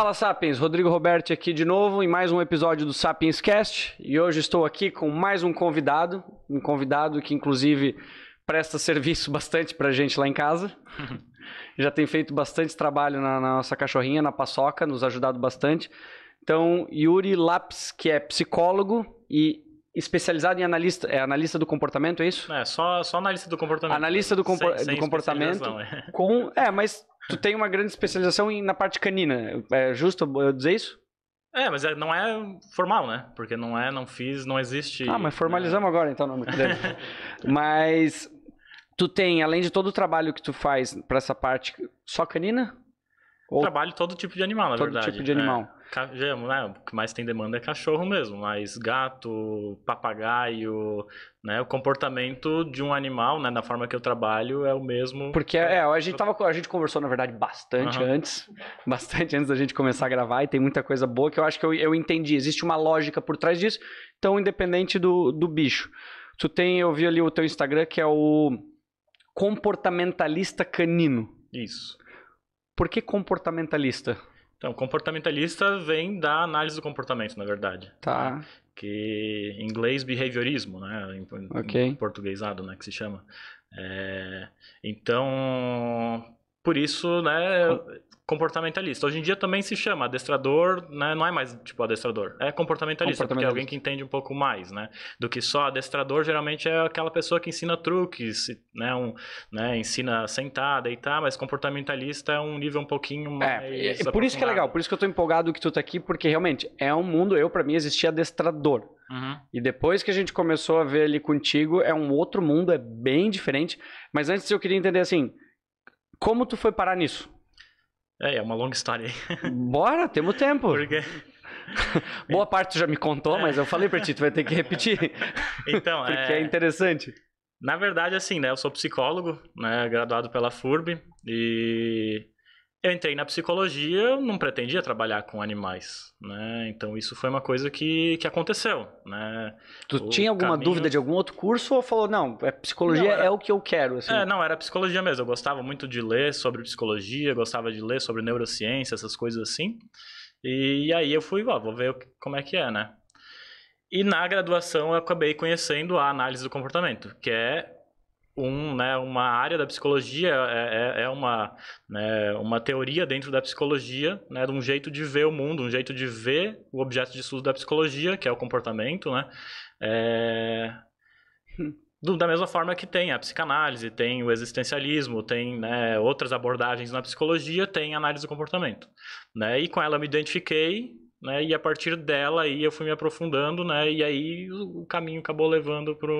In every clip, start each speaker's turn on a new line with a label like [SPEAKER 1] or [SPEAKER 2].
[SPEAKER 1] Fala Sapiens, Rodrigo Roberto aqui de novo em mais um episódio do Sapiens Cast e hoje estou aqui com mais um convidado, um convidado que inclusive presta serviço bastante pra gente lá em casa. Já tem feito bastante trabalho na, na nossa cachorrinha, na paçoca, nos ajudado bastante. Então, Yuri Laps, que é psicólogo e especializado em analista, é analista do comportamento, é isso?
[SPEAKER 2] É, só, só analista do comportamento. Analista do, compor, sem, sem do comportamento. É.
[SPEAKER 1] Com, é, mas tu tem uma grande especialização em, na parte canina. É justo eu dizer isso?
[SPEAKER 2] É, mas é, não é formal, né? Porque não é, não fiz, não existe. Ah, mas
[SPEAKER 1] formalizamos é... agora então, não Mas tu tem, além de todo o trabalho que tu faz para essa parte, só canina?
[SPEAKER 2] Ou... Trabalho todo tipo de animal, na todo verdade. Todo tipo de animal. É, né, o que mais tem demanda é cachorro mesmo, mas gato, papagaio, né? O comportamento de um animal, né, na forma que eu trabalho, é o mesmo. Porque é, a gente tava, a gente conversou, na verdade, bastante uhum.
[SPEAKER 1] antes. Bastante antes da gente começar a gravar, e tem muita coisa boa que eu acho que eu, eu entendi. Existe uma lógica por trás disso, então independente do, do bicho. Tu tem, eu vi ali o teu Instagram, que é o comportamentalista
[SPEAKER 2] canino. Isso. Por que comportamentalista? Então, comportamentalista vem da análise do comportamento, na verdade. Tá. Que em inglês, behaviorismo, né? Em, okay. portuguesado, né? Que se chama. É, então, por isso, né? Com comportamentalista. Hoje em dia também se chama adestrador, né? não é mais tipo adestrador, é comportamentalista, comportamentalista, porque é alguém que entende um pouco mais, né? Do que só adestrador, geralmente é aquela pessoa que ensina truques, né? Um, né? Ensina sentada e tal mas comportamentalista é um nível um pouquinho é, mais. É, por isso que é legal,
[SPEAKER 1] por isso que eu tô empolgado que tu tá aqui, porque realmente é um mundo, eu para mim existia adestrador. Uhum. E depois que a gente começou a ver ali contigo, é um outro mundo, é bem diferente. Mas antes eu queria entender assim, como tu foi parar nisso? É, é uma longa história. Bora, temos tempo.
[SPEAKER 2] Porque... Boa parte tu já me contou, mas eu falei pra ti, tu vai ter que repetir. Então, Porque é... é interessante. Na verdade, assim, né? Eu sou psicólogo, né? Graduado pela FURB e eu entrei na psicologia, eu não pretendia trabalhar com animais, né? Então isso foi uma coisa que, que aconteceu, né? Tu o tinha alguma caminho... dúvida de
[SPEAKER 1] algum outro curso ou falou, não, é psicologia não, era...
[SPEAKER 2] é o que eu quero, assim? É, não, era psicologia mesmo. Eu gostava muito de ler sobre psicologia, gostava de ler sobre neurociência, essas coisas assim. E aí eu fui, ó, vou ver como é que é, né? E na graduação eu acabei conhecendo a análise do comportamento, que é um, né, uma área da psicologia, é, é, é uma, né, uma teoria dentro da psicologia, né, de um jeito de ver o mundo, um jeito de ver o objeto de estudo da psicologia, que é o comportamento, né? É... Da mesma forma que tem a psicanálise, tem o existencialismo, tem né, outras abordagens na psicologia, tem análise do comportamento. Né? E com ela eu me identifiquei, né, e a partir dela aí eu fui me aprofundando, né, e aí o caminho acabou levando para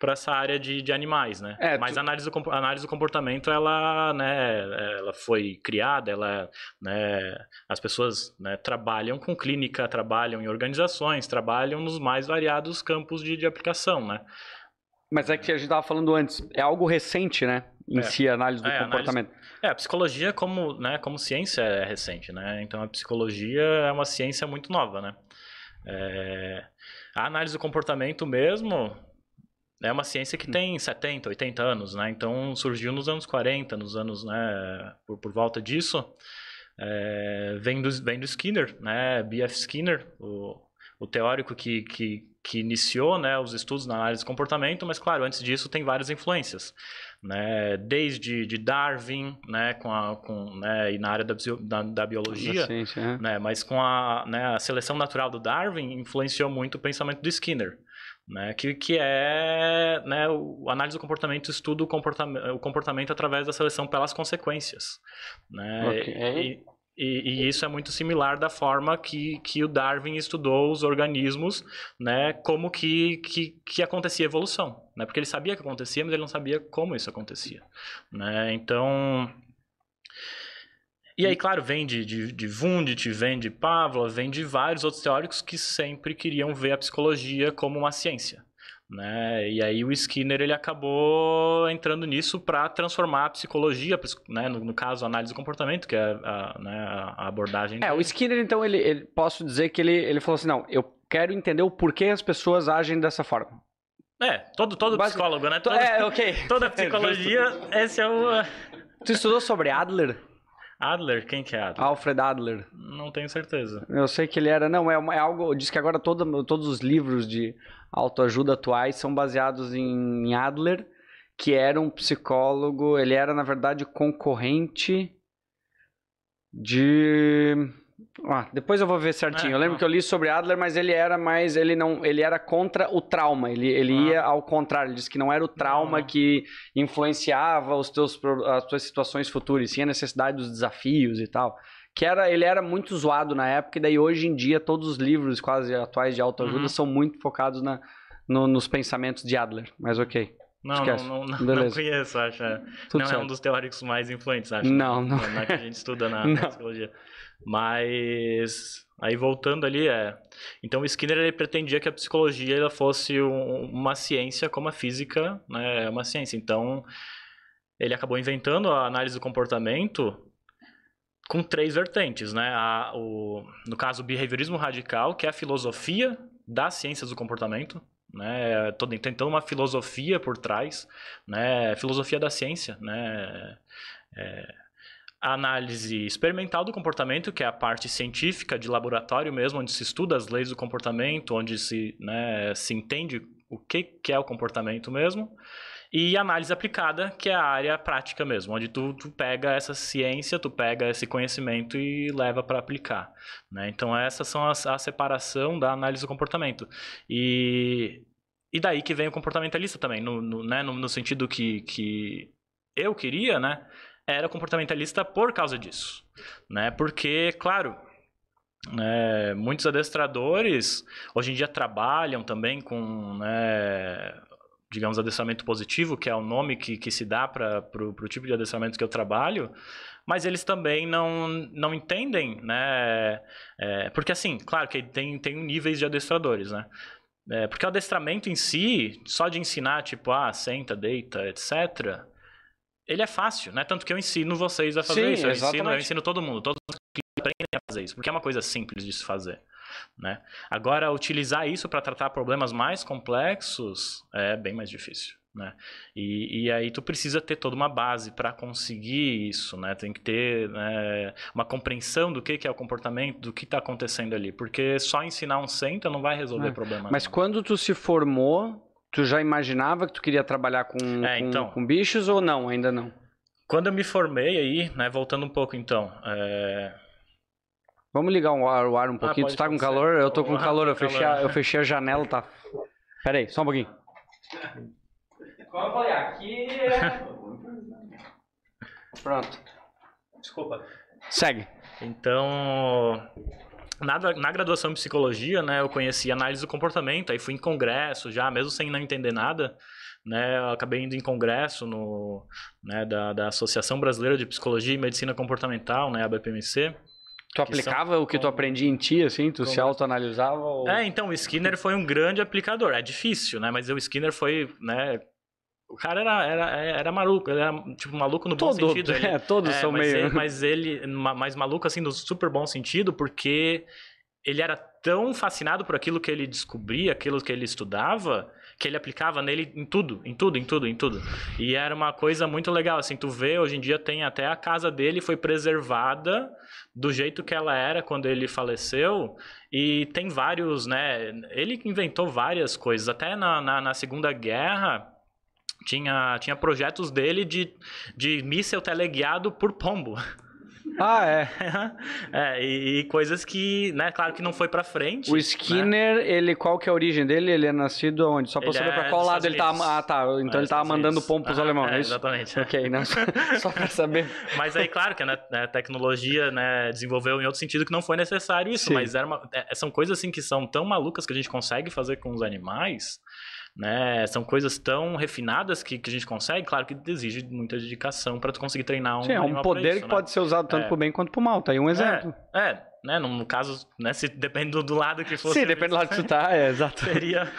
[SPEAKER 2] para essa área de, de animais, né? É, Mas tu... a análise do, análise do comportamento, ela, né, ela foi criada, ela, né, as pessoas né, trabalham com clínica, trabalham em organizações, trabalham nos mais variados campos de, de aplicação, né? Mas é que a gente estava falando antes, é algo recente, né? Em é. si, a análise do é, comportamento. Análise... É, a psicologia como, né, como ciência é recente, né? Então a psicologia é uma ciência muito nova, né? É... A análise do comportamento mesmo, é uma ciência que hum. tem 70, 80 anos, né? Então surgiu nos anos 40, nos anos, né, por, por volta disso. É, vem, do, vem do Skinner, né? B.F. Skinner, o, o teórico que, que, que iniciou né, os estudos na análise do comportamento, mas claro, antes disso tem várias influências, né? desde de Darwin, né, com a, com, né, e na área da, da, da biologia, é. né? mas com a, né, a seleção natural do Darwin influenciou muito o pensamento do Skinner né? Que, que é né, o análise do comportamento, estuda o comportamento, o comportamento através da seleção pelas consequências. Né? Okay. E, é e, e, isso é muito similar da forma que, que o Darwin estudou os organismos, né? Como que, que, que acontecia a evolução, né? Porque ele sabia que acontecia, mas ele não sabia como isso acontecia, né? Então... E aí, claro, vem de, de, de Wundt, vem de Pavlov, vem de vários outros teóricos que sempre queriam ver a psicologia como uma ciência. Né? E aí o Skinner ele acabou entrando nisso para transformar a psicologia, né? no, no, caso a análise do comportamento, que é a, a, né? a abordagem. É, dele. o
[SPEAKER 1] Skinner então ele, ele, posso dizer que ele, ele falou assim, não, eu quero entender o porquê as pessoas agem dessa forma.
[SPEAKER 2] É, todo, todo psicólogo, né? é, ok. Toda psicologia, é esse é o...
[SPEAKER 1] Tu estudou sobre Adler? Adler? Quem que é Adler? Alfred Adler. Não tenho certeza. Eu sei que ele era. Não, é, é algo. Diz que agora todo, todos os livros de autoajuda atuais são baseados em Adler, que era um psicólogo. Ele era, na verdade, concorrente de ah, depois eu vou ver certinho. É, eu lembro não. que eu li sobre Adler, mas ele era mais ele não, ele era contra o trauma. Ele, ele ah. ia ao contrário, ele disse que não era o trauma não. que influenciava os teus as tuas situações futuras, sim a necessidade dos desafios e tal. Que era, ele era muito zoado na época e daí hoje em dia todos os livros quase atuais de autoajuda uhum. são muito focados na no, nos pensamentos de Adler. Mas OK. Não, não, não, não
[SPEAKER 2] conheço, acho. É. Tudo não certo. é um dos teóricos mais influentes, acho. Não, né? não. Na é que a gente estuda na, na psicologia. Mas aí voltando ali é, então Skinner ele pretendia que a psicologia ela fosse um, uma ciência como a física, né, é uma ciência. Então ele acabou inventando a análise do comportamento com três vertentes, né? A, o, no caso, o behaviorismo radical, que é a filosofia das ciências do comportamento, né? Todo, tem uma filosofia por trás, né? Filosofia da ciência, né? É, a análise experimental do comportamento, que é a parte científica de laboratório mesmo, onde se estuda as leis do comportamento, onde se, né, se entende o que, que é o comportamento mesmo, e análise aplicada, que é a área prática mesmo, onde tu, tu pega essa ciência, tu pega esse conhecimento e leva para aplicar. Né? Então, essas são as, a separação da análise do comportamento. E, e daí que vem o comportamentalista também, no, no, né, no, no sentido que, que eu queria, né? era comportamentalista por causa disso. Né? Porque, claro, é, muitos adestradores hoje em dia trabalham também com, né, digamos, adestramento positivo, que é o nome que, que se dá para o tipo de adestramento que eu trabalho, mas eles também não, não entendem, né? É, porque, assim, claro que tem, tem níveis de adestradores, né? É, porque o adestramento em si, só de ensinar, tipo, ah, senta, deita, etc., ele é fácil, né? Tanto que eu ensino vocês a fazer Sim, isso. Eu ensino, eu ensino, todo mundo, todos os clientes aprendem a fazer isso, porque é uma coisa simples de se fazer. Né? Agora, utilizar isso para tratar problemas mais complexos é bem mais difícil. Né? E, e aí tu precisa ter toda uma base para conseguir isso, né? Tem que ter né, uma compreensão do que, que é o comportamento, do que está acontecendo ali, porque só ensinar um centro não vai resolver é. problema. Mas
[SPEAKER 1] não. quando tu se formou, Tu já imaginava que tu queria trabalhar com, é, com, então, com, bichos ou não? Ainda não? Quando eu
[SPEAKER 2] me formei aí, né, voltando um pouco então. É...
[SPEAKER 1] Vamos ligar o ar, o ar um ah, pouquinho. Ah, tu tá com calor? Eu tô com ah, calor. Tá eu fechei, calor. A, eu fechei a janela, tá? Pera aí, só um pouquinho. Como eu falei, aqui é Pronto. Desculpa.
[SPEAKER 2] Segue. Então, na, na graduação em psicologia, né, eu conheci análise do comportamento, aí fui em congresso já, mesmo sem não entender nada, né, eu acabei indo em congresso no, né, da, da Associação Brasileira de Psicologia e Medicina Comportamental, né, ABPMC, Tu aplicava são... o que tu aprendia em ti, assim? Tu Como... se autoanalisava? Ou... É, então, o Skinner foi um grande aplicador. É difícil, né? Mas o Skinner foi, né, o cara era, era, era maluco, ele era tipo maluco no Todo, bom sentido. Ele, é, todos é, são mas meio. Ele, mas ele, mais maluco assim, no super bom sentido, porque ele era tão fascinado por aquilo que ele descobria, aquilo que ele estudava, que ele aplicava nele em tudo, em tudo, em tudo, em tudo. E era uma coisa muito legal, assim, tu vê, hoje em dia tem até a casa dele foi preservada do jeito que ela era quando ele faleceu, e tem vários, né, ele inventou várias coisas, até na, na, na Segunda Guerra, tinha, tinha projetos dele de, de míssel teleguiado por pombo. Ah, é. é e, e, coisas que, né, claro que não foi pra frente. O né? Skinner,
[SPEAKER 1] né? ele, qual que é a origem dele? Ele é nascido onde? Só pra ele saber é pra qual lado Estados ele tá. Ah, tá.
[SPEAKER 2] Então tá ah, é, ele tava mandando pombo pros ah, é, isso? Exatamente.
[SPEAKER 1] Ok, né?
[SPEAKER 2] Só pra saber. Mas aí, claro que né, a né, tecnologia né, desenvolveu em outro sentido que não foi necessário isso. Sim. Mas era uma, é, são coisas assim que são tão malucas que a gente consegue fazer com os animais né? São coisas tão refinadas que, que a gente consegue, claro que exige muita dedicação para tu conseguir treinar um Sim, é um poder isso, que né? pode ser usado tanto é. pro bem
[SPEAKER 1] quanto pro mal, tá aí um é, exemplo.
[SPEAKER 2] É, é né? No, no, caso, né? Se depende do, do lado que fosse. Sim, depende do lado que tu tá, é, exato. Seria,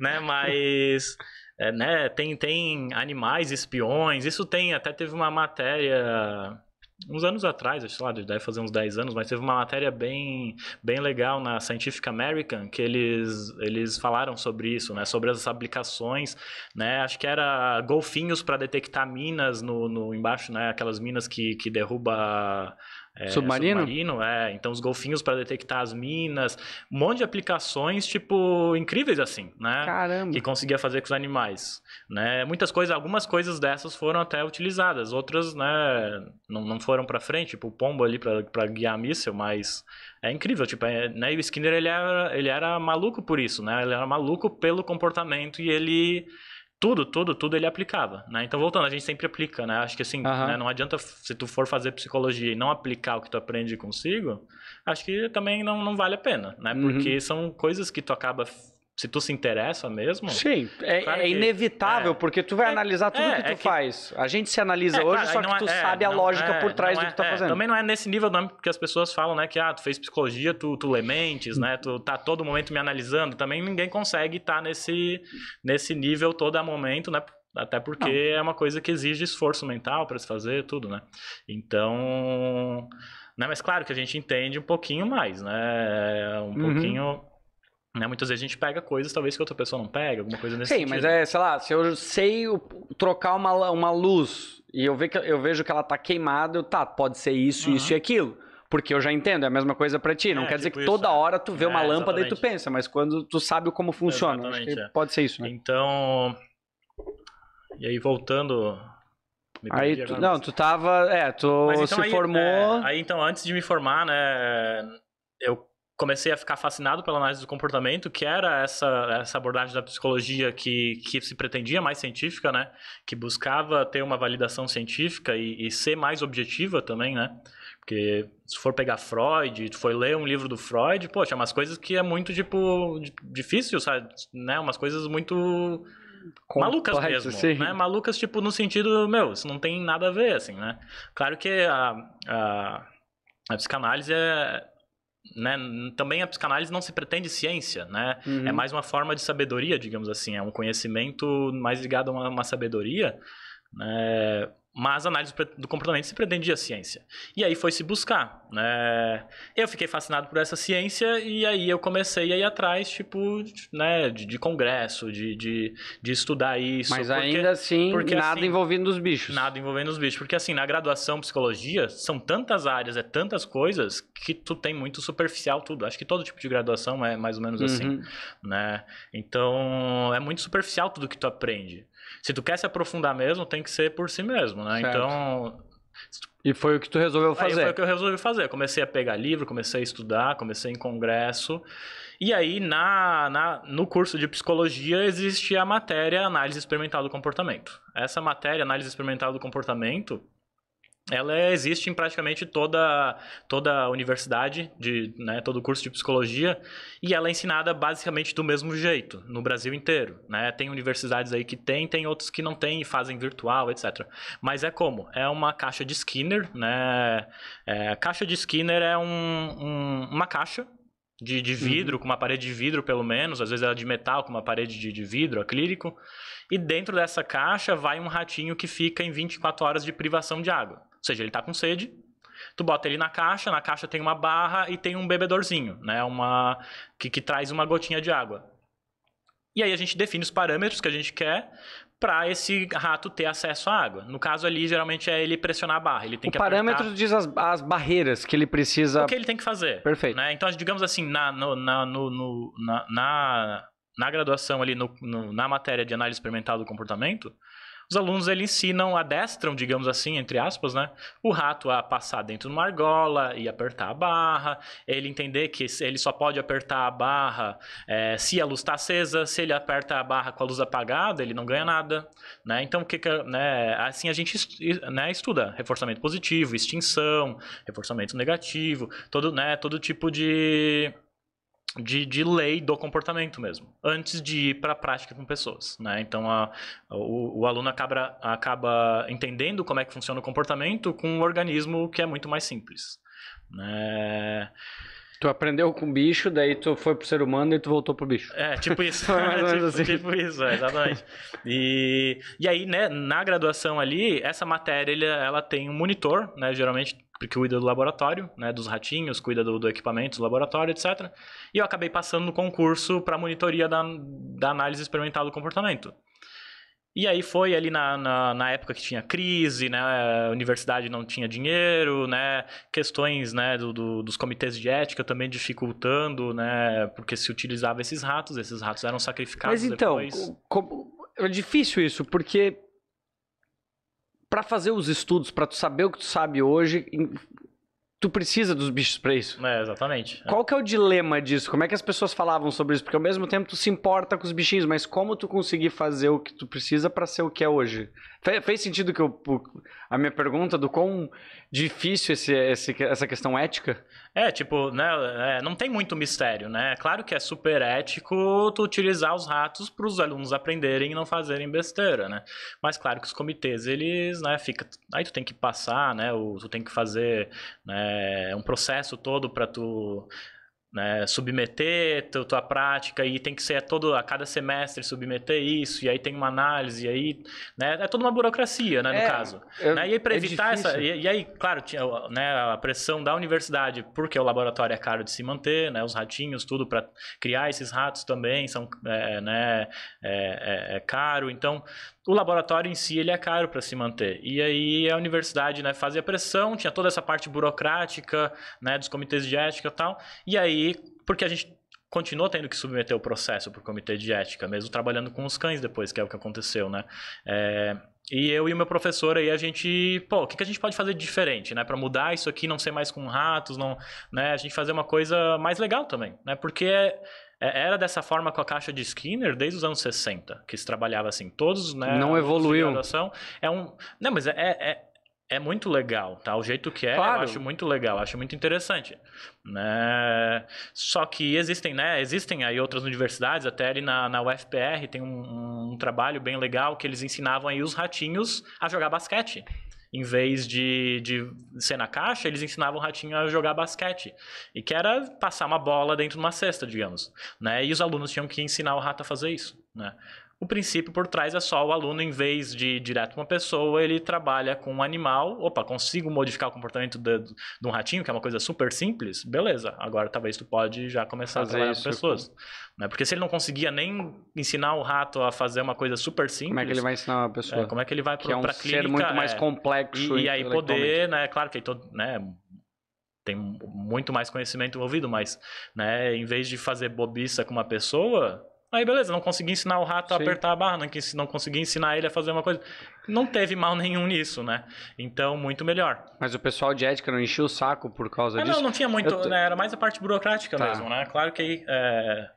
[SPEAKER 2] né? Mas... É, né? tem, tem animais espiões, isso tem, até teve uma matéria uns anos atrás, acho lá, deve fazer uns 10 anos, mas teve uma matéria bem, bem legal na Scientific American que eles, eles falaram sobre isso, né? Sobre as aplicações, né? Acho que era golfinhos para detectar minas no, no embaixo, né? Aquelas minas que, que derruba é, submarino? submarino? é. Então, os golfinhos para detectar as minas. Um monte de aplicações, tipo, incríveis assim, né? Caramba. Que conseguia fazer com os animais. Né? Muitas coisas, algumas coisas dessas foram até utilizadas. Outras, né, não, não foram para frente. Tipo, o pombo ali para guiar míssil, mas... É incrível, tipo, é, né? E o Skinner, ele era, ele era maluco por isso, né? Ele era maluco pelo comportamento e ele tudo, tudo, tudo ele aplicava, né? Então, voltando, a gente sempre aplica, né? Acho que assim, uhum. né? não adianta se tu for fazer psicologia e não aplicar o que tu aprende consigo, acho que também não, não vale a pena, né? Uhum. Porque uhum. são coisas que tu acaba se tu se interessa mesmo. Sim, é, é inevitável, é, porque tu vai é, analisar tudo é, que tu é que, faz. A gente se analisa é, hoje, só que tu sabe a lógica por trás do que tu tá fazendo. Também não é nesse nível não, porque as pessoas falam, né, que ah, tu fez psicologia, tu, tu lementes, né, tu tá todo momento me analisando. Também ninguém consegue estar tá nesse, nesse nível todo a momento, né, até porque não. é uma coisa que exige esforço mental para se fazer tudo, né? Então, né, mas claro que a gente entende um pouquinho mais, né? Um uhum. pouquinho né? Muitas vezes a gente pega coisas talvez que outra pessoa não pega, alguma coisa nesse Sim, sentido. mas é,
[SPEAKER 1] sei lá, se eu sei trocar uma, uma luz e eu, ve, eu vejo que ela tá queimada, eu, tá, pode ser isso, uhum. isso e aquilo. Porque eu já entendo, é a mesma coisa para ti. Não é, quer tipo dizer que toda é. hora tu vê é, uma lâmpada exatamente. e tu pensa, mas quando tu sabe como funciona, é. pode ser isso, né?
[SPEAKER 2] Então. E aí, voltando aí tu, agora, não, mas... tu tava, é, tu então, se aí, formou. É, aí então antes de me formar, né, eu comecei a ficar fascinado pela análise do comportamento, que era essa, essa abordagem da psicologia que, que se pretendia mais científica, né? Que buscava ter uma validação científica e, e ser mais objetiva também, né? Porque se for pegar Freud, se foi ler um livro do Freud, poxa, é umas coisas que é muito, tipo, difícil, sabe? Né? Umas coisas muito malucas mesmo, sim. né? Malucas, tipo, no sentido, meu, isso não tem nada a ver, assim, né? Claro que a, a, a psicanálise é, né, também a psicanálise não se pretende ciência, né? Uhum. É mais uma forma de sabedoria, digamos assim, é um conhecimento mais ligado a uma, uma sabedoria, né? Mas a análise do comportamento se pretendia ciência. E aí foi se buscar, né? Eu fiquei fascinado por essa ciência e aí eu comecei a ir atrás, tipo, né, de, de congresso, de, de, de, estudar isso. Mas porque, ainda assim, porque, nada assim, envolvendo os bichos. Nada envolvendo os bichos. Porque assim, na graduação psicologia, são tantas áreas, é tantas coisas, que tu tem muito superficial tudo. Acho que todo tipo de graduação é mais ou menos assim, uhum. assim, né? Então, é muito superficial tudo que tu aprende se tu quer se aprofundar mesmo, tem que ser por si mesmo, né? Certo. Então. E foi o que tu resolveu fazer? Aí foi o que eu resolvi fazer. Comecei a pegar livro, comecei a estudar, comecei em congresso. E aí, na, na, no curso de psicologia, existe a matéria análise experimental do comportamento. Essa matéria, análise experimental do comportamento, ela existe em praticamente toda, toda a universidade, de, né, todo o curso de psicologia, e ela é ensinada basicamente do mesmo jeito, no Brasil inteiro. Né? Tem universidades aí que tem, tem outros que não tem e fazem virtual, etc. Mas é como? É uma caixa de Skinner, né? É, caixa de Skinner é um, um, uma caixa de, de uhum. vidro, uhum. com uma parede de vidro pelo menos, às vezes ela é de metal, com uma parede de, de vidro acrílico, e dentro dessa caixa vai um ratinho que fica em 24 horas de privação de água ou seja, ele está com sede, tu bota ele na caixa, na caixa tem uma barra e tem um bebedorzinho, né? Uma que, que traz uma gotinha de água. E aí a gente define os parâmetros que a gente quer para esse rato ter acesso à água. No caso ali, geralmente é ele pressionar a barra. Ele tem o que parâmetro apertar...
[SPEAKER 1] diz as, as, barreiras que ele precisa. O que ele
[SPEAKER 2] tem que fazer. Perfeito. Né? Então, digamos assim, na, no, na, no, no, na, na, na graduação ali, no, na matéria de análise experimental do comportamento, os alunos ele ensinam, adestram, digamos assim, entre aspas, né? O rato a passar dentro de uma argola e apertar a barra, ele entender que ele só pode apertar a barra é, se a luz está acesa, se ele aperta a barra com a luz apagada, ele não ganha nada, né? Então, o que, que né? assim a gente né, estuda reforçamento positivo, extinção, reforçamento negativo, todo, né, todo tipo de de, de lei do comportamento mesmo, antes de ir para a prática com pessoas. Né? Então, a, o, o, aluno acaba, acaba entendendo como é que funciona o comportamento com um organismo que é muito mais simples. Né? Tu aprendeu com bicho, daí tu foi pro ser humano e tu voltou pro bicho. É, tipo isso. tipo, assim. tipo, isso, é, exatamente. E, e aí, né, na graduação ali, essa matéria ela tem um monitor, né, geralmente porque cuida do laboratório, né, dos ratinhos, cuida do, do equipamento do laboratório, etc. E eu acabei passando no concurso para monitoria da, da análise experimental do comportamento. E aí foi ali na, na, na, época que tinha crise, né? A universidade não tinha dinheiro, né? Questões né, do, do, dos comitês de ética também dificultando, né? Porque se utilizava esses ratos, esses ratos eram sacrificados Mas então, depois.
[SPEAKER 1] Como, é difícil isso, porque para fazer os estudos, para tu saber o que tu sabe hoje, tu precisa dos bichos pra isso. É, exatamente. É. Qual que é o dilema disso? Como é que as pessoas falavam sobre isso? Porque ao mesmo tempo tu se importa com os bichinhos, mas como tu conseguir fazer o que tu precisa para ser o que é hoje? Fe, fez sentido que eu, a minha pergunta do
[SPEAKER 2] quão difícil esse, esse, essa questão ética? É, tipo, né, é, não tem muito mistério, né? É claro que é super ético tu utilizar os ratos para os alunos aprenderem e não fazerem besteira, né? Mas claro que os comitês, eles, né, fica, aí tu tem que passar, né, ou tu tem que fazer né, um processo todo para tu né, submeter tu, tua prática e tem que ser a todo a cada semestre submeter isso e aí tem uma análise e aí né, é toda uma burocracia né, no é, caso é, né, e aí para é evitar difícil. essa e, e, aí claro tinha né, a pressão da universidade porque o laboratório é caro de se manter né os ratinhos tudo para criar esses ratos também são é, né é, é, é caro então o laboratório em si ele é caro para se manter. E aí a universidade né, fazia pressão, tinha toda essa parte burocrática, né, dos comitês de ética e tal. E aí, porque a gente continuou tendo que submeter o processo para o comitê de ética, mesmo trabalhando com os cães depois, que é o que aconteceu, né? É, e eu e o meu professor aí, a gente, pô, o que, que a gente pode fazer de diferente, né? Para mudar isso aqui, não ser mais com ratos, não, né? A gente fazer uma coisa mais legal também, né? Porque é, é, era dessa forma com a caixa de Skinner desde os anos 60, que se trabalhava assim. Todos, né? Não evoluiu. É um. Não, mas é, é, é, é muito legal, tá? O jeito que é, claro. eu acho muito legal, acho muito interessante. Né? Só que existem, né? Existem aí outras universidades, até ali na, na UFPR tem um, um trabalho bem legal que eles ensinavam aí os ratinhos a jogar basquete em vez de, de ser na caixa, eles ensinavam o ratinho a jogar basquete. E que era passar uma bola dentro de uma cesta, digamos. Né? E os alunos tinham que ensinar o rato a fazer isso. Né? O princípio por trás é só o aluno, em vez de ir direto uma pessoa, ele trabalha com um animal. Opa, consigo modificar o comportamento de, de um ratinho, que é uma coisa super simples? Beleza, agora talvez tu pode já começar fazer ah, a trabalhar com pessoas. Com... Né? Porque se ele não conseguia nem ensinar o rato a fazer uma coisa super simples... Como é que ele vai ensinar uma pessoa? É, como é que ele vai para é um pra clínica? ser muito é. mais é, complexo. E, e aí poder, né? Claro que aí todo, né, tem muito mais conhecimento envolvido, mas né, em vez de fazer bobiça com uma pessoa, Aí beleza, não consegui ensinar o rato a apertar a barra, não, não consegui ensinar ele a fazer uma coisa. Não teve mal nenhum nisso, né? Então, muito melhor. Mas o pessoal de ética não encheu o saco por causa ah, disso? Não, não tinha muito, né? Era mais a parte burocrática tá. mesmo, né? Claro que aí. É,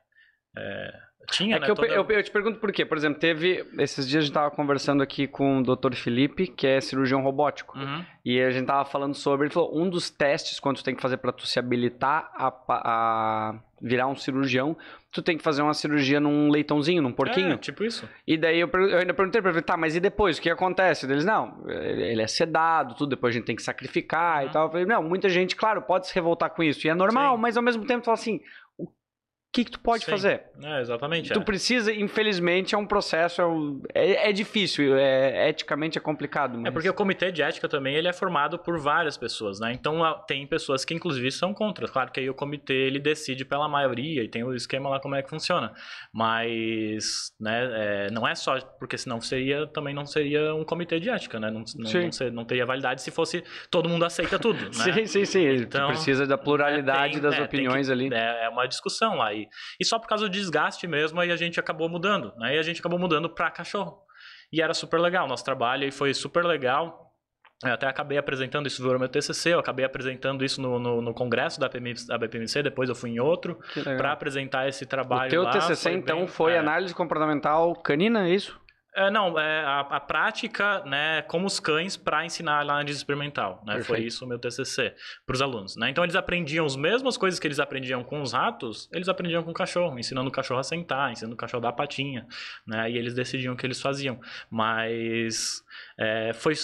[SPEAKER 2] é,
[SPEAKER 1] tinha, é né? Eu, toda... eu, eu, te pergunto por quê. Por exemplo, teve. Esses dias a gente tava conversando aqui com o Dr. Felipe, que é cirurgião robótico. Uhum. E a gente tava falando sobre. Ele falou: um dos testes, quando tu tem que fazer para tu se habilitar a, a, virar um cirurgião, tu tem que fazer uma cirurgia num leitãozinho, num porquinho. É, tipo isso. E daí eu, eu ainda perguntei pra ele: tá, mas e depois? O que acontece? Eles: não, ele é sedado, tudo, depois a gente tem que sacrificar uhum. e tal. Eu falei: não, muita gente, claro, pode se revoltar com isso. E é normal, Sim. mas ao mesmo tempo tu fala assim que, que tu pode Sim. fazer?
[SPEAKER 2] É, exatamente. Tu é.
[SPEAKER 1] precisa, infelizmente, é um processo, é,
[SPEAKER 2] um, é, é, difícil, é, eticamente é complicado. Mas... É porque o comitê de ética também ele é formado por várias pessoas, né? Então tem pessoas que inclusive são contra. Claro que aí o comitê ele decide pela maioria e tem o esquema lá como é que funciona. Mas, né, é, não é só porque senão seria também não seria um comitê de ética, né? Não, não, não, ser, não teria validade se fosse todo mundo aceita tudo. né? sim, sim,
[SPEAKER 1] sim. Então, tu precisa
[SPEAKER 2] da é, pluralidade tem, das é, opiniões que, ali. É, é uma discussão lá. E e só por causa do desgaste mesmo, aí a gente acabou mudando, né? E a gente acabou mudando para cachorro. E era super legal nosso trabalho, e foi super legal. Eu até acabei apresentando isso no meu TCC, eu acabei apresentando isso no, no, no congresso da, PM, da BPMC, depois eu fui em outro, para apresentar esse trabalho O teu lá, TCC, foi então, bem, foi é...
[SPEAKER 1] análise comportamental canina, é
[SPEAKER 2] isso? É, não, é a, a, prática, né, como os cães para ensinar a análise experimental, né? Perfeito. Foi isso o meu TCC para os alunos, né? Então eles aprendiam as mesmas coisas que eles aprendiam com os ratos, eles aprendiam com o cachorro, ensinando o cachorro a sentar, ensinando o cachorro a dar a patinha, né? E eles decidiam o que eles faziam. Mas é, foi,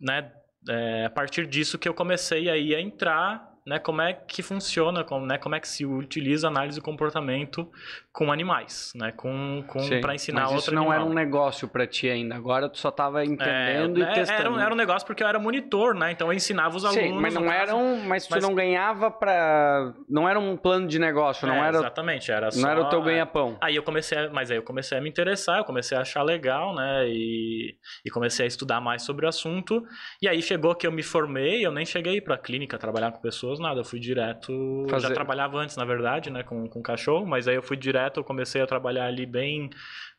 [SPEAKER 2] né, é, a partir disso que eu comecei aí a entrar né, como é que funciona, como, né, como é que se utiliza análise do comportamento com animais, né? Com, com para ensinar Mas isso não animal. era um
[SPEAKER 1] negócio para ti ainda. Agora tu só estava é, entendendo é, e é, testando. Era um, era
[SPEAKER 2] um negócio porque eu era monitor, né? Então eu ensinava os Sim, alunos. Mas não eram. mas, mas tu não
[SPEAKER 1] ganhava para, não era um plano de negócio,
[SPEAKER 2] não é, era. Exatamente, era. Só, não era o teu ganha-pão. Aí eu comecei, a, mas aí eu comecei a me interessar, eu comecei a achar legal, né? E, e comecei a estudar mais sobre o assunto. E aí chegou que eu me formei, eu nem cheguei para clínica trabalhar com pessoas, nada. Eu fui direto. Fazer... Já trabalhava antes, na verdade, né? Com, com cachorro, mas aí eu fui direto direto, eu comecei a trabalhar ali bem,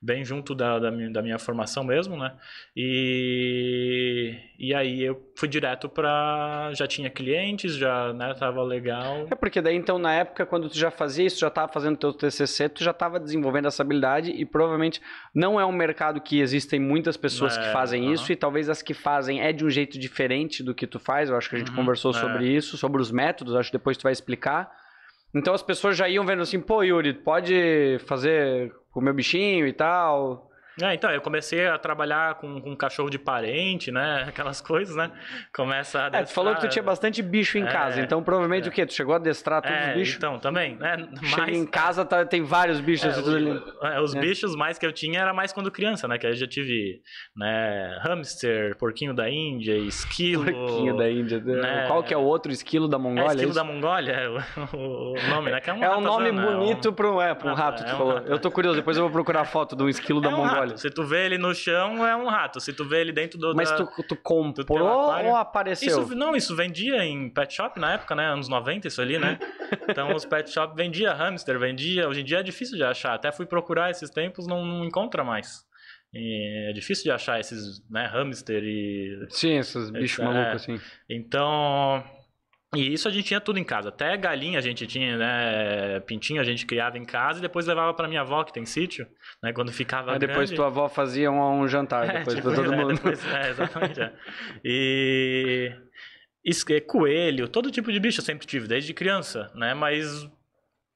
[SPEAKER 2] bem junto da, da, minha, da minha formação mesmo, né? E, e aí eu fui direto para já tinha clientes, já né, tava legal. É porque daí então na época quando tu já
[SPEAKER 1] fazia isso, já estava fazendo teu TCC, tu já estava desenvolvendo essa habilidade e provavelmente não é um mercado que existem muitas pessoas é, que fazem uh -huh. isso e talvez as que fazem é de um jeito diferente do que tu faz. Eu acho que a gente uhum, conversou é. sobre isso, sobre os métodos, acho que depois tu vai explicar. Então as pessoas já
[SPEAKER 2] iam vendo assim, pô, Yuri, pode fazer com o meu bichinho e tal. É, então, eu comecei a trabalhar com, com cachorro de parente, né? Aquelas coisas, né? Começa a destrar... É, tu falou que tu tinha bastante bicho em é, casa, então
[SPEAKER 1] provavelmente é. o quê? Tu chegou a destrar todos os é, bichos?
[SPEAKER 2] então, também, né? Mas... Chega em casa, tá, tem vários bichos. É, os, ali. os bichos mais que eu tinha era mais quando criança, né? Que aí já tive, né? Hamster, porquinho da Índia, esquilo... Porquinho da Índia. Né? né? Qual que é o outro? Esquilo da Mongólia? esquilo da Mongólia, é o, o nome, né? Que é um, um nome bonito né? é um... rato, tu falou. Rato. Eu tô curioso, depois eu vou procurar foto de um esquilo da Mongólia. Se tu vê ele no chão, é um rato. Se tu vê ele dentro do. Mas da,
[SPEAKER 1] tu, tu comprou ou apareceu? Isso,
[SPEAKER 2] não, isso vendia em pet shop na época, né? Anos 90, isso ali, né? Então os pet shop vendia hamster, vendia. Hoje em dia é difícil de achar. Até fui procurar esses tempos, não, não encontra mais. E é difícil de achar esses, né, hamster e. Sim, esses bichos assim. é, malucos, assim. Então, e isso a gente tinha tudo em casa. Até galinha a gente tinha, né? Pintinho a gente criava em casa e depois levava para minha avó, que tem sítio, né? Quando ficava. Aí depois grande. tua avó fazia um, um jantar é, depois tipo, pra todo é, mundo. É, depois, é, exatamente. é. E. É, coelho, todo tipo de bicho eu sempre tive, desde criança, né? Mas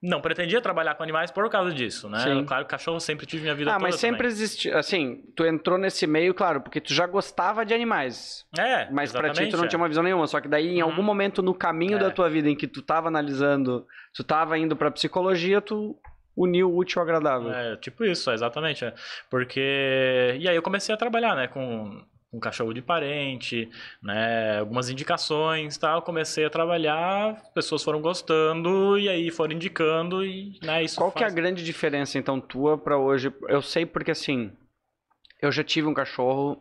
[SPEAKER 2] não pretendia trabalhar com animais por causa disso, né? Sim. Claro, cachorro sempre tive minha vida ah, toda. Ah, mas sempre existiu.
[SPEAKER 1] Assim, tu entrou nesse meio, claro, porque tu já gostava de animais.
[SPEAKER 2] É. Mas pra ti tu não é. tinha uma visão
[SPEAKER 1] nenhuma. Só que daí, em hum. algum momento no caminho é. da tua vida em que tu tava analisando, tu tava indo pra psicologia, tu
[SPEAKER 2] uniu o útil ao agradável. É, tipo isso, exatamente. É. Porque. E aí eu comecei a trabalhar, né? Com com cachorro de parente, né, algumas indicações, tal, comecei a trabalhar, pessoas foram gostando e aí foram indicando e, né, isso Qual faz... que é a grande diferença então tua para hoje? Eu sei porque assim,
[SPEAKER 1] eu já tive um cachorro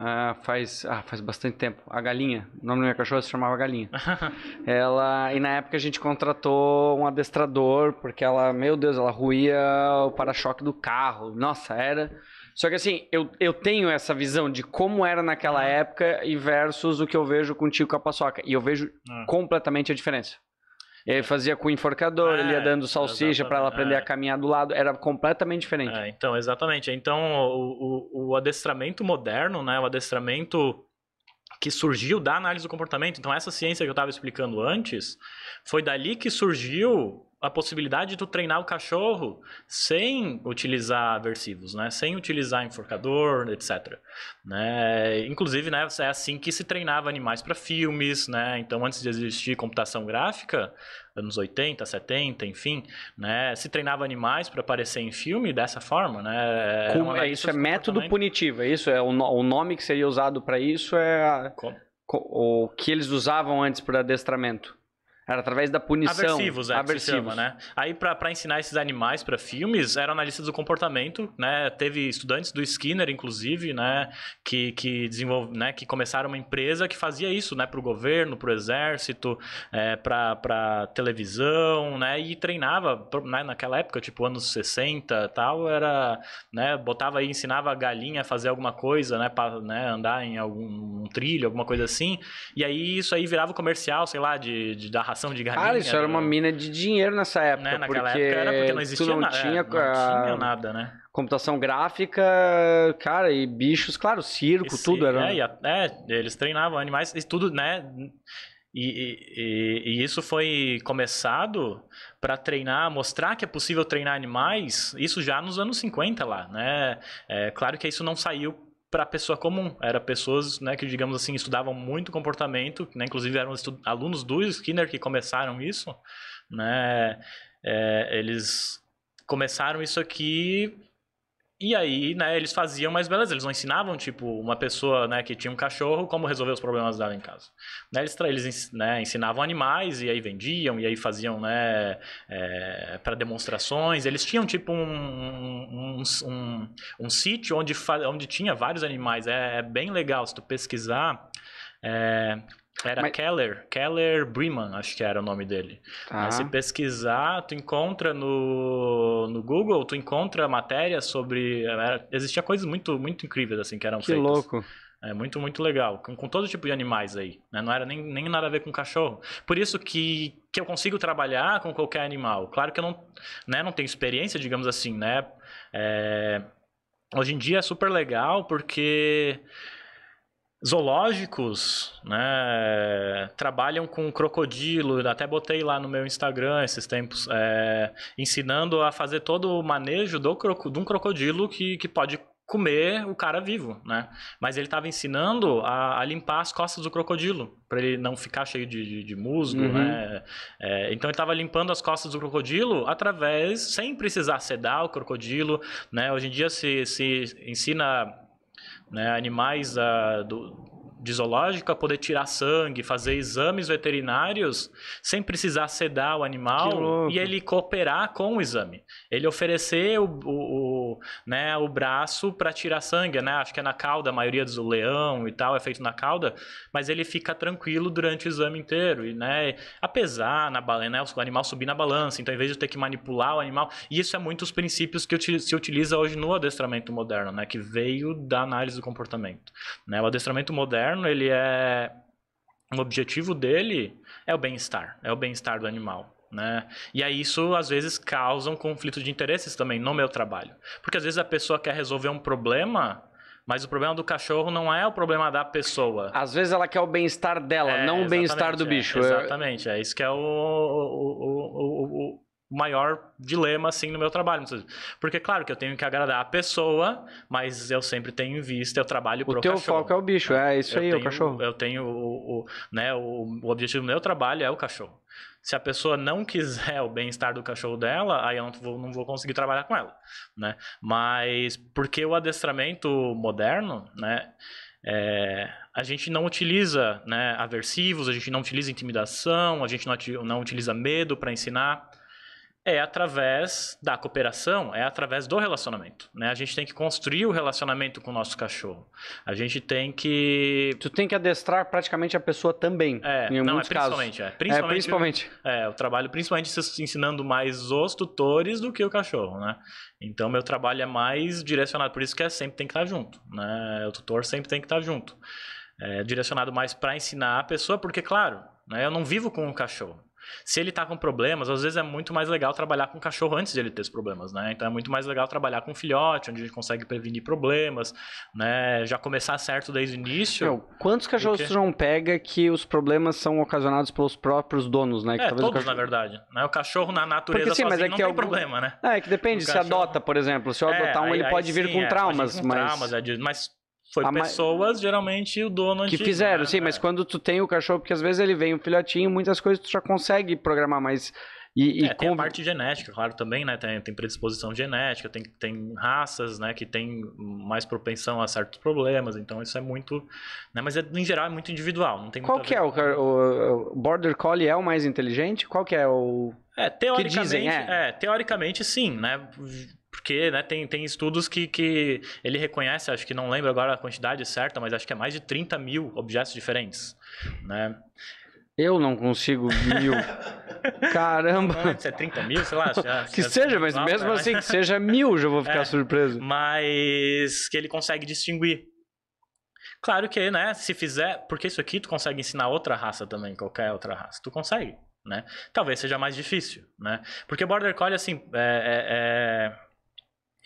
[SPEAKER 1] ah, faz, ah, faz bastante tempo. A galinha, o nome da minha cachorra se chamava Galinha. ela, e na época a gente contratou um adestrador, porque ela, meu Deus, ela ruía o para-choque do carro. Nossa, era só que assim, eu, eu tenho essa visão de como era naquela uhum. época e versus o que eu vejo contigo com a paçoca. E eu vejo ah. completamente a diferença. Ele é. fazia com o enforcador,
[SPEAKER 2] é, ele ia é, dando salsicha para ela aprender é. a caminhar do lado, era completamente diferente. É, então, exatamente. Então, o, o, o, adestramento moderno, né, o adestramento que surgiu da análise do comportamento, então essa ciência que eu estava explicando antes, foi dali que surgiu a possibilidade de tu treinar o cachorro sem utilizar aversivos, né? Sem utilizar enforcador, etc. Né? Inclusive, né, é assim que se treinava animais para filmes, né? Então, antes de existir computação gráfica, anos 80, 70, enfim, né? Se treinava animais para aparecer em filme dessa forma, né? Como, é, isso é método
[SPEAKER 1] punitivo, é isso? É o, no, o nome que seria usado para isso é a, o que eles usavam antes para adestramento. Era através da punição. Aversivos, é, Aversivos. se chama, né?
[SPEAKER 2] Aí, para ensinar esses animais para filmes, eram analistas do comportamento, né? Teve estudantes do Skinner, inclusive, né? Que, que, desenvolve, né? que começaram uma empresa que fazia isso, né? Para o governo, para o exército, é, para televisão, né? E treinava, né? naquela época, tipo anos 60 tal, era, né? Botava aí, ensinava a galinha a fazer alguma coisa, né? Para né? andar em algum um trilho, alguma coisa assim. E aí, isso aí virava comercial, sei lá, de, de da ração de galinha. Ah, isso era uma mina de dinheiro
[SPEAKER 1] nessa né, época. Né? Naquela porque época era porque não existia não nada. Tinha, não a... tinha nada, né? Computação gráfica, cara, e bichos, claro, circo, Esse, tudo era. É, a,
[SPEAKER 2] é, eles treinavam animais, e tudo, né? E, e, e, isso foi começado para treinar, mostrar que é possível treinar animais, isso já nos anos 50 lá, né? É, claro que isso não saiu para pessoa comum. Era pessoas, né, que digamos assim, estudavam muito comportamento, né, inclusive eram alunos do Skinner que começaram isso, né? É, eles começaram isso aqui e aí, né, eles faziam, mas beleza, eles não ensinavam, tipo, uma pessoa, né, que tinha um cachorro, como resolver os problemas dela em casa. Né, eles, eles né, ensinavam animais, e aí vendiam, e aí faziam, né, é, para demonstrações. Eles tinham, tipo, um, um, um, um sítio onde, onde tinha vários animais. É, é, bem legal, se tu pesquisar... É, era Mas... Keller, Keller Breman, acho que era o nome dele. Tá. Mas se pesquisar, tu encontra no, no Google, tu encontra matéria sobre... Era, existia coisas muito, muito incríveis, assim, que eram que feitas. Que louco. É muito, muito legal. Com, com, todo tipo de animais aí. Né? Não era nem, nem nada a ver com cachorro. Por isso que, que eu consigo trabalhar com qualquer animal. Claro que eu não, né, não tenho experiência, digamos assim, né? É, hoje em dia é super legal porque zoológicos né, trabalham com crocodilo, até botei lá no meu Instagram esses tempos, é, ensinando a fazer todo o manejo do, de um crocodilo que, que pode comer o cara vivo, né? Mas ele estava ensinando a, a, limpar as costas do crocodilo, para ele não ficar cheio de, de, de musgo, uhum. né? É, então ele estava limpando as costas do crocodilo através, sem precisar sedar o crocodilo, né? Hoje em dia se, se ensina né, animais da, ah, do, de zoológica poder tirar sangue, fazer exames veterinários sem precisar sedar o animal e ele cooperar com o exame. Ele oferecer o, o, o né, o braço para tirar sangue, né? Acho que é na cauda, a maioria dos leão e tal é feito na cauda, mas ele fica tranquilo durante o exame inteiro e, né, apesar na né, o animal subir na balança, então em vez de ter que manipular o animal, e isso é muito os princípios que se utiliza hoje no adestramento moderno, né, que veio da análise do comportamento, né? O adestramento moderno ele é o objetivo dele é o bem-estar, é o bem-estar do animal. Né? E aí isso às vezes causa um conflito de interesses também no meu trabalho. Porque às vezes a pessoa quer resolver um problema, mas o problema do cachorro não é o problema da pessoa. Às vezes ela quer o bem-estar dela, é, não o bem-estar do é. bicho. É, exatamente, é isso que é o, o, o, o maior dilema assim no meu trabalho. Porque claro que eu tenho que agradar a pessoa, mas eu sempre tenho em vista, eu trabalho o pro teu foco
[SPEAKER 1] é o bicho, é isso eu aí, tenho, o cachorro.
[SPEAKER 2] Eu tenho o, o né, o, o objetivo do meu trabalho é o cachorro. Se a pessoa não quiser o bem-estar do cachorro dela, aí eu não vou, não vou conseguir trabalhar com ela, né? Mas porque o adestramento moderno, né, é, a gente não utiliza né, aversivos, a gente não utiliza intimidação, a gente não, não utiliza medo para ensinar é através da cooperação, é através do relacionamento. Né? A gente tem que construir o relacionamento com o nosso cachorro. A gente tem que. Tu tem que adestrar praticamente a pessoa também. É, em não, é principalmente, é, é principalmente. É, principalmente. É, eu trabalho principalmente ensinando mais os tutores do que o cachorro, né? Então, meu trabalho é mais direcionado, por isso que é sempre tem que estar junto, né? O tutor sempre tem que estar junto. É direcionado mais para ensinar a pessoa, porque, claro, né, eu não vivo com o um cachorro. Se ele tá com problemas, às vezes é muito mais legal trabalhar com o cachorro antes de ele ter os problemas, né? Então é muito mais legal trabalhar com filhote, onde a gente consegue prevenir problemas, né? Já começar certo desde o início. Meu, quantos cachorros que... não
[SPEAKER 1] pega que os problemas são ocasionados pelos próprios donos, né? Que é, todos, cachorro... na
[SPEAKER 2] verdade. Né? O cachorro na natureza Porque, sim, mas é que não tem algum... problema, né? É, é que depende. O se cachorro... adota, por exemplo. Se eu é, adotar é, um, ele aí, pode vir com é, traumas, mas... Traumas, é de... mas foi a pessoas, ma... geralmente o dono Que antigo, fizeram,
[SPEAKER 1] né? sim, mas é. quando tu tem o cachorro, porque às vezes ele vem um filhotinho, muitas coisas tu já consegue programar, mas. E, e é,
[SPEAKER 2] tem a parte genética, claro, também, né? Tem, tem predisposição genética, tem, tem raças, né? Que tem mais propensão a certos problemas, então isso é muito... Né, mas, é, em geral, é muito individual, não tem
[SPEAKER 1] Qual que é o, o, Border Collie é o mais inteligente? Qual que é o... É,
[SPEAKER 2] teoricamente, dizem, é. é. teoricamente sim, né? Porque né, tem, tem estudos que, que ele reconhece, acho que não lembro agora a quantidade certa, mas acho que é mais de 30 mil objetos diferentes. Né?
[SPEAKER 1] Eu não consigo mil.
[SPEAKER 2] Caramba! Não, é 30 é mil, sei lá. É que é seja, mas mal, mesmo né? assim que seja mil, já vou ficar é, surpreso. Mas que ele consegue distinguir. Claro que, né, se fizer... Porque isso aqui tu consegue ensinar outra raça também, qualquer outra raça. Tu consegue, né? Talvez seja mais difícil, né? Porque Border Collie, assim, é, é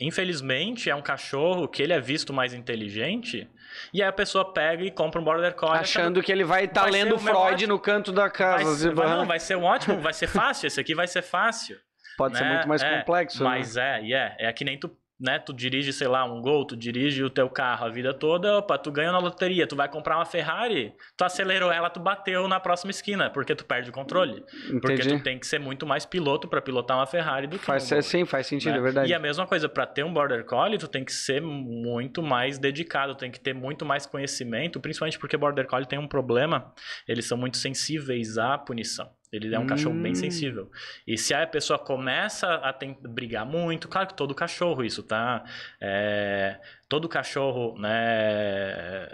[SPEAKER 2] Infelizmente, é um cachorro que ele é visto mais inteligente. E aí a pessoa pega e compra um border collie. Achando que ele vai estar tá lendo Freud ótimo... no canto da casa. Vai, vai, não, vai ser um ótimo, vai ser fácil. Esse aqui vai ser fácil.
[SPEAKER 1] Pode né? ser muito mais é, complexo. Né? Mas
[SPEAKER 2] né? é, e yeah, é. É que nem tu né? Tu dirige, sei lá, um gol, tu dirige o teu carro a vida toda, opa, tu ganha na loteria, tu vai comprar uma Ferrari, tu acelerou ela, tu bateu na próxima esquina, porque tu perde o controle. Entendi. Porque tu tem que ser muito mais piloto para pilotar uma Ferrari do que faz, um Sim,
[SPEAKER 1] faz sentido, né? é verdade. E a
[SPEAKER 2] mesma coisa, para ter um Border Collie, tu tem que ser muito mais dedicado, tem que ter muito mais conhecimento, principalmente porque Border Collie tem um problema, eles são muito sensíveis à punição. Ele é um hum. cachorro bem sensível. E se a pessoa começa a tem, brigar muito, claro que todo cachorro isso tá. É, todo cachorro, né?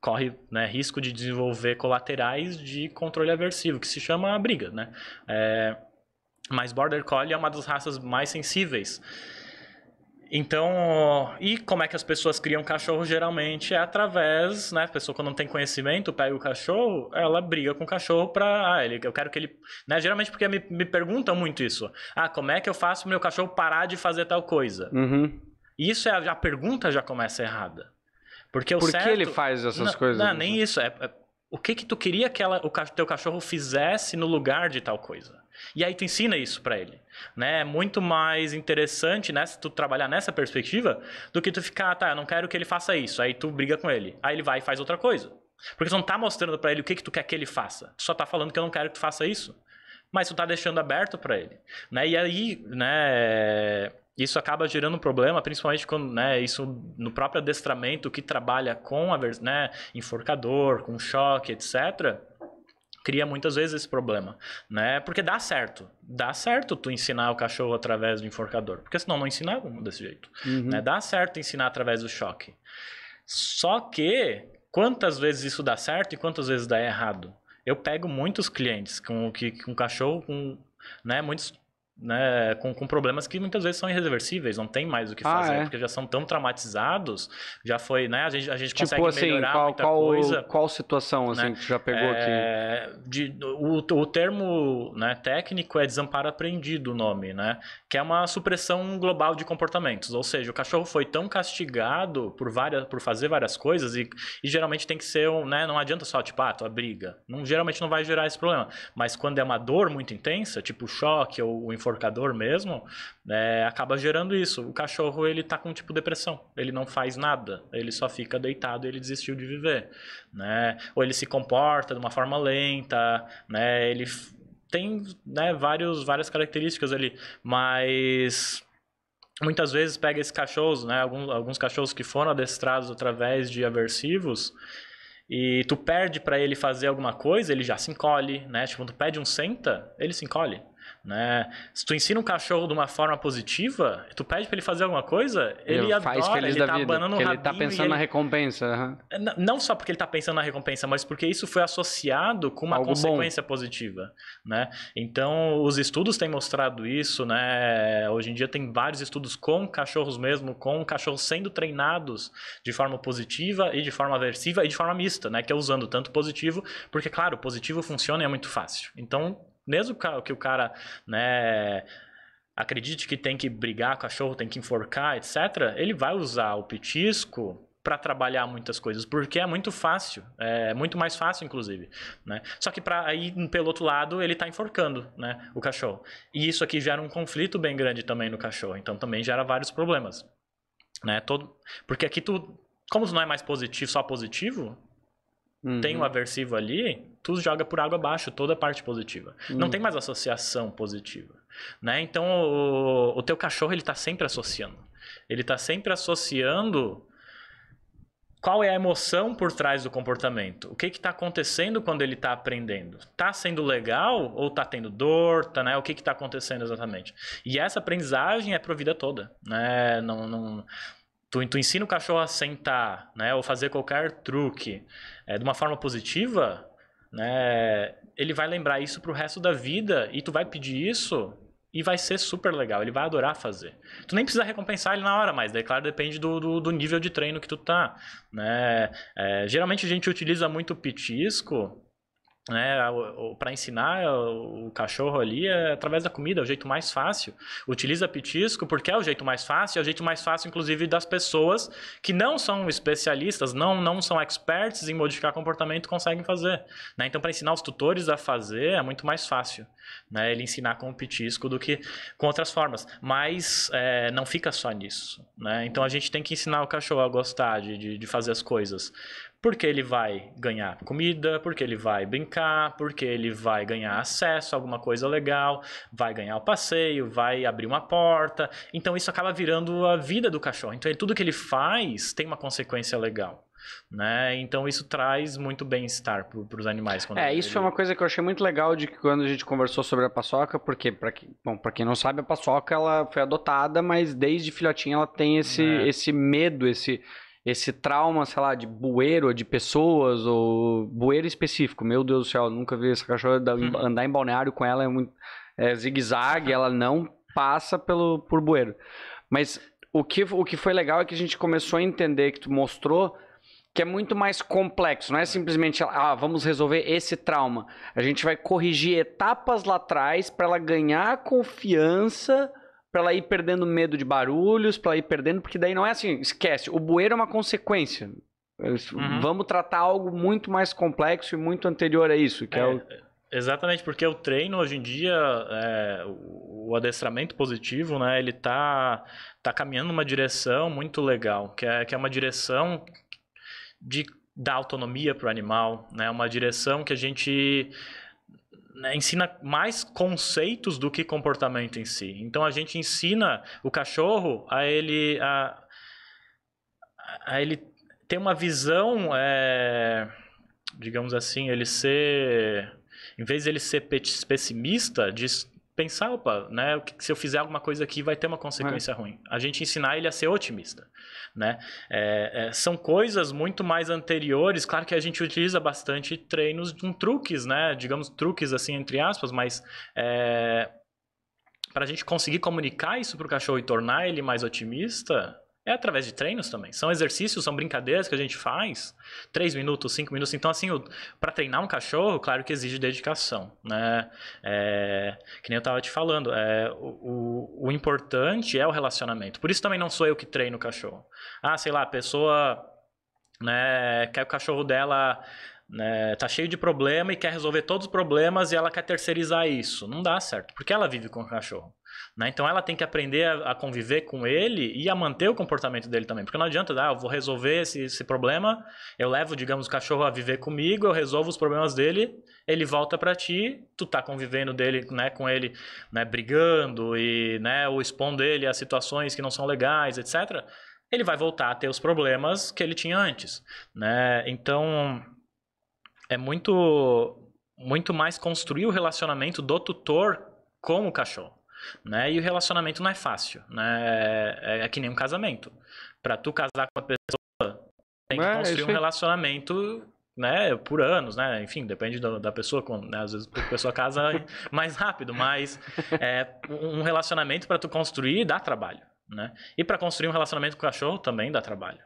[SPEAKER 2] corre né, risco de desenvolver colaterais de controle aversivo, que se chama briga, né? É, mas Border Collie é uma das raças mais sensíveis. Então, e como é que as pessoas criam cachorro geralmente? É através, né? A pessoa quando não tem conhecimento, pega o cachorro, ela briga com o cachorro pra. Ah, ele, eu quero que ele. Né, geralmente porque me, me perguntam muito isso. Ah, como é que eu faço pro meu cachorro parar de fazer tal coisa? Uhum. Isso é a, a pergunta já começa errada. Porque o Por certo, que ele faz essas não, coisas? Não, nem isso. É, é, o que que tu queria que ela, o teu cachorro fizesse no lugar de tal coisa? E aí tu ensina isso para ele, né? É muito mais interessante, né, se tu trabalhar nessa perspectiva, do que tu ficar, tá, eu não quero que ele faça isso. Aí tu briga com ele. Aí ele vai e faz outra coisa. Porque tu não tá mostrando para ele o que que tu quer que ele faça. Tu só tá falando que eu não quero que tu faça isso. Mas tu tá deixando aberto para ele, né? E aí, né, isso acaba gerando um problema, principalmente quando, né, isso no próprio adestramento que trabalha com a, né, enforcador, com choque, etc cria muitas vezes esse problema, né? Porque dá certo, dá certo tu ensinar o cachorro através do enforcador, porque senão não ensinava desse jeito, uhum. né? Dá certo ensinar através do choque. Só que quantas vezes isso dá certo e quantas vezes dá errado? Eu pego muitos clientes com que com cachorro com, né, muitos né, com, com, problemas que muitas vezes são irreversíveis, não tem mais o que ah, fazer, ah, é? porque já são tão traumatizados, já foi, né, a gente, a gente tipo, consegue assim, melhorar qual, muita qual, coisa.
[SPEAKER 1] Qual situação, né? assim, né? que já pegou é,
[SPEAKER 2] aqui? De, o, o termo né, técnico é desamparo aprendido, o nome, né, que é uma supressão global de comportamentos, ou seja, o cachorro foi tão castigado por, várias, por fazer várias coisas e, e geralmente tem que ser, um, né, não adianta só, tipo, ah, tua briga, não, geralmente não vai gerar esse problema, mas quando é uma dor muito intensa, tipo choque ou, ou enforcador mesmo, é, acaba gerando isso. O cachorro, ele tá com tipo depressão. Ele não faz nada. Ele só fica deitado e ele desistiu de viver, né? Ou ele se comporta de uma forma lenta, né? Ele tem né, vários, várias características ali, mas muitas vezes pega esses cachorros, né, alguns, alguns cachorros que foram adestrados através de aversivos, e tu perde para ele fazer alguma coisa, ele já se encolhe, né? Tipo, tu pede um senta, ele se encolhe. Né? Se tu ensina um cachorro de uma forma positiva, tu pede para ele fazer alguma coisa, ele, adora, faz feliz ele da tá vida, abanando um ele tá pensando ele... na recompensa. Uhum. Não só porque ele tá pensando na recompensa, mas porque isso foi associado com uma Algo consequência bom. positiva, né? Então, os estudos têm mostrado isso, né? Hoje em dia tem vários estudos com cachorros mesmo, com cachorros sendo treinados de forma positiva e de forma aversiva e de forma mista, né? Que é usando tanto positivo, porque claro, positivo funciona e é muito fácil. Então, mesmo que o cara, né, acredite que tem que brigar com o cachorro, tem que enforcar, etc., ele vai usar o petisco para trabalhar muitas coisas, porque é muito fácil, é muito mais fácil, inclusive, né? Só que para aí pelo outro lado ele está enforcando, né, o cachorro. E isso aqui gera um conflito bem grande também no cachorro, então também gera vários problemas, né? Todo porque aqui tu, como não é mais positivo, só positivo, uhum. tem o um uhum. aversivo ali, tu joga por água abaixo toda a parte positiva. Hum. Não tem mais associação positiva, né? Então o, o teu cachorro ele tá sempre associando. Ele tá sempre associando qual é a emoção por trás do comportamento? O que está acontecendo quando ele está aprendendo? Está sendo legal ou está tendo dor? Tá, né? O que está acontecendo exatamente? E essa aprendizagem é para a vida toda. Né? Não, não, tu, tu ensina o cachorro a sentar né? ou fazer qualquer truque é, de uma forma positiva, né? Ele vai lembrar isso pro resto da vida e tu vai pedir isso e vai ser super legal, ele vai adorar fazer. Tu nem precisa recompensar ele na hora, mas daí, claro, depende do, do, do nível de treino que tu tá, né? É, geralmente a gente utiliza muito o pitisco né, para ensinar o cachorro ali é através da comida, é o jeito mais fácil. Utiliza petisco porque é o jeito mais fácil, é o jeito mais fácil, inclusive, das pessoas que não são especialistas, não, não são experts em modificar comportamento, conseguem fazer. Né? Então, para ensinar os tutores a fazer, é muito mais fácil né, ele ensinar com o petisco do que com outras formas. Mas é, não fica só nisso. Né? Então, a gente tem que ensinar o cachorro a gostar de, de, de fazer as coisas. Porque ele vai ganhar comida, porque ele vai brincar, porque ele vai ganhar acesso a alguma coisa legal, vai ganhar o passeio, vai abrir uma porta. Então isso acaba virando a vida do cachorro. Então tudo que ele faz tem uma consequência legal. Né? Então isso traz muito bem-estar para os animais. é, isso foi é
[SPEAKER 1] uma coisa que eu achei muito legal de que quando a gente conversou sobre a paçoca, porque para quem, bom, para quem não sabe, a paçoca ela foi adotada, mas desde filhotinha ela tem esse, é. esse medo, esse esse trauma, sei lá, de bueiro, de pessoas, ou bueiro específico. Meu Deus do céu, nunca vi essa cachorra uhum. andar em balneário com ela, é muito é, zigue-zague, uhum. ela não passa pelo, por bueiro. Mas o que, o que foi legal é que a gente começou a entender, que tu mostrou, que é muito mais complexo. Não é simplesmente, ah, vamos resolver esse trauma. A gente vai corrigir etapas lá atrás para ela ganhar confiança para ela ir perdendo medo de barulhos, para ir perdendo, porque daí não é assim, esquece, o bueiro é uma consequência. Uhum. Vamos tratar algo muito mais complexo e muito anterior a isso, que é, é o...
[SPEAKER 2] É, exatamente, porque o treino hoje em dia, é, o adestramento positivo, né, ele tá, tá caminhando numa direção muito legal, que é, que é uma direção de, da autonomia para o animal, né, uma direção que a gente né, ensina mais conceitos do que comportamento em si. Então a gente ensina o cachorro a ele a, a ele ter uma visão, é, digamos assim, ele ser em vez de ele ser pessimista, de, pensar, opa, né, o que, se eu fizer alguma coisa aqui vai ter uma consequência é. ruim. A gente ensinar ele a ser otimista, né? É, é, são coisas muito mais anteriores, claro que a gente utiliza bastante treinos com truques, né? Digamos truques assim entre aspas, mas é, para a gente conseguir comunicar isso para o cachorro e tornar ele mais otimista, é através de treinos também. São exercícios, são brincadeiras que a gente faz. Três minutos, cinco minutos. Então, assim, para treinar um cachorro, claro que exige dedicação, né? É, que nem eu estava te falando, é, o, o, o importante é o relacionamento. Por isso também não sou eu que treino o cachorro. Ah, sei lá, a pessoa né, quer o cachorro dela né, tá cheio de problema e quer resolver todos os problemas e ela quer terceirizar isso. Não dá certo, porque ela vive com o cachorro. Né? Então ela tem que aprender a, a, conviver com ele e a manter o comportamento dele também. Porque não adianta, ah, eu vou resolver esse, esse problema, eu levo, digamos, o cachorro a viver comigo, eu resolvo os problemas dele, ele volta para ti, tu tá convivendo dele, né, com ele, né, brigando e, né, ou expondo ele a situações que não são legais, etc. Ele vai voltar a ter os problemas que ele tinha antes, né? Então é muito muito mais construir o relacionamento do tutor com o cachorro. Né? E o relacionamento não é fácil, né? É, é que nem um casamento. Para tu casar com a pessoa, tem que é, construir um relacionamento né, por anos, né? Enfim, depende da, da pessoa. Né? Às vezes a pessoa casa mais rápido, mas é, um relacionamento para tu construir dá trabalho. Né? E para construir um relacionamento com o cachorro também dá trabalho.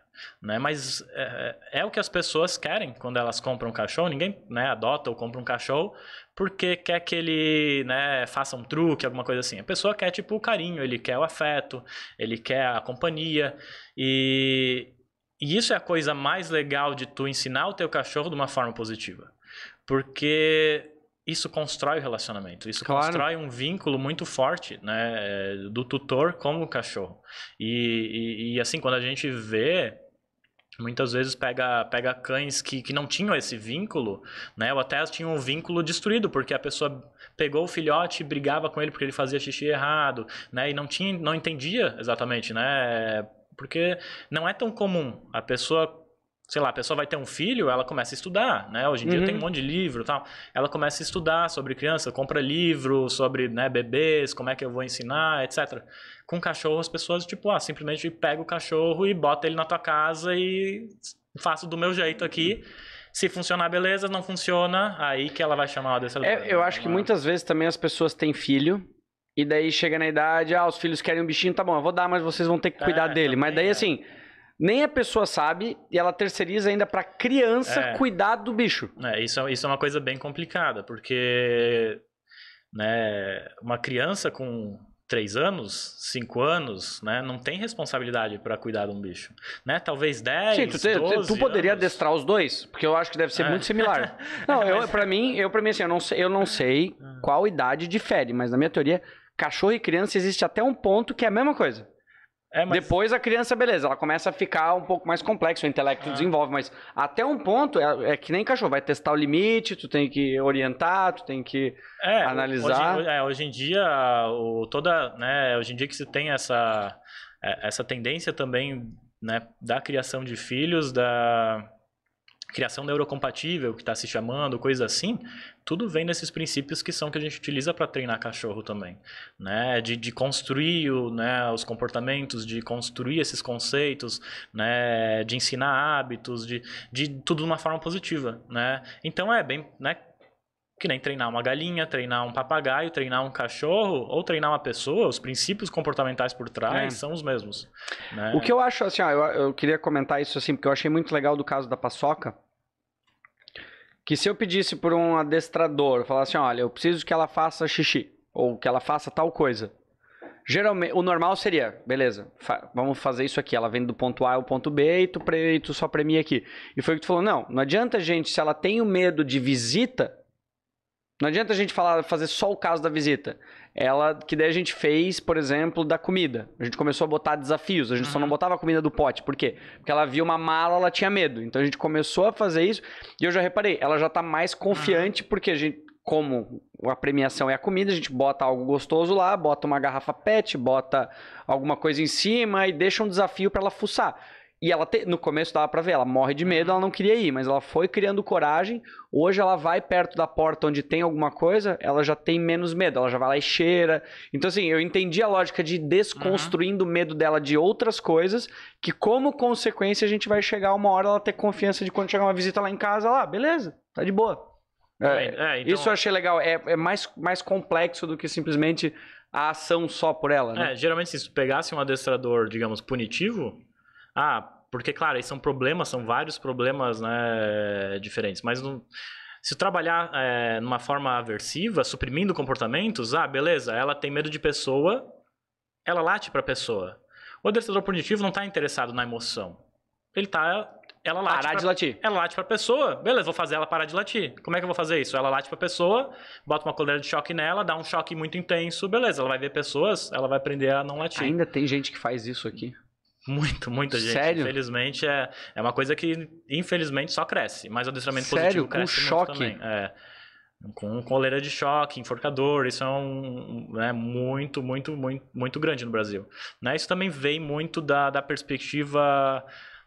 [SPEAKER 2] Né? Mas é, é, é, o que as pessoas querem quando elas compram um cachorro. Ninguém né, adota ou compra um cachorro porque quer que ele né, faça um truque, alguma coisa assim. A pessoa quer, tipo, o carinho, ele quer o afeto, ele quer a companhia. E, e isso é a coisa mais legal de tu ensinar o teu cachorro de uma forma positiva. Porque isso constrói o relacionamento, isso claro. constrói um vínculo muito forte, né, do tutor com o cachorro. E, e, e assim, quando a gente vê muitas vezes pega, pega cães que, que não tinham esse vínculo, né? Ou até tinham um vínculo destruído, porque a pessoa pegou o filhote e brigava com ele porque ele fazia xixi errado, né? E não, tinha, não entendia exatamente, né? Porque não é tão comum a pessoa sei lá, a pessoa vai ter um filho, ela começa a estudar, né? Hoje em uhum. dia tem um uhum. monte de livro tal. Ela começa a estudar sobre criança, compra livro sobre né, bebês, como é que eu vou ensinar, etc com cachorro as pessoas, tipo, ah, simplesmente pega o cachorro e bota ele na tua casa e faço do meu jeito aqui. Se funcionar, beleza, não funciona, aí que ela vai chamar o adestrador. É,
[SPEAKER 1] eu acho que muitas vezes também as pessoas têm filho e daí chega na idade, ah, os filhos querem um bichinho, tá bom, eu vou dar, mas vocês vão ter que é, cuidar é, dele. Mas daí é. assim, nem a pessoa sabe e ela terceiriza ainda para criança é. cuidar do bicho.
[SPEAKER 2] É, isso, é, isso é uma coisa bem complicada, porque né, uma criança com três anos, cinco anos, né? Não tem responsabilidade para cuidar de um bicho, né? Talvez 10, Sim, tu, te, tu poderia anos. adestrar os dois, porque eu acho que deve ser é. muito similar. não, eu para
[SPEAKER 1] mim, eu para mim assim, eu não sei, eu não sei ah. qual idade difere, mas na minha teoria, cachorro e criança existe até um ponto que é a mesma coisa. É, mas... Depois a criança, beleza, ela começa a ficar um pouco mais complexa, o intelecto ah. desenvolve, mas até um ponto é, é, que nem cachorro, vai testar o limite, tu tem que orientar, tu tem que é, analisar. Hoje,
[SPEAKER 2] é, hoje em dia, o, toda, né, hoje em dia que se tem essa, é, essa tendência também né, da criação de filhos, da, criação neurocompatível, que está se chamando, coisa assim, tudo vem desses princípios que são que a gente utiliza para treinar cachorro também, né? De, de construir o, né, os comportamentos, de construir esses conceitos, né? De ensinar hábitos, de, de tudo de uma forma positiva, né? Então é bem, né? que nem treinar uma galinha, treinar um papagaio, treinar um cachorro ou treinar uma pessoa, os princípios comportamentais por trás é. são os mesmos. Né? O que eu
[SPEAKER 1] acho, assim, ó, eu, eu queria comentar isso assim, porque eu achei muito legal do caso da paçoca, que se eu pedisse por um adestrador, falasse assim, olha, eu preciso que ela faça xixi, ou que ela faça tal coisa. Geralmente, o normal seria, beleza, fa vamos fazer isso aqui, ela vem do ponto A ao ponto B e tu, e tu só premia aqui. E foi o que tu falou, não, não adianta gente, se ela tem o medo de visita, não adianta a gente falar, fazer só o caso da visita. Ela, que daí a gente fez, por exemplo, da comida. A gente começou a botar desafios. A gente uhum. só não botava a comida do pote. Por quê? Porque ela via uma mala, ela tinha medo. Então a gente começou a fazer isso. E eu já reparei, ela já tá mais confiante, uhum. porque a gente, como a premiação é a comida, a gente bota algo gostoso lá, bota uma garrafa PET, bota alguma coisa em cima e deixa um desafio para ela fuçar. E ela te... no começo dava pra ver, ela morre de medo, uhum. ela não queria ir, mas ela foi criando coragem. Hoje ela vai perto da porta onde tem alguma coisa, ela já tem menos medo, ela já vai lá e cheira. Então, assim, eu entendi a lógica de desconstruindo uhum. o medo dela de outras coisas, que como consequência a gente vai chegar uma hora ela ter confiança de quando chegar uma visita lá em casa, lá, beleza, tá de boa. É, é, é então... Isso eu achei legal, é, é mais, mais complexo do que simplesmente a ação só
[SPEAKER 2] por ela, né? É, geralmente se isso pegasse um adestrador, digamos, punitivo, ah, porque, claro, aí são problemas, são vários problemas né, diferentes, mas não se trabalhar é, numa forma aversiva, suprimindo comportamentos, ah, beleza, ela tem medo de pessoa, ela late para a pessoa. O adestrador punitivo não está interessado na emoção. Ele está ela late parar pra, de latir. Ela late pra pessoa. Beleza, vou fazer ela parar de latir. Como é que eu vou fazer isso? Ela late pra pessoa, bota uma coleira de choque nela, dá um choque muito intenso. Beleza, ela vai ver pessoas, ela vai aprender a não latir. Ainda tem gente que faz isso aqui. Muito, muita gente. Sério? Infelizmente, é, é uma coisa que, infelizmente, só cresce. Mas o adestramento Sério? positivo cresce com muito choque. também. É, com coleira de choque, enforcador, isso é um, né, muito, muito, muito, muito grande no Brasil. Né? Isso também vem muito da, da perspectiva...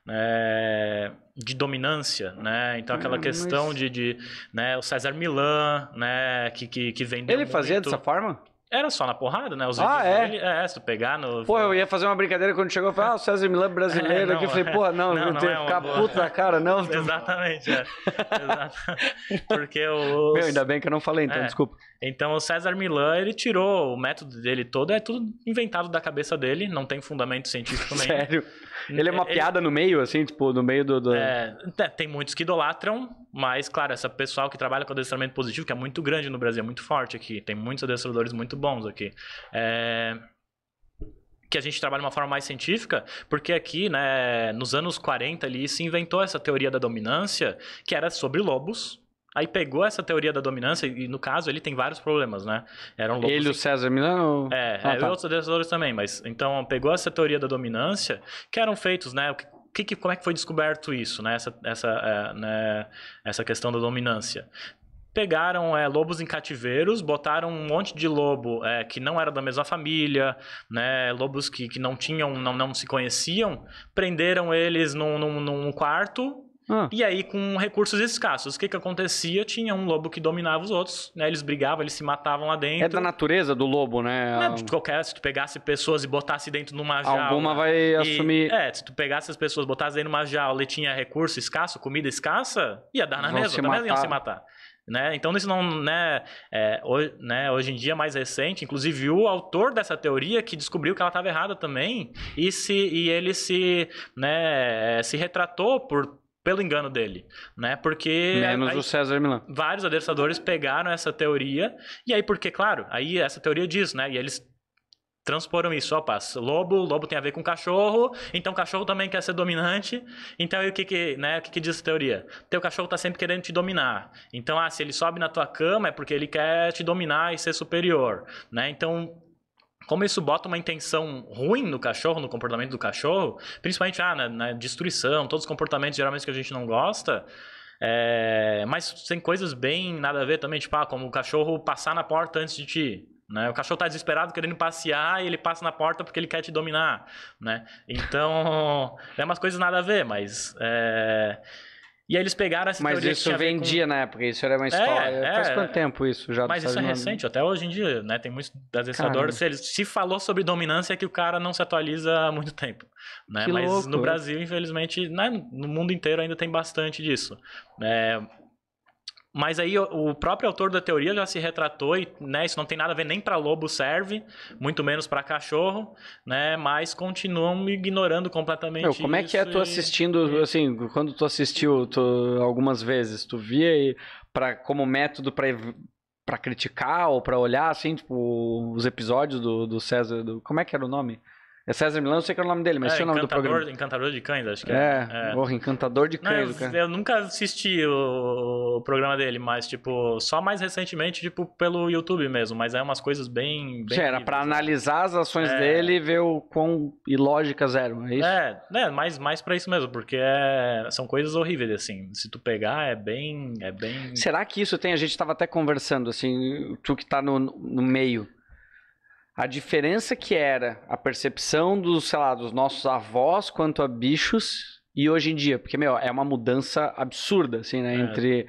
[SPEAKER 2] É, de dominância, né? Então aquela hum, questão de, de, né, o César Milan, né, que que, que vem Ele fazia dessa forma? Era só na porrada, né? Os ah, é? Dele, é, se tu pegar no. Pô, eu
[SPEAKER 1] ia fazer uma brincadeira quando chegou, e falei, ah, o César Milan brasileiro. É, não, eu falei, porra, não, não, não é ficar boa... puto na cara, não.
[SPEAKER 2] Exatamente, é. Exatamente. Porque o. Meu, ainda bem que eu não falei, então, é. desculpa. Então o César Milan, ele tirou o método dele todo, é tudo inventado da cabeça dele, não tem fundamento científico nenhum. Sério? Ele é, é uma ele... piada
[SPEAKER 1] no meio, assim, tipo, no meio do. do... É,
[SPEAKER 2] tem muitos que idolatram, mas, claro, essa pessoal que trabalha com adestramento positivo, que é muito grande no Brasil, é muito forte aqui. Tem muitos adestradores muito bons aqui. É que a gente trabalha de uma forma mais científica, porque aqui, né, nos anos 40 ali, se inventou essa teoria da dominância, que era sobre lobos, Aí pegou essa teoria da dominância, e no caso ele tem vários problemas, né? Eram loucos. Ele, o César Milano? É, ah, é tá. e outros pensadores também, mas. Então, pegou essa teoria da dominância, que eram feitos, né? Que, que, como é que foi descoberto isso, né? Essa, essa, é, né? essa questão da dominância pegaram é, lobos em cativeiros, botaram um monte de lobo é, que não era da mesma família, né, lobos que, que não tinham, não, não se conheciam, prenderam eles num, num, num quarto ah. E aí, com recursos escassos, o que, que acontecia? Tinha um lobo que dominava os outros, né? Eles brigavam, eles se matavam lá é dentro. É da natureza do lobo, né? Não, é, de qualquer, se tu pegasse pessoas e botasse dentro numa jaula. Alguma vai e, assumir. É, se tu pegasse as pessoas, botasse dentro numa jaula e tinha recurso escasso, comida escassa, ia dar na Vão mesa, na iam se matar. Né? Então, isso não, né, é, hoje, né, hoje em dia é mais recente, inclusive o autor dessa teoria que descobriu que ela estava errada também e, se, e ele se, né, se retratou por pelo engano dele, né? Porque menos aí, o César Milan. Vários adereçadores pegaram essa teoria e aí porque claro, aí essa teoria diz, né? E eles transporam isso, ó, lobo, lobo tem a ver com cachorro, então cachorro também quer ser dominante, então o que que, né, o que que diz a teoria? Teu cachorro tá sempre querendo te dominar, então, ah, se ele sobe na tua cama é porque ele quer te dominar e ser superior, né, então como isso bota uma intenção ruim no cachorro, no comportamento do cachorro, principalmente ah, na, na destruição, todos os comportamentos geralmente que a gente não gosta. É, mas tem coisas bem nada a ver também, tipo, ah, como o cachorro passar na porta antes de ti. Né? O cachorro está desesperado querendo passear e ele passa na porta porque ele quer te dominar. Né? Então, é umas coisas nada a ver, mas. É... E aí eles pegaram essa Mas isso vendia com... na época, isso era uma história. É, é, Faz quanto tempo isso já? Mas isso é recente, até hoje em dia, né? Tem muitos adestradores. Se, se falou sobre dominância é que o cara não se atualiza há muito tempo. Né? Que mas louco. no Brasil, infelizmente, né? no mundo inteiro ainda tem bastante disso. É, mas aí o próprio autor da teoria já se retratou e, né, isso não tem nada a ver nem para lobo serve, muito menos para cachorro, né, mas continuam ignorando completamente Meu, como é que é tu assistindo,
[SPEAKER 1] assim, quando tu assistiu tu, algumas vezes, tu via e como método para para criticar ou para olhar, assim, tipo, os episódios do, do César, do, como é que era o nome? É César Milano, não sei qual é o nome dele, mas é, tinha é o nome do programa.
[SPEAKER 2] Encantador de Cães, acho que é. É, é.
[SPEAKER 1] porra, Encantador de Cães. Não, eu, cara.
[SPEAKER 2] eu nunca assisti o, o, programa dele, mas, tipo, só mais recentemente, tipo, pelo YouTube mesmo. Mas é umas coisas bem... bem era pra assim. analisar as ações é. dele
[SPEAKER 1] e ver o quão ilógicas eram, é isso? É,
[SPEAKER 2] né, mais, mais pra isso mesmo, porque é, são coisas horríveis, assim. Se tu pegar, é bem, é bem... Será que isso tem... A gente
[SPEAKER 1] tava até conversando, assim, tu que tá no, no meio a diferença que era a percepção dos, sei lá, dos nossos avós quanto a bichos e hoje em dia, porque, meu, é uma mudança absurda, assim, né, é. entre...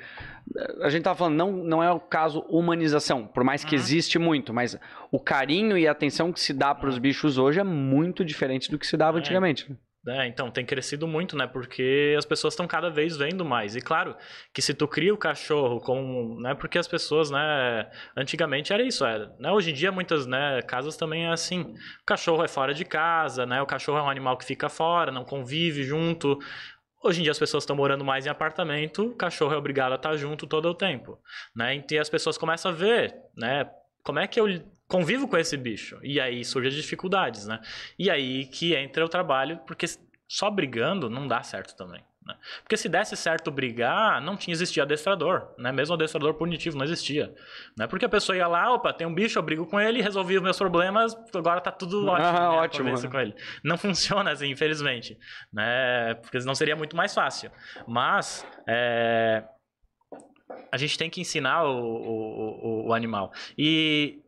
[SPEAKER 1] A gente tava falando, não, não é o caso humanização, por mais que uhum. existe muito, mas o carinho e a atenção que se dá para os bichos hoje é muito diferente do que se dava é. antigamente. Né?
[SPEAKER 2] Né? então, tem crescido muito, né? Porque as pessoas estão cada vez vendo mais. E claro que se tu cria o cachorro com... Né, porque as pessoas, né? Antigamente era isso. Era, né, hoje em dia, muitas né, casas também é assim. O cachorro é fora de casa, né? O cachorro é um animal que fica fora, não convive junto. Hoje em dia as pessoas estão morando mais em apartamento, o cachorro é obrigado a estar junto todo o tempo, né? E as pessoas começam a ver, né? Como é que eu convivo com esse bicho. E aí surgem as dificuldades, né? E aí que entra o trabalho, porque só brigando não dá certo também. Né? Porque se desse certo brigar, não tinha existido adestrador, né? Mesmo adestrador punitivo não existia, né? Porque a pessoa ia lá, opa, tem um bicho, eu brigo com ele, resolvi os meus problemas, agora tá tudo ah, ótimo, ah, né? ótimo. Né? com ele. Não funciona assim, infelizmente, né? Porque senão seria muito mais fácil. Mas é... a gente tem que ensinar o, o, o, o animal. E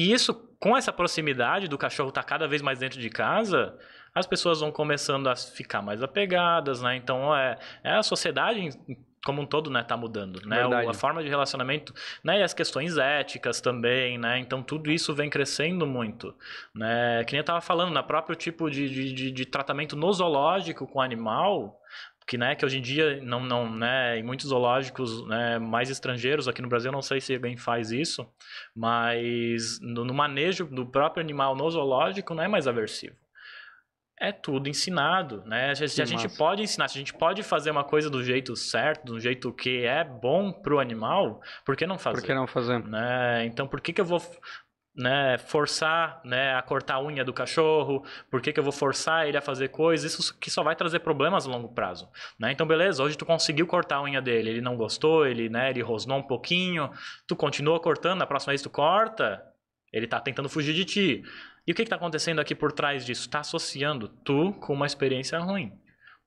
[SPEAKER 2] e isso, com essa proximidade do cachorro estar tá cada vez mais dentro de casa, as pessoas vão começando a ficar mais apegadas, né? Então é, é a sociedade como um todo, né, tá mudando, né? A forma de relacionamento, né, e as questões éticas também, né? Então tudo isso vem crescendo muito, né? Que nem eu tava falando, na né? próprio tipo de, de, de tratamento no zoológico com animal, que, né, que hoje em dia não, não, né, em muitos zoológicos né, mais estrangeiros aqui no Brasil, não sei se alguém faz isso, mas no, no, manejo do próprio animal no zoológico não é mais aversivo. É tudo ensinado, né? Se, se a gente pode ensinar, se a gente pode fazer uma coisa do jeito certo, do jeito que é bom para o animal, por que não fazer? Por que não fazer? Né? Então, por que, que eu vou né, forçar né, a cortar a unha do cachorro, por que, que eu vou forçar ele a fazer coisas, isso que só vai trazer problemas a longo prazo. Né? Então, beleza, hoje tu conseguiu cortar a unha dele, ele não gostou, ele, né, ele rosnou um pouquinho, tu continua cortando, na próxima vez tu corta, ele está tentando fugir de ti. E o que está acontecendo aqui por trás disso? Está associando tu com uma experiência ruim.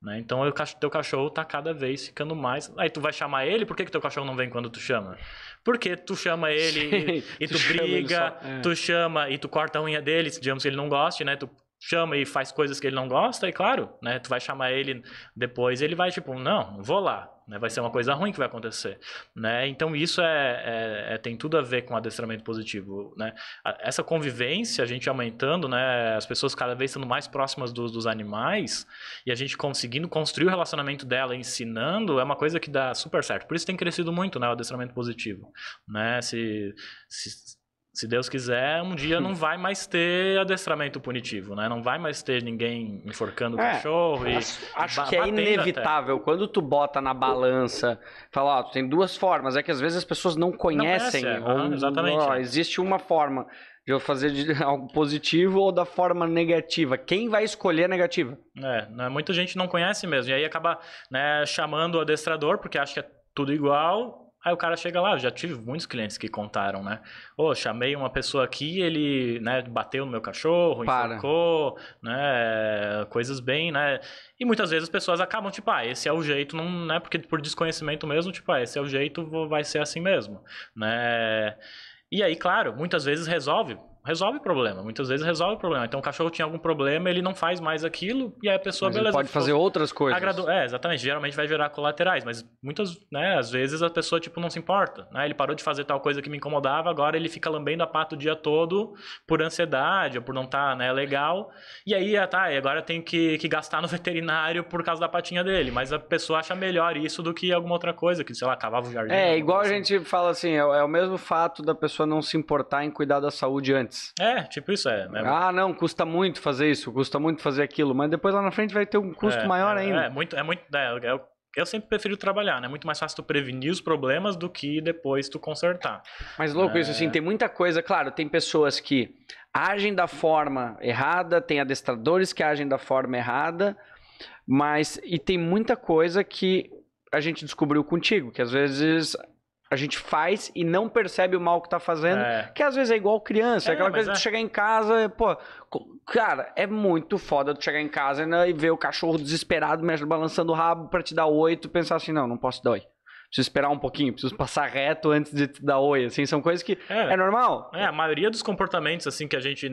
[SPEAKER 2] Né? Então, o teu cachorro está cada vez ficando mais... Aí tu vai chamar ele, por que, que teu cachorro não vem quando tu chama? Porque tu chama ele e, e, tu, tu briga, chama só, é. tu chama e tu corta a unha dele, digamos que ele não goste, né? Tu chama e faz coisas que ele não gosta, e é claro, né? Tu vai chamar ele depois, ele vai tipo, não, vou lá, né? Vai ser uma coisa ruim que vai acontecer, né? Então isso é, é, é tem tudo a ver com adestramento positivo, né? A, essa convivência, a gente aumentando, né? As pessoas cada vez sendo mais próximas dos, dos animais e a gente conseguindo construir o relacionamento dela, ensinando, é uma coisa que dá super certo. Por isso tem crescido muito, né? O adestramento positivo, né? se, se se Deus quiser, um dia não vai mais ter adestramento punitivo, né? Não vai mais ter ninguém enforcando o é, cachorro. E acho, acho que é inevitável.
[SPEAKER 1] Até. Quando tu bota na balança, fala, ó, tem duas formas. É que às vezes as pessoas não conhecem. Não conhece, é. ou, ah, exatamente. Ó, é. existe uma forma de eu fazer de algo positivo ou da forma negativa. Quem vai escolher a negativa?
[SPEAKER 2] É, né? muita gente não conhece mesmo. E aí acaba né, chamando o adestrador, porque acha que é tudo igual, Aí o cara chega lá, eu já tive muitos clientes que contaram, né? Ô, oh, chamei uma pessoa aqui, ele né, bateu no meu cachorro, Para. enforcou, né? Coisas bem, né? E muitas vezes as pessoas acabam, tipo, ah, esse é o jeito, não, né? Porque por desconhecimento mesmo, tipo, ah, esse é o jeito, vai ser assim mesmo, né? E aí, claro, muitas vezes resolve, resolve o problema. Muitas vezes resolve o problema. Então o cachorro tinha algum problema, ele não faz mais aquilo e aí a pessoa, mas beleza. pode tipo, fazer
[SPEAKER 1] outras coisas. Agradou.
[SPEAKER 2] É, exatamente. Geralmente vai gerar colaterais, mas muitas, né, às vezes a pessoa, tipo, não se importa. Né? Ele parou de fazer tal coisa que me incomodava, agora ele fica lambendo a pata o dia todo por ansiedade ou por não estar, tá, né, legal. E aí, ah, tá, e agora eu tenho que, que gastar no veterinário por causa da patinha dele. Mas a pessoa acha melhor isso do que alguma outra coisa, que, sei lá, cavava o jardim. É, igual
[SPEAKER 1] a assim. gente fala assim, é, é o mesmo fato da pessoa não se importar em cuidar da saúde antes antes.
[SPEAKER 2] É, tipo isso é. Né? Ah,
[SPEAKER 1] não, custa muito fazer isso, custa muito fazer aquilo, mas depois lá na frente vai ter um custo é, maior é, ainda. É,
[SPEAKER 2] muito, é muito, é, eu, eu sempre prefiro trabalhar, né? É muito mais fácil tu prevenir os problemas do que depois tu consertar. Mas louco isso assim, é. tem muita coisa, claro, tem pessoas que agem da forma
[SPEAKER 1] errada, tem adestradores que agem da forma errada, mas e tem muita coisa que a gente descobriu contigo, que às vezes a gente faz e não percebe o mal que tá fazendo, é. que às vezes é igual criança, é, aquela coisa é. de chegar em casa, pô, cara, é muito foda tu chegar em casa né, e ver o cachorro desesperado mesmo balançando o rabo para te dar oito, pensar assim, não, não posso dar oi. Preciso esperar um pouquinho, preciso passar reto antes de te dar oi, assim, são coisas que é, é
[SPEAKER 2] normal. É, a maioria dos comportamentos, assim, que a gente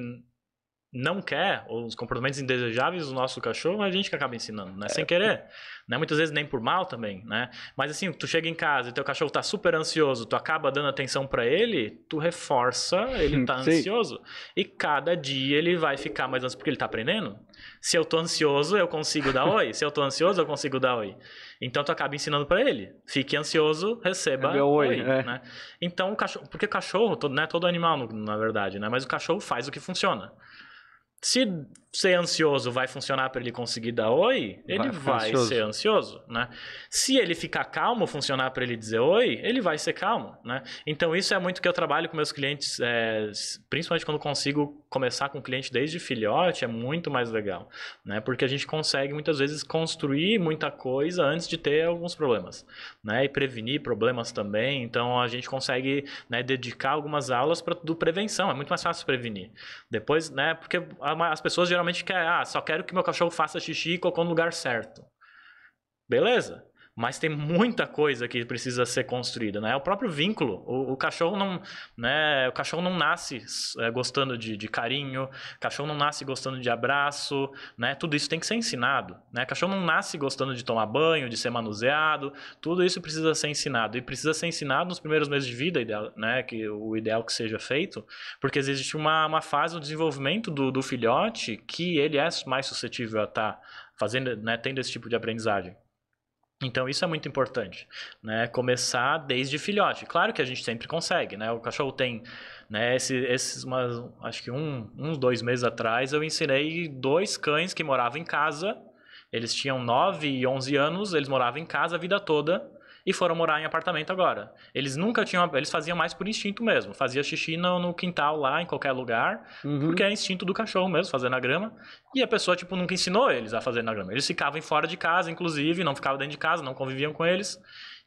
[SPEAKER 2] não quer os comportamentos indesejáveis do nosso cachorro, é a gente que acaba ensinando, né? É. Sem querer, né? Muitas vezes nem por mal também, né? Mas assim, tu chega em casa e teu cachorro tá super ansioso, tu acaba dando atenção para ele, tu reforça, ele hum, tá ansioso. E cada dia ele vai ficar mais ansioso porque ele tá aprendendo. Se eu tô ansioso, eu consigo dar oi. Se eu tô ansioso, eu consigo dar oi. Então tu acaba ensinando para ele. Fique ansioso, receba é oi, oi é. né? Então o cachorro, porque o cachorro, todo, né, todo animal, na verdade, né? Mas o cachorro faz o que funciona se ser ansioso vai funcionar para ele conseguir dar oi, ele vai, vai ser ansioso, né? Se ele ficar calmo, funcionar para ele dizer oi, ele vai ser calmo, né? Então isso é muito que eu trabalho com meus clientes, é, principalmente quando consigo começar com o cliente desde filhote, é muito mais legal, né? Porque a gente consegue muitas vezes construir muita coisa antes de ter alguns problemas, né? E prevenir problemas também. Então a gente consegue né, dedicar algumas aulas para do prevenção, é muito mais fácil prevenir. Depois, né? Porque as pessoas geralmente basicamente quer, ah, só quero que meu cachorro faça xixi e cocô no lugar certo. Beleza mas tem muita coisa que precisa ser construída, né? É o próprio vínculo, o, o cachorro não, né? O cachorro não nasce é, gostando de, de, carinho, o cachorro não nasce gostando de abraço, né? Tudo isso tem que ser ensinado, né? O cachorro não nasce gostando de tomar banho, de ser manuseado, tudo isso precisa ser ensinado e precisa ser ensinado nos primeiros meses de vida, ideal, né? Que o ideal que seja feito, porque existe uma, uma fase do desenvolvimento do, do filhote que ele é mais suscetível a estar tá fazendo, né, tendo esse tipo de aprendizagem. Então isso é muito importante, né? Começar desde filhote. Claro que a gente sempre consegue, né? O cachorro tem, né? esses, umas, acho que um, uns dois meses atrás eu ensinei dois cães que moravam em casa. Eles tinham 9 e 11 anos, eles moravam em casa a vida toda e foram morar em apartamento agora. Eles nunca tinham. Eles faziam mais por instinto mesmo. Fazia xixi no, no quintal lá, em qualquer lugar, uhum. porque é instinto do cachorro mesmo, fazer na grama. E a pessoa, tipo, nunca ensinou eles a fazer na grama. Eles ficavam fora de casa, inclusive, não ficavam dentro de casa, não conviviam com eles.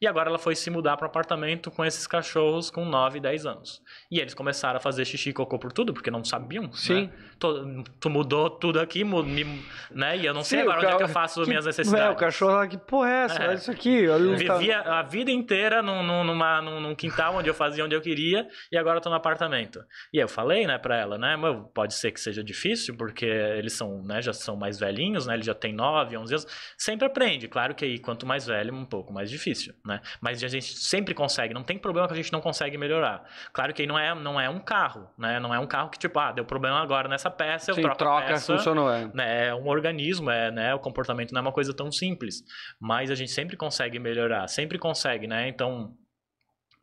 [SPEAKER 2] E agora ela foi se mudar para apartamento com esses cachorros com 9, 10 anos. E eles começaram a fazer xixi e cocô por tudo, porque não sabiam. Né? Sim. Né? Tu, tu, mudou tudo aqui, me, né? E eu não Sim, sei agora onde é que eu faço que, minhas né, necessidades. É, o
[SPEAKER 1] cachorro, lá que porra é essa? É. Isso aqui. Eu vivia
[SPEAKER 2] a vida inteira num, numa, num, num, quintal onde eu fazia onde eu queria, e agora eu tô no apartamento. E eu falei, né, pra ela, né? Pode ser que seja difícil, porque eles são, né, já são mais velhinhos, né? Eles já têm 9, 11 anos. Sempre aprende. Claro que aí, quanto mais velho, um pouco mais difícil, né? né? Mas a gente sempre consegue, não tem problema que a gente não consegue melhorar. Claro que não é, não é um carro, né? Não é um carro que tipo, ah, deu problema agora nessa peça, eu Sim, troco troca, a peça. funcionou, é. Né? É um organismo, é, né? O comportamento não é uma coisa tão simples, mas a gente sempre consegue melhorar, sempre consegue, né? Então,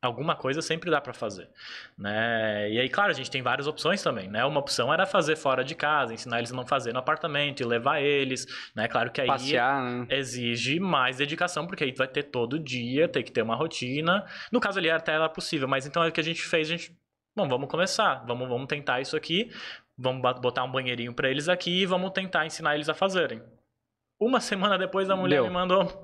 [SPEAKER 2] alguma coisa sempre dá para fazer, né? E aí, claro, a gente tem várias opções também, né? Uma opção era fazer fora de casa, ensinar eles a não fazer no apartamento e levar eles, né? Claro que aí Passear, né? exige mais dedicação, porque aí vai ter todo dia, tem que ter uma rotina. No caso ali até era possível, mas então é o que a gente fez, a gente, bom, vamos começar, vamos, vamos tentar isso aqui, vamos botar um banheirinho para eles aqui e vamos tentar ensinar eles a fazerem. Uma semana depois a mulher me mandou.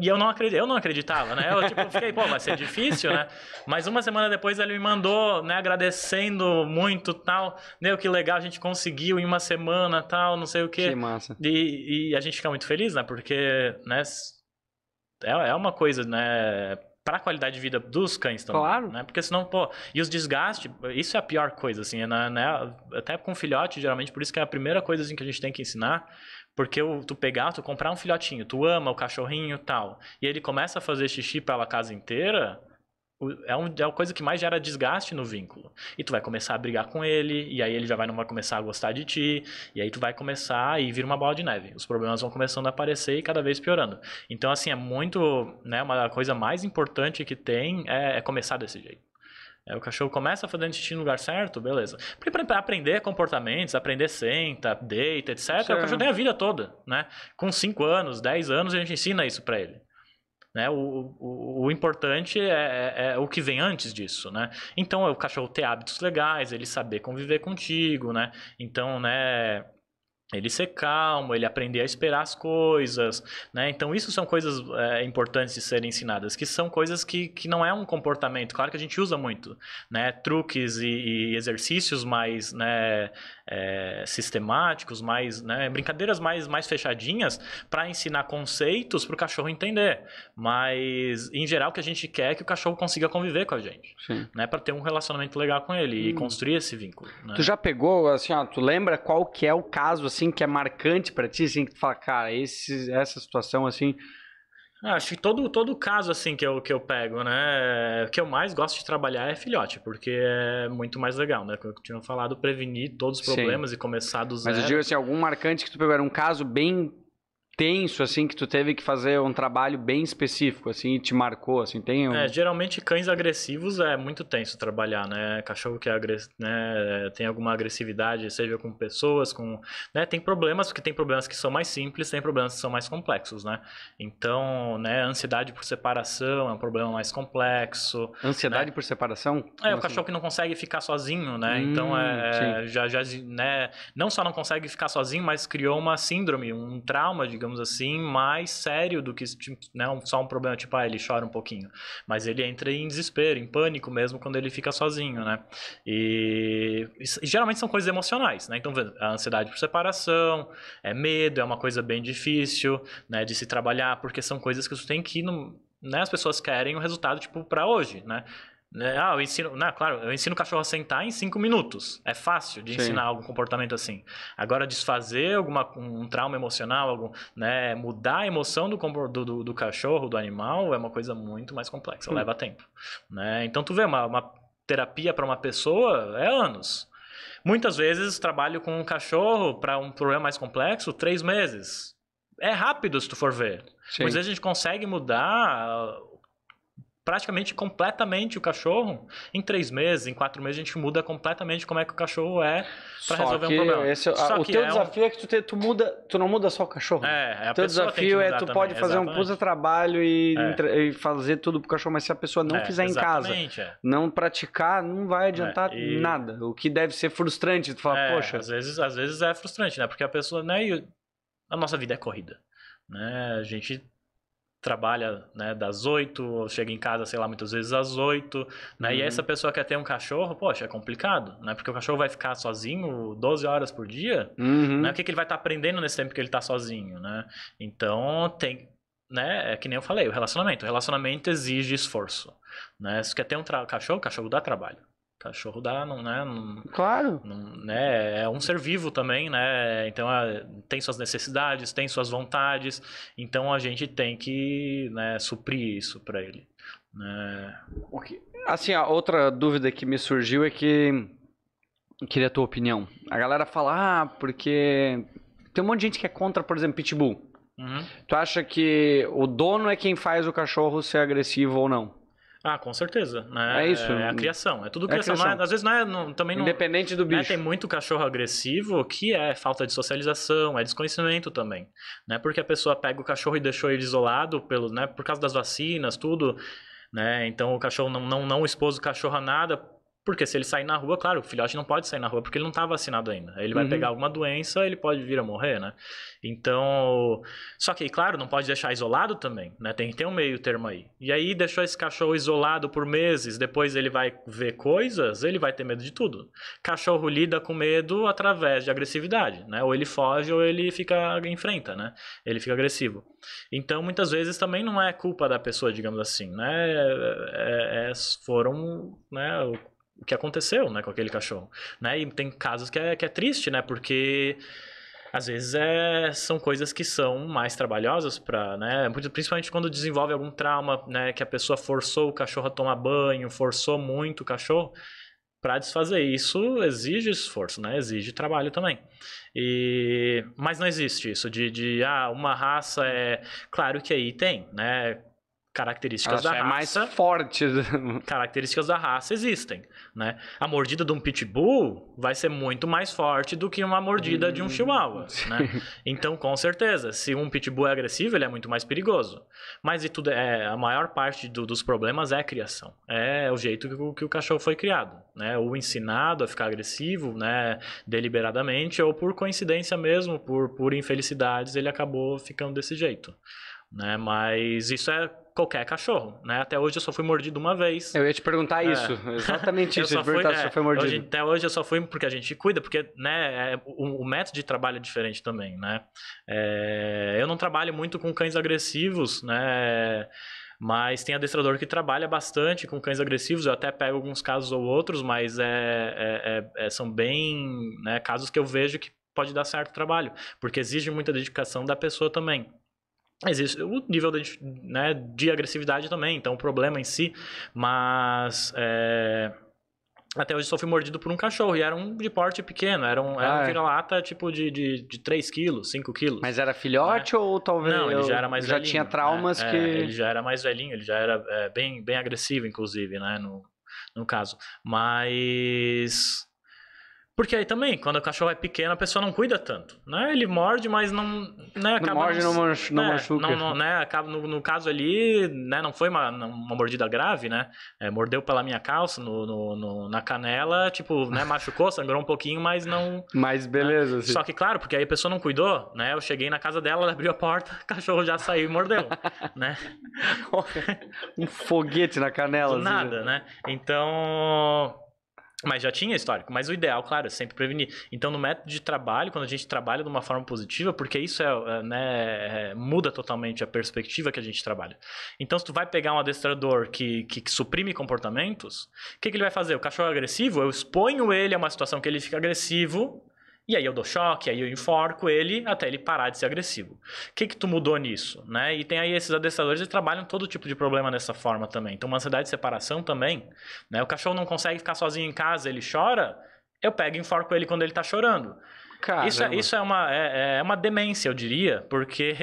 [SPEAKER 2] e eu não, acredit, eu não acreditava, né? Eu tipo, fiquei, pô, vai ser difícil, né? Mas uma semana depois ele me mandou, né, agradecendo muito tal. Meu, que legal, a gente conseguiu em uma semana tal, não sei o quê. Que massa. E, e a gente fica muito feliz, né? Porque, né? É, é uma coisa, né? para a qualidade de vida dos cães também. Claro. Né? Porque senão, pô, e os desgastes, isso é a pior coisa, assim, né? né? Até com filhote, geralmente, por isso que é a primeira coisa assim, que a gente tem que ensinar, porque tu pegar, tu comprar um filhotinho, tu ama o cachorrinho tal, e ele começa a fazer xixi pela casa inteira, é, um, é a coisa que mais gera desgaste no vínculo. E tu vai começar a brigar com ele, e aí ele já vai, não vai começar a gostar de ti, e aí tu vai começar e vira uma bola de neve. Os problemas vão começando a aparecer e cada vez piorando. Então, assim, é muito, né, uma coisa mais importante que tem é, é começar desse jeito. É, o cachorro começa a fazer xixi no lugar certo, beleza. Porque para aprender comportamentos, aprender senta, deita, etc., Sim. o cachorro tem a vida toda, né? Com 5 anos, 10 anos, a gente ensina isso para ele. Né? O, o, o importante é, é, é, o que vem antes disso, né? Então, é o cachorro ter hábitos legais, ele saber conviver contigo, né? Então, né ele ser calmo, ele aprender a esperar as coisas, né? Então isso são coisas é, importantes de serem ensinadas, que são coisas que, que não é um comportamento. Claro que a gente usa muito, né? Truques e, e exercícios mais, né? é, sistemáticos, mais né, brincadeiras mais, mais fechadinhas para ensinar conceitos para o cachorro entender. Mas, em geral, o que a gente quer é que o cachorro consiga conviver com a gente, né, para ter um relacionamento legal com ele hum. e construir esse vínculo. Né?
[SPEAKER 1] Tu já pegou, assim, ó, tu lembra qual que é o caso assim que é marcante para ti, assim, que tu fala, cara, esse, essa situação assim
[SPEAKER 2] ah, acho que todo, todo caso assim que eu, que eu pego, né? O que eu mais gosto de trabalhar é filhote, porque é muito mais legal, né? Como eu tinha falado, prevenir todos os problemas Sim. e começar do zero. Mas eu digo assim,
[SPEAKER 1] algum marcante que tu pegou, era um caso bem tenso, assim, que tu teve que fazer um trabalho bem específico, assim, e te marcou, assim, tem... Um... É,
[SPEAKER 2] geralmente cães agressivos é muito tenso trabalhar, né? Cachorro que é agress... né? tem alguma agressividade, seja com pessoas, com... Né? Tem problemas, porque tem problemas que são mais simples, tem problemas que são mais complexos, né? Então, né, ansiedade por separação é um problema mais complexo. Ansiedade né? por separação? É, Como é, o cachorro assim? que não consegue ficar sozinho, né? Hum, então, é... Sim. Já, já, né? Não só não consegue ficar sozinho, mas criou uma síndrome, um trauma, digamos assim, mais sério do que tipo, né, só um problema, tipo, ah, ele chora um pouquinho. Mas ele entra em desespero, em pânico mesmo quando ele fica sozinho, né? E, e geralmente são coisas emocionais, né? Então, a ansiedade por separação, é medo, é uma coisa bem difícil, né, de se trabalhar, porque são coisas que você tem que no, né, as pessoas querem o resultado tipo para hoje, né? Né? Ah, eu ensino. Não, né, claro, eu ensino o cachorro a sentar em cinco minutos. É fácil de Sim. ensinar algum comportamento assim. Agora, desfazer alguma, um trauma emocional, algum, né, mudar a emoção do, do, do cachorro, do animal, é uma coisa muito mais complexa, hum. leva tempo. Né? Então, tu vê, uma, uma terapia para uma pessoa é anos. Muitas vezes, trabalho com um cachorro para um problema mais complexo, três meses. É rápido se tu for ver. Sim. Muitas vezes a gente consegue mudar ah, praticamente completamente o cachorro. Em três meses, em quatro meses, a gente muda completamente como é que o cachorro é para resolver um problema. Esse, a, é o teu é desafio
[SPEAKER 1] um... é que tu, te, tu, muda, tu não muda só o cachorro. Né? É, é o teu desafio é tu também. pode fazer exatamente. um puta trabalho e, é. e, fazer tudo pro cachorro, mas se a pessoa não é, fizer em casa, é. não praticar, não vai adiantar é, e... nada. O que deve ser
[SPEAKER 2] frustrante, tu fala, poxa. Às vezes, às vezes é frustrante, né? Porque a pessoa, né? A nossa vida é corrida. Né? A gente trabalha né, das oito chega em casa, sei lá, muitas vezes às oito né? Uhum. E essa pessoa quer ter um cachorro, poxa, é complicado, né? Porque o cachorro vai ficar sozinho 12 horas por dia, uhum. né? O que, que ele vai estar tá aprendendo nesse tempo que ele está sozinho, né? Então, tem, né? É que nem eu falei, o relacionamento. O relacionamento exige esforço, né? Se quer ter um cachorro, o cachorro dá trabalho. Cachorro dá, não, né? claro. Não, né? É um ser vivo também, né? Então é, tem suas necessidades, tem suas vontades. Então a gente tem que né, suprir isso para ele. Né? Assim, a outra
[SPEAKER 1] dúvida que me surgiu é que eu queria a tua opinião. A galera fala, ah, porque tem um monte de gente que é contra, por exemplo, pitbull. Uhum. Tu acha que o dono é quem faz o cachorro ser agressivo ou não?
[SPEAKER 2] Ah, com certeza. Né? É isso. É a criação. É tudo é criação. É criação. às vezes não é. Não, também não, Independente do né, bicho. Né? Tem muito cachorro agressivo que é falta de socialização, é desconhecimento também. Né? Porque a pessoa pega o cachorro e deixou ele isolado pelo, né? por causa das vacinas, tudo. Né? Então o cachorro não, não, não expôs o cachorro a nada porque se ele sair na rua, claro, o filhote não pode sair na rua porque ele não estava tá vacinado ainda. Ele vai uhum. pegar alguma doença, ele pode vir a morrer, né? Então. Só que, claro, não pode deixar isolado também, né? Tem que ter um meio termo aí. E aí, deixou esse cachorro isolado por meses, depois ele vai ver coisas, ele vai ter medo de tudo. Cachorro lida com medo através de agressividade, né? Ou ele foge ou ele fica. enfrenta, né? Ele fica agressivo. Então, muitas vezes também não é culpa da pessoa, digamos assim, né? É, é, é foram. né? o que aconteceu, né, com aquele cachorro, né? E tem casos que é, que é triste, né, porque às vezes é, são coisas que são mais trabalhosas para, né, principalmente quando desenvolve algum trauma, né, que a pessoa forçou o cachorro a tomar banho, forçou muito o cachorro para desfazer isso exige esforço, né? Exige trabalho também. E mas não existe isso de, de ah, uma raça é claro que aí tem, né? características da é raça. mais forte. Características da raça existem, né? A mordida de um pitbull vai ser muito mais forte do que uma mordida hum, de um hum. chihuahua, sim. né? Então, com certeza, se um pitbull é agressivo, ele é muito mais perigoso. Mas e tudo é a maior parte do, dos problemas é a criação. É o jeito que o, que o cachorro foi criado, né? Ou ensinado a ficar agressivo, né, deliberadamente ou por coincidência mesmo, por por infelicidades, ele acabou ficando desse jeito. Né? Mas isso é qualquer cachorro, né? Até hoje eu só fui mordido uma vez. Eu ia te perguntar é. isso, exatamente isso. eu só fui, é, só foi mordido. Hoje, até hoje eu só fui porque a gente cuida, porque né, é, o, o método de trabalho é diferente também, né? É, eu não trabalho muito com cães agressivos, né? Mas tem adestrador que trabalha bastante com cães agressivos. Eu até pego alguns casos ou outros, mas é, é, é, é são bem né, casos que eu vejo que pode dar certo trabalho, porque exige muita dedicação da pessoa também existe o nível de, né, de agressividade também, então o problema em si, mas é, até hoje só fui mordido por um cachorro e era um de porte pequeno, era um, era ah, um é? lata tipo de, de, de 3 quilos, 5 quilos. Mas era filhote né? ou talvez. Não, ele já era mais já velhinho. Já tinha traumas né? que. É, ele já era mais velhinho, ele já era é, bem, bem agressivo, inclusive, né? No, no caso. Mas. Porque aí também, quando o cachorro é pequeno, a pessoa não cuida tanto, né? Ele morde, mas não... Né, acaba não morde, não, não né, machuca. Não, não, né, acaba, no, no, caso ali, né, não foi uma, uma mordida grave, né? É, mordeu pela minha calça, no, no, no, na canela, tipo, né, machucou, sangrou um pouquinho, mas não...
[SPEAKER 1] Mas né? beleza. Né? Só que,
[SPEAKER 2] claro, porque aí a pessoa não cuidou, né? Eu cheguei na casa dela, ela abriu a porta, o cachorro já saiu e mordeu, né?
[SPEAKER 1] um foguete na canela. Assim, nada, assim. né?
[SPEAKER 2] Então... Mas já tinha histórico. Mas o ideal, claro, é sempre prevenir. Então, no método de trabalho, quando a gente trabalha de uma forma positiva, porque isso é, é né, é, muda totalmente a perspectiva que a gente trabalha. Então, se tu vai pegar um adestrador que, que, que suprime comportamentos, o que, que ele vai fazer? O cachorro é agressivo, eu exponho ele a uma situação que ele fica agressivo, e aí eu dou choque, aí eu enforco ele até ele parar de ser agressivo. O que que tu mudou nisso, né? E tem aí esses adestradores que trabalham todo tipo de problema dessa forma também. Então uma ansiedade de separação também, né? O cachorro não consegue ficar sozinho em casa, ele chora, eu pego e enforco ele quando ele tá chorando. Caramba. Isso, é, isso é, uma, é, é, uma demência, eu diria, porque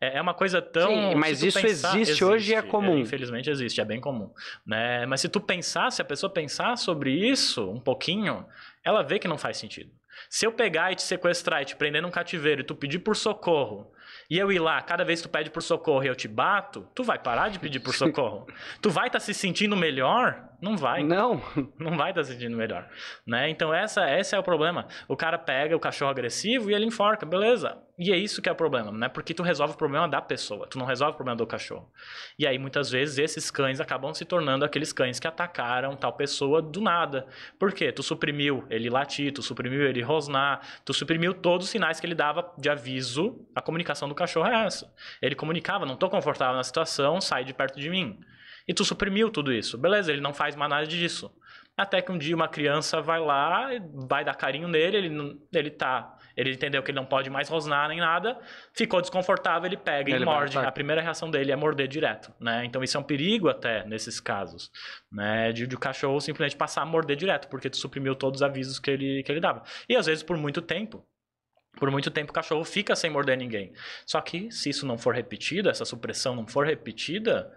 [SPEAKER 2] é, é uma coisa tão. Sim, mas isso pensar, existe, existe, hoje é, é comum. É, infelizmente existe, é bem comum. Né? Mas se tu pensar, se a pessoa pensar sobre isso um pouquinho, ela vê que não faz sentido. Se eu pegar e te sequestrar e te prender num cativeiro e tu pedir por socorro, e eu ir lá, cada vez que tu pede por socorro e eu te bato, tu vai parar de pedir por socorro? tu vai estar tá se sentindo melhor? Não vai. Não. Não vai estar tá se sentindo melhor. Né? Então, essa, esse é o problema. O cara pega o cachorro agressivo e ele enforca. Beleza. E é isso que é o problema, né? Porque tu resolve o problema da pessoa, tu não resolve o problema do cachorro. E aí, muitas vezes, esses cães acabam se tornando aqueles cães que atacaram tal pessoa do nada. Por quê? Tu suprimiu ele latir, tu suprimiu ele rosnar, tu suprimiu todos os sinais que ele dava de aviso. A comunicação do cachorro é essa. Ele comunicava, não tô confortável na situação, sai de perto de mim. E tu suprimiu tudo isso. Beleza, ele não faz mais nada disso. Até que um dia uma criança vai lá, vai dar carinho nele, ele, ele tá ele entendeu que ele não pode mais rosnar nem nada, ficou desconfortável, ele pega ele e morde. A primeira reação dele é morder direto, né? Então isso é um perigo até nesses casos, né? De, de o cachorro simplesmente passar a morder direto, porque tu suprimiu todos os avisos que ele, que ele dava. E às vezes por muito tempo, por muito tempo o cachorro fica sem morder ninguém. Só que se isso não for repetido, essa supressão não for repetida,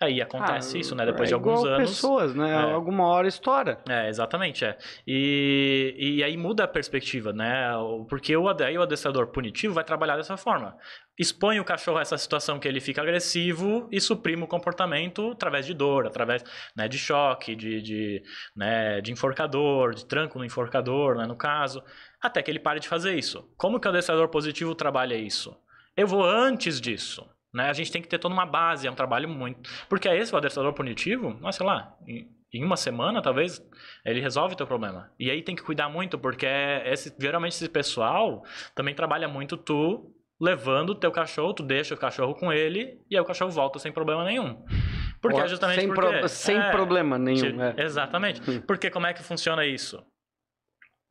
[SPEAKER 2] Aí ah, acontece ah, isso, né? Depois é de alguns anos. pessoas, né? É. Alguma hora estoura. É, exatamente, é. E, e aí muda a perspectiva, né? Porque o, aí o adestrador punitivo vai trabalhar dessa forma. Expõe o cachorro a essa situação que ele fica agressivo e suprime o comportamento através de dor, através né, de choque, de, de, né, de enforcador, de tranco no enforcador, né, no caso, até que ele pare de fazer isso. Como que o adestrador positivo trabalha isso? Eu vou antes disso. Né? A gente tem que ter toda uma base, é um trabalho muito. Porque esse, o adestrador punitivo, nossa, sei lá, em uma semana, talvez, ele resolve o teu problema. E aí tem que cuidar muito, porque é esse, geralmente esse pessoal também trabalha muito tu levando o teu cachorro, tu deixa o cachorro com ele e aí o cachorro volta sem problema nenhum.
[SPEAKER 1] Porque Ou é justamente sem, porque, pro, sem é, problema nenhum. É.
[SPEAKER 2] Exatamente. Hum. Porque como é que funciona isso?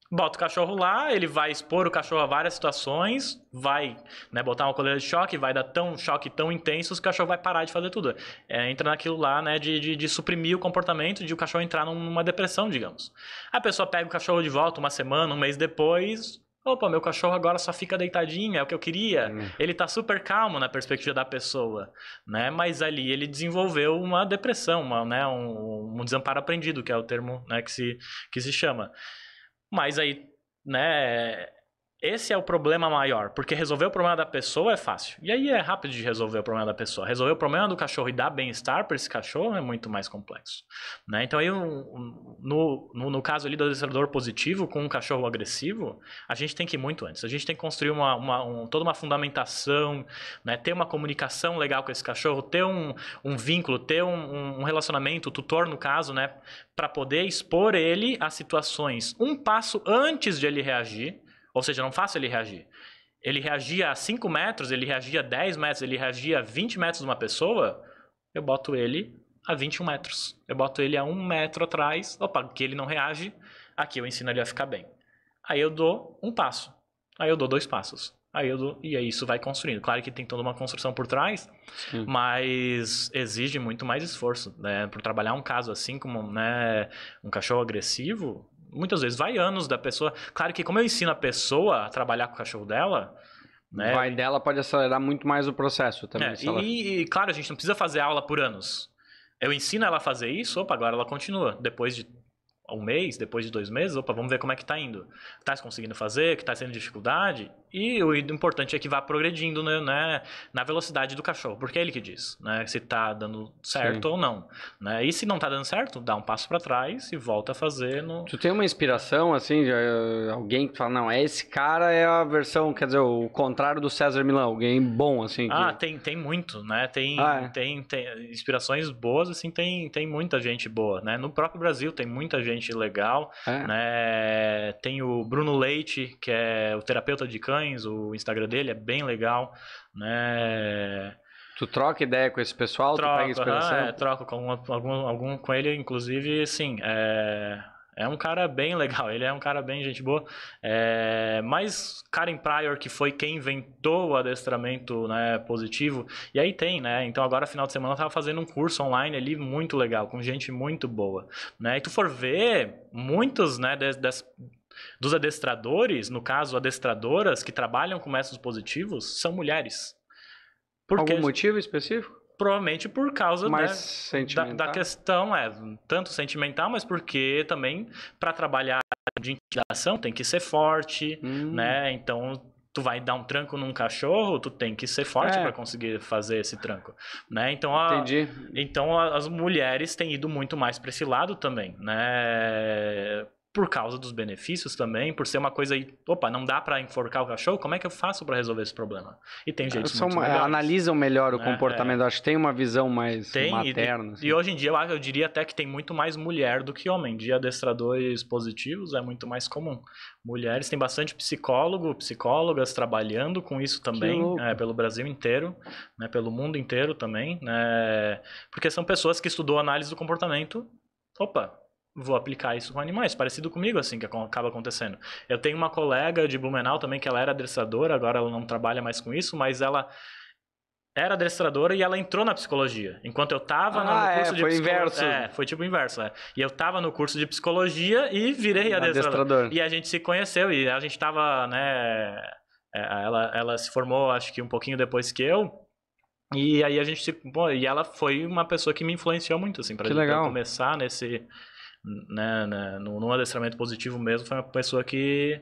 [SPEAKER 2] Bota o cachorro lá, ele vai expor o cachorro a várias situações, vai né, botar uma coleira de choque, vai dar tão choque tão intenso que o cachorro vai parar de fazer tudo. É, entra naquilo lá né, de, de, de, suprimir o comportamento, de o cachorro entrar numa depressão, digamos. A pessoa pega o cachorro de volta uma semana, um mês depois. Opa, meu cachorro agora só fica deitadinho, é o que eu queria. Hum. Ele tá super calmo na perspectiva da pessoa, né? Mas ali ele desenvolveu uma depressão, uma, né, um, um desamparo aprendido, que é o termo né, que, se, que se chama. Mas aí, né, esse é o problema maior, porque resolver o problema da pessoa é fácil. E aí é rápido de resolver o problema da pessoa. Resolver o problema do cachorro e dar bem-estar para esse cachorro é muito mais complexo. Né? Então, aí, no, no, no, caso ali do adestrador positivo com um cachorro agressivo, a gente tem que ir muito antes. A gente tem que construir uma, uma um, toda uma fundamentação, né? ter uma comunicação legal com esse cachorro, ter um, um vínculo, ter um, um relacionamento, tutor no caso, né? para poder expor ele a situações um passo antes de ele reagir ou seja, não é faço ele reagir. Ele reagia a 5 metros, ele reagia a 10 metros, ele reagia a 20 metros de uma pessoa, eu boto ele a 21 metros. Eu boto ele a 1 um metro atrás, opa, que ele não reage, aqui eu ensino ele a ficar bem. Aí eu dou um passo, aí eu dou dois passos, aí eu dou, e aí isso vai construindo. Claro que tem toda uma construção por trás, Sim. mas exige muito mais esforço, né? Por trabalhar um caso assim como né, um cachorro agressivo, muitas vezes vai anos da pessoa. Claro que como eu ensino a pessoa a trabalhar com o cachorro dela, né? Vai dela pode acelerar muito mais o processo também. É, e, ela... e, claro, a gente não precisa fazer aula por anos. Eu ensino ela a fazer isso, opa, agora ela continua. Depois de um mês, depois de dois meses, opa, vamos ver como é que tá indo. Tá conseguindo fazer, que tá sendo dificuldade? E o importante é que vá progredindo né, né, na velocidade do cachorro, porque é ele que diz né, se está dando certo Sim. ou não. Né? E se não está dando certo, dá um passo para trás e volta a fazer. No...
[SPEAKER 1] Tu tem uma inspiração, assim, de eh, alguém que fala, não, é esse cara é a versão, quer dizer, o contrário do César Milão, alguém bom, assim. Que... Ah,
[SPEAKER 2] tem, tem muito, né? Tem, ah, é. tem, tem inspirações boas, assim, tem, tem muita gente boa, né? No próprio Brasil tem muita gente legal, é. né? Tem o Bruno Leite, que é o terapeuta de câncer, o Instagram dele é bem legal, né? Tu troca ideia com esse pessoal? Troco, tu pega inspiração? é, troco com algum, algum com ele, inclusive, sim. É, é um cara bem legal, ele é um cara bem gente boa. É, mas Karen Pryor, que foi quem inventou o adestramento né, positivo, e aí tem, né? Então agora, final de semana, eu tava fazendo um curso online ali muito legal, com gente muito boa. Né? E tu for ver, muitos né, des, des, dos adestradores, no caso, adestradoras que trabalham com métodos positivos são mulheres. Porque, Algum motivo específico? Provavelmente por causa né, da, da, questão, é, tanto sentimental, mas porque também para trabalhar de intimidação tem que ser forte, hum. né? Então tu vai dar um tranco num cachorro, tu tem que ser forte é. para conseguir fazer esse tranco, né? Então, a, então as mulheres têm ido muito mais para esse lado também, né? por causa dos benefícios também, por ser uma coisa aí, opa, não dá para enforcar o cachorro, como é que eu faço para resolver esse problema? E tem é, jeito São, muito melhores. Analisam
[SPEAKER 1] melhor o né? comportamento, é. acho que tem uma visão mais tem, materna. E, assim.
[SPEAKER 2] e, hoje em dia eu, eu diria até que tem muito mais mulher do que homem, de adestradores positivos é muito mais comum. Mulheres, tem bastante psicólogo, psicólogas trabalhando com isso também, é, pelo Brasil inteiro, né, pelo mundo inteiro também, né, porque são pessoas que estudou análise do comportamento, opa, vou aplicar isso com animais. Parecido comigo, assim, que acaba acontecendo. Eu tenho uma colega de Blumenau também, que ela era adestradora, agora ela não trabalha mais com isso, mas ela era adestradora e ela entrou na psicologia. Enquanto eu tava ah, no é, curso é, de foi psicologia. Inverso. É, foi tipo inverso, é. E eu tava no curso de psicologia e virei adestrador. adestrador. E a gente se conheceu e a gente tava, né. É, ela, ela se formou, acho que um pouquinho depois que eu. E aí a gente se. Bom, e ela foi uma pessoa que me influenciou muito, assim, pra, que gente, legal. começar nesse né, né, no, no adestramento positivo mesmo, foi uma pessoa que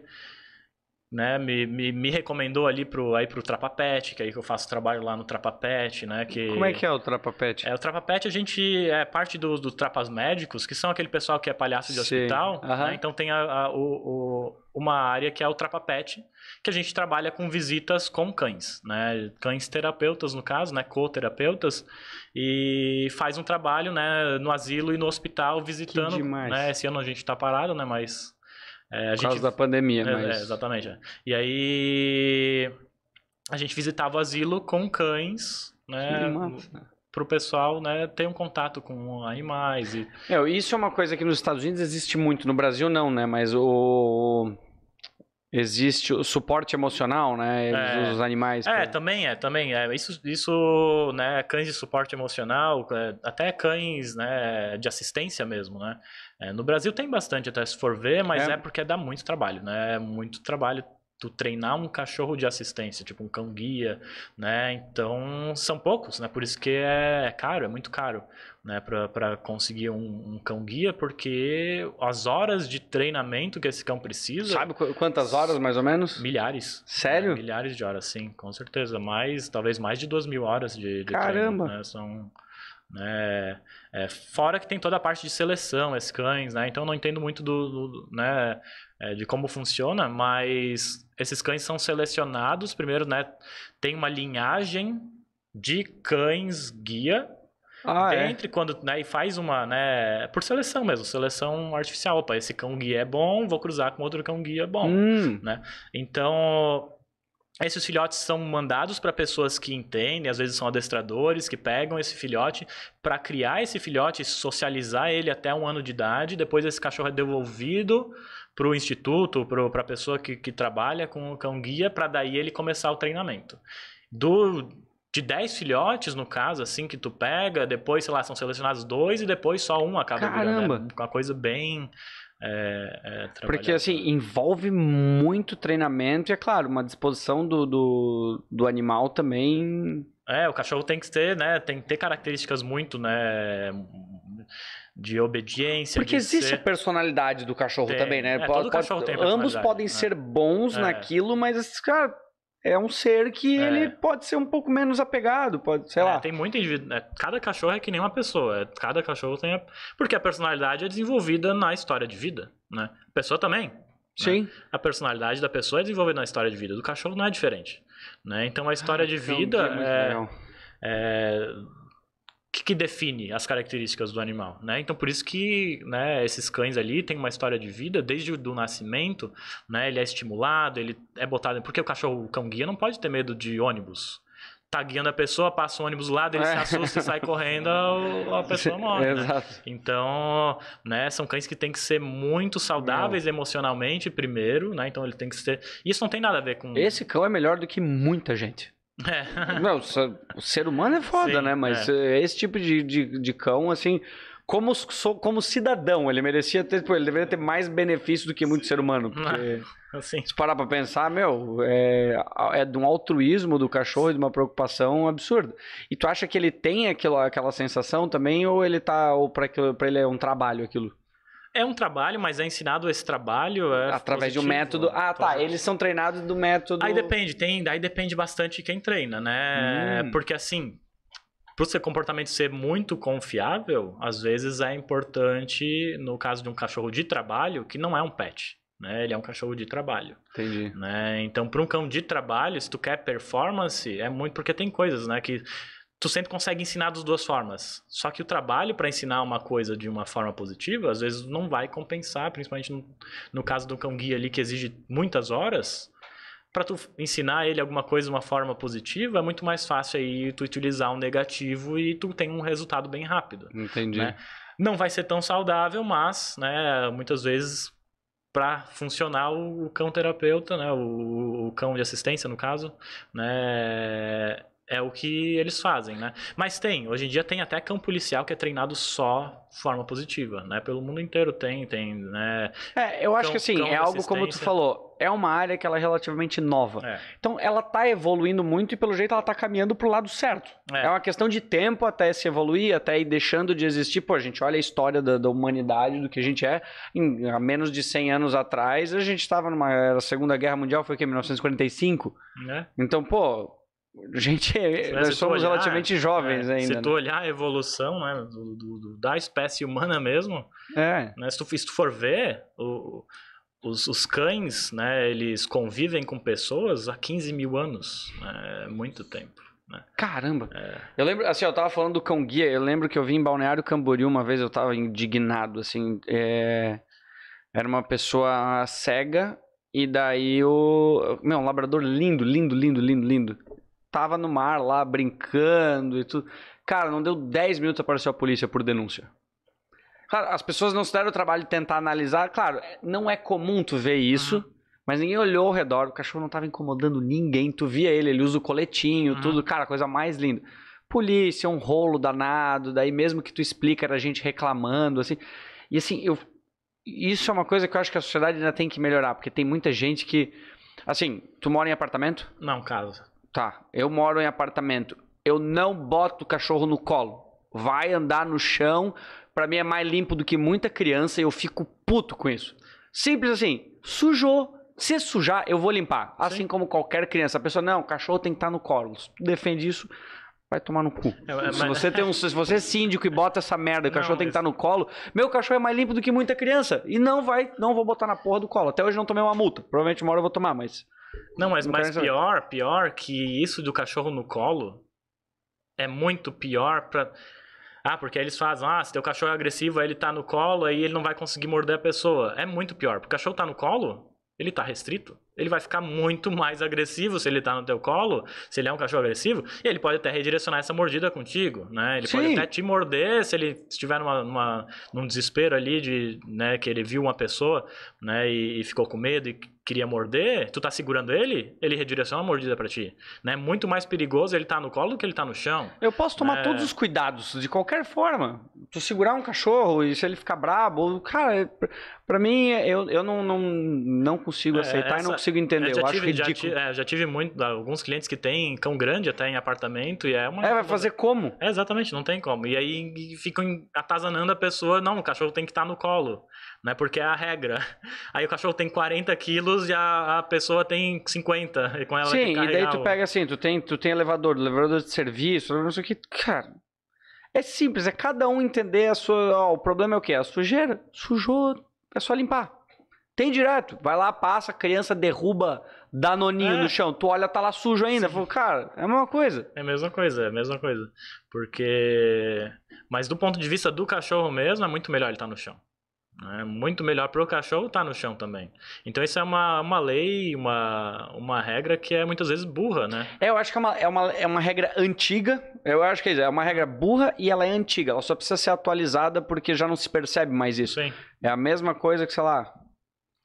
[SPEAKER 2] né, me, me, me recomendou ali pro, aí pro Trapapet, que é aí que eu faço trabalho lá no Trapapet, né, que... Como é que é o Trapapet? É, o Trapapet a gente é parte dos do Trapas Médicos, que são aquele pessoal que é palhaço de Sim. hospital, uhum. né, então tem a, a o, o, uma área que é o Trapapet, que a gente trabalha com visitas com cães, né, cães terapeutas no caso, né, coterapeutas, e faz um trabalho, né, no asilo e no hospital visitando, né, esse ano a gente está parado, né, mas é, Por causa da pandemia, é, é mas... É, exatamente. E aí a gente visitava o asilo com cães, né? para o pessoal né, ter um contato com animais. E... É, isso é uma coisa que nos Estados
[SPEAKER 1] Unidos existe muito, no Brasil não, né? Mas o Existe o suporte emocional, né? É, os animais. É, pra...
[SPEAKER 2] também é, também é. Isso, isso, né? Cães de suporte emocional, é, até cães, né? De assistência mesmo, né? É, no Brasil tem bastante, até se for ver, mas é. é porque dá muito trabalho, né? É muito trabalho tu treinar um cachorro de assistência, tipo um cão guia, né? Então são poucos, né? Por isso que é caro, é muito caro né, para conseguir um, um, cão guia, porque as horas de treinamento que esse cão precisa. Sabe quantas horas mais ou menos? Milhares. Sério? Né, milhares de horas, sim, com certeza. Mais, talvez mais de duas mil horas de, de Caramba. treino. Né, são. Né, é, fora que tem toda a parte de seleção, esses cães, né? Então não entendo muito do, do né, é, de como funciona, mas esses cães são selecionados primeiro, né? Tem uma linhagem de cães guia ah, é? quando, né, e faz uma, né, por seleção mesmo, seleção artificial, opa, esse cão guia é bom, vou cruzar com outro cão guia bom, hum. né? Então, esses filhotes são mandados para pessoas que entendem, às vezes são adestradores que pegam esse filhote para criar esse filhote, socializar ele até um ano de idade. Depois esse cachorro é devolvido para o instituto, para a pessoa que, que trabalha com o cão guia, para daí ele começar o treinamento. Do de 10 filhotes, no caso, assim, que tu pega, depois, sei lá, são selecionados dois e depois só um acaba né? Caramba. virando. É uma coisa bem. É, é, Porque, assim, envolve muito treinamento e, é claro, uma disposição do, do, do animal também. É, o cachorro tem que ter, né? Tem que ter características muito, né? de obediência. Porque existe ser... a personalidade do cachorro tem. também, né? É, pode, pode, ambos podem
[SPEAKER 1] né? ser bons é. naquilo, mas esses caras é um ser que é. ele pode ser um pouco menos apegado, pode, sei é, lá.
[SPEAKER 2] Tem muita é, cada cachorro é que nem uma pessoa, é, cada cachorro tem a... porque a personalidade é desenvolvida na história de vida, né? A pessoa também. Né? Sim. Né? A personalidade da pessoa é desenvolvida na história de vida, do cachorro não é diferente, né? Então a história ah, de então, vida é, é, é que, que define as características do animal, né? Então por isso que, né, esses cães ali têm uma história de vida desde o do nascimento, né? Ele é estimulado, ele é botado, porque o cachorro o cão guia não pode ter medo de ônibus. Tá guiando a pessoa, passa o ônibus lá, ele é. se assusta e sai correndo, a, a pessoa morre. né? Então, né, são cães que têm que ser muito saudáveis emocionalmente primeiro, né? Então ele tem que ser. Isso não tem nada a ver com. Esse
[SPEAKER 1] cão é melhor do que muita gente.
[SPEAKER 2] É. Não, o ser humano é foda, Sim, né? Mas
[SPEAKER 1] é. é esse tipo de, de, de cão, assim, como, como cidadão, ele merecia ter, ele deveria ter mais benefício do que muito Sim. ser humano. Porque, assim. se parar pra pensar, meu, é, é de um altruísmo do cachorro, de uma preocupação absurda. E tu acha que ele tem aquilo, aquela sensação também, ou ele tá, ou pra, aquilo, pra ele é um trabalho aquilo?
[SPEAKER 2] É um trabalho, mas é ensinado esse trabalho. É Através de um método. Ah, tá. Eles são treinados do método. Aí depende, tem. Aí depende bastante de quem treina, né? Hum. Porque assim, para o seu comportamento ser muito confiável, às vezes é importante, no caso de um cachorro de trabalho, que não é um pet. Né? Ele é um cachorro de trabalho. Entendi. Né? Então, para um cão de trabalho, se tu quer performance, é muito porque tem coisas, né? Que tu sempre consegue ensinar das duas formas. Só que o trabalho para ensinar uma coisa de uma forma positiva, às vezes não vai compensar, principalmente no, no caso do cão guia ali que exige muitas horas. Para tu ensinar ele alguma coisa de uma forma positiva, é muito mais fácil aí tu utilizar um negativo e tu tem um resultado bem rápido. Entendi. Né? Não vai ser tão saudável, mas, né, muitas vezes para funcionar o, cão terapeuta, né, o, o cão de assistência no caso, né, é o que eles fazem, né? Mas tem, hoje em dia tem até campo policial que é treinado só forma positiva, né? Pelo mundo inteiro tem, tem, né? É, eu cão, acho que assim, é algo como tu falou, é uma área que ela é relativamente
[SPEAKER 1] nova. É. Então ela tá evoluindo muito e pelo jeito ela tá caminhando pro lado certo. É. é. uma questão de tempo até se evoluir, até ir deixando de existir. Pô, a gente olha a história da, da humanidade, do que a gente é. Em, há menos de 100 anos atrás, a gente estava numa era, Segunda Guerra Mundial, foi o que? 1945? É. Então, pô gente, eh, nós somos olhar, relativamente é, jovens é, ainda. Se tu né?
[SPEAKER 2] olhar a evolução né, do, do, da espécie humana mesmo, é. né, se, tu, se tu for ver, o, os, os, cães, né, eles convivem com pessoas há 15 mil anos. né, é muito tempo. Né? Caramba! É. Eu lembro, assim, eu
[SPEAKER 1] tava falando do cão guia, eu lembro que eu vi em Balneário Camboriú uma vez, eu tava indignado, assim, é... era uma pessoa cega, e daí o... Meu, um labrador lindo, lindo, lindo, lindo, lindo tava no mar lá brincando e tudo. Cara, não deu 10 minutos apareceu a polícia por denúncia. Claro, as pessoas não se deram o trabalho de tentar analisar. Claro, não é comum tu ver isso, uhum. mas ninguém olhou ao redor, o cachorro não tava incomodando ninguém. Tu via ele, ele usa o coletinho, uhum. tudo. Cara, coisa mais linda. Polícia, um rolo danado, daí mesmo que tu explica, era gente reclamando, assim. E assim, eu. Isso é uma coisa que eu acho que a sociedade ainda tem que melhorar, porque tem muita gente que. Assim, tu mora em apartamento? Não, casa. Tá, eu moro em apartamento. Eu não boto o cachorro no colo. Vai andar no chão. Para mim é mais limpo do que muita criança e eu fico puto com isso. Simples assim. Sujou. Se sujar, eu vou limpar. Assim Sim. como qualquer criança. A pessoa, não, o cachorro tem que estar tá no colo. defende isso, vai tomar no cu. É, mas... se, você tem um, se você é síndico e bota essa merda, o cachorro não, tem que estar mas... tá no colo, meu cachorro é mais limpo do que muita criança. E não vai, não vou botar na porra do colo. Até hoje não tomei uma multa. Provavelmente uma hora eu vou tomar, mas. Não, mas, mas pior,
[SPEAKER 2] pior que isso do cachorro no colo é muito pior pra. Ah, porque eles fazem, ah, se teu cachorro é agressivo, aí ele tá no colo, aí ele não vai conseguir morder a pessoa. É muito pior. Porque o cachorro tá no colo, ele tá restrito ele vai ficar muito mais agressivo se ele tá no teu colo, se ele é um cachorro agressivo, e ele pode até redirecionar essa mordida contigo, né? Ele Sim. pode até te morder se ele estiver numa, numa, num desespero ali de, né, que ele viu uma pessoa, né, e, e ficou com medo e queria morder, tu tá segurando ele, ele redireciona a mordida para ti, né? É muito mais perigoso ele tá no colo do que ele tá no chão. Eu posso tomar né? todos os cuidados,
[SPEAKER 1] de qualquer forma. Tu segurar um cachorro e se ele ficar brabo, cara, para mim, eu, eu não, não, não consigo é, aceitar essa, e não consigo entender, é, eu, eu tive, acho ridículo. Já,
[SPEAKER 2] é, já tive muito, alguns clientes que têm cão grande até em apartamento e é uma... É, vai fazer como? É, exatamente, não tem como. E aí ficam atazanando a pessoa, não, o cachorro tem que estar tá no colo, né? Porque é a regra. Aí o cachorro tem 40 quilos e a, a pessoa tem 50, e com ela Sim, e daí tu pega
[SPEAKER 1] assim, tu tem, tu tem elevador, elevador de serviço, não sei o que, cara... É simples, é cada um entender a sua. Ó, o problema é o quê? É a sujeira. Sujou, é só limpar. Tem direto. Vai lá, passa, criança derruba danoninho é. no
[SPEAKER 2] chão. Tu olha, tá lá sujo ainda. cara, é a mesma coisa. É a mesma coisa, é a mesma coisa. Porque... Mas do ponto de vista do cachorro mesmo, é muito melhor ele estar tá no chão. É muito melhor para o cachorro estar tá no chão também. Então isso é uma, uma lei, uma, uma regra que é muitas vezes burra, né? É, eu acho que é uma, é uma, é uma regra antiga. Eu acho que é, é uma regra
[SPEAKER 1] burra e ela é antiga. Ela só precisa ser atualizada porque já não se percebe mais isso. Sim. É a mesma coisa que, sei lá,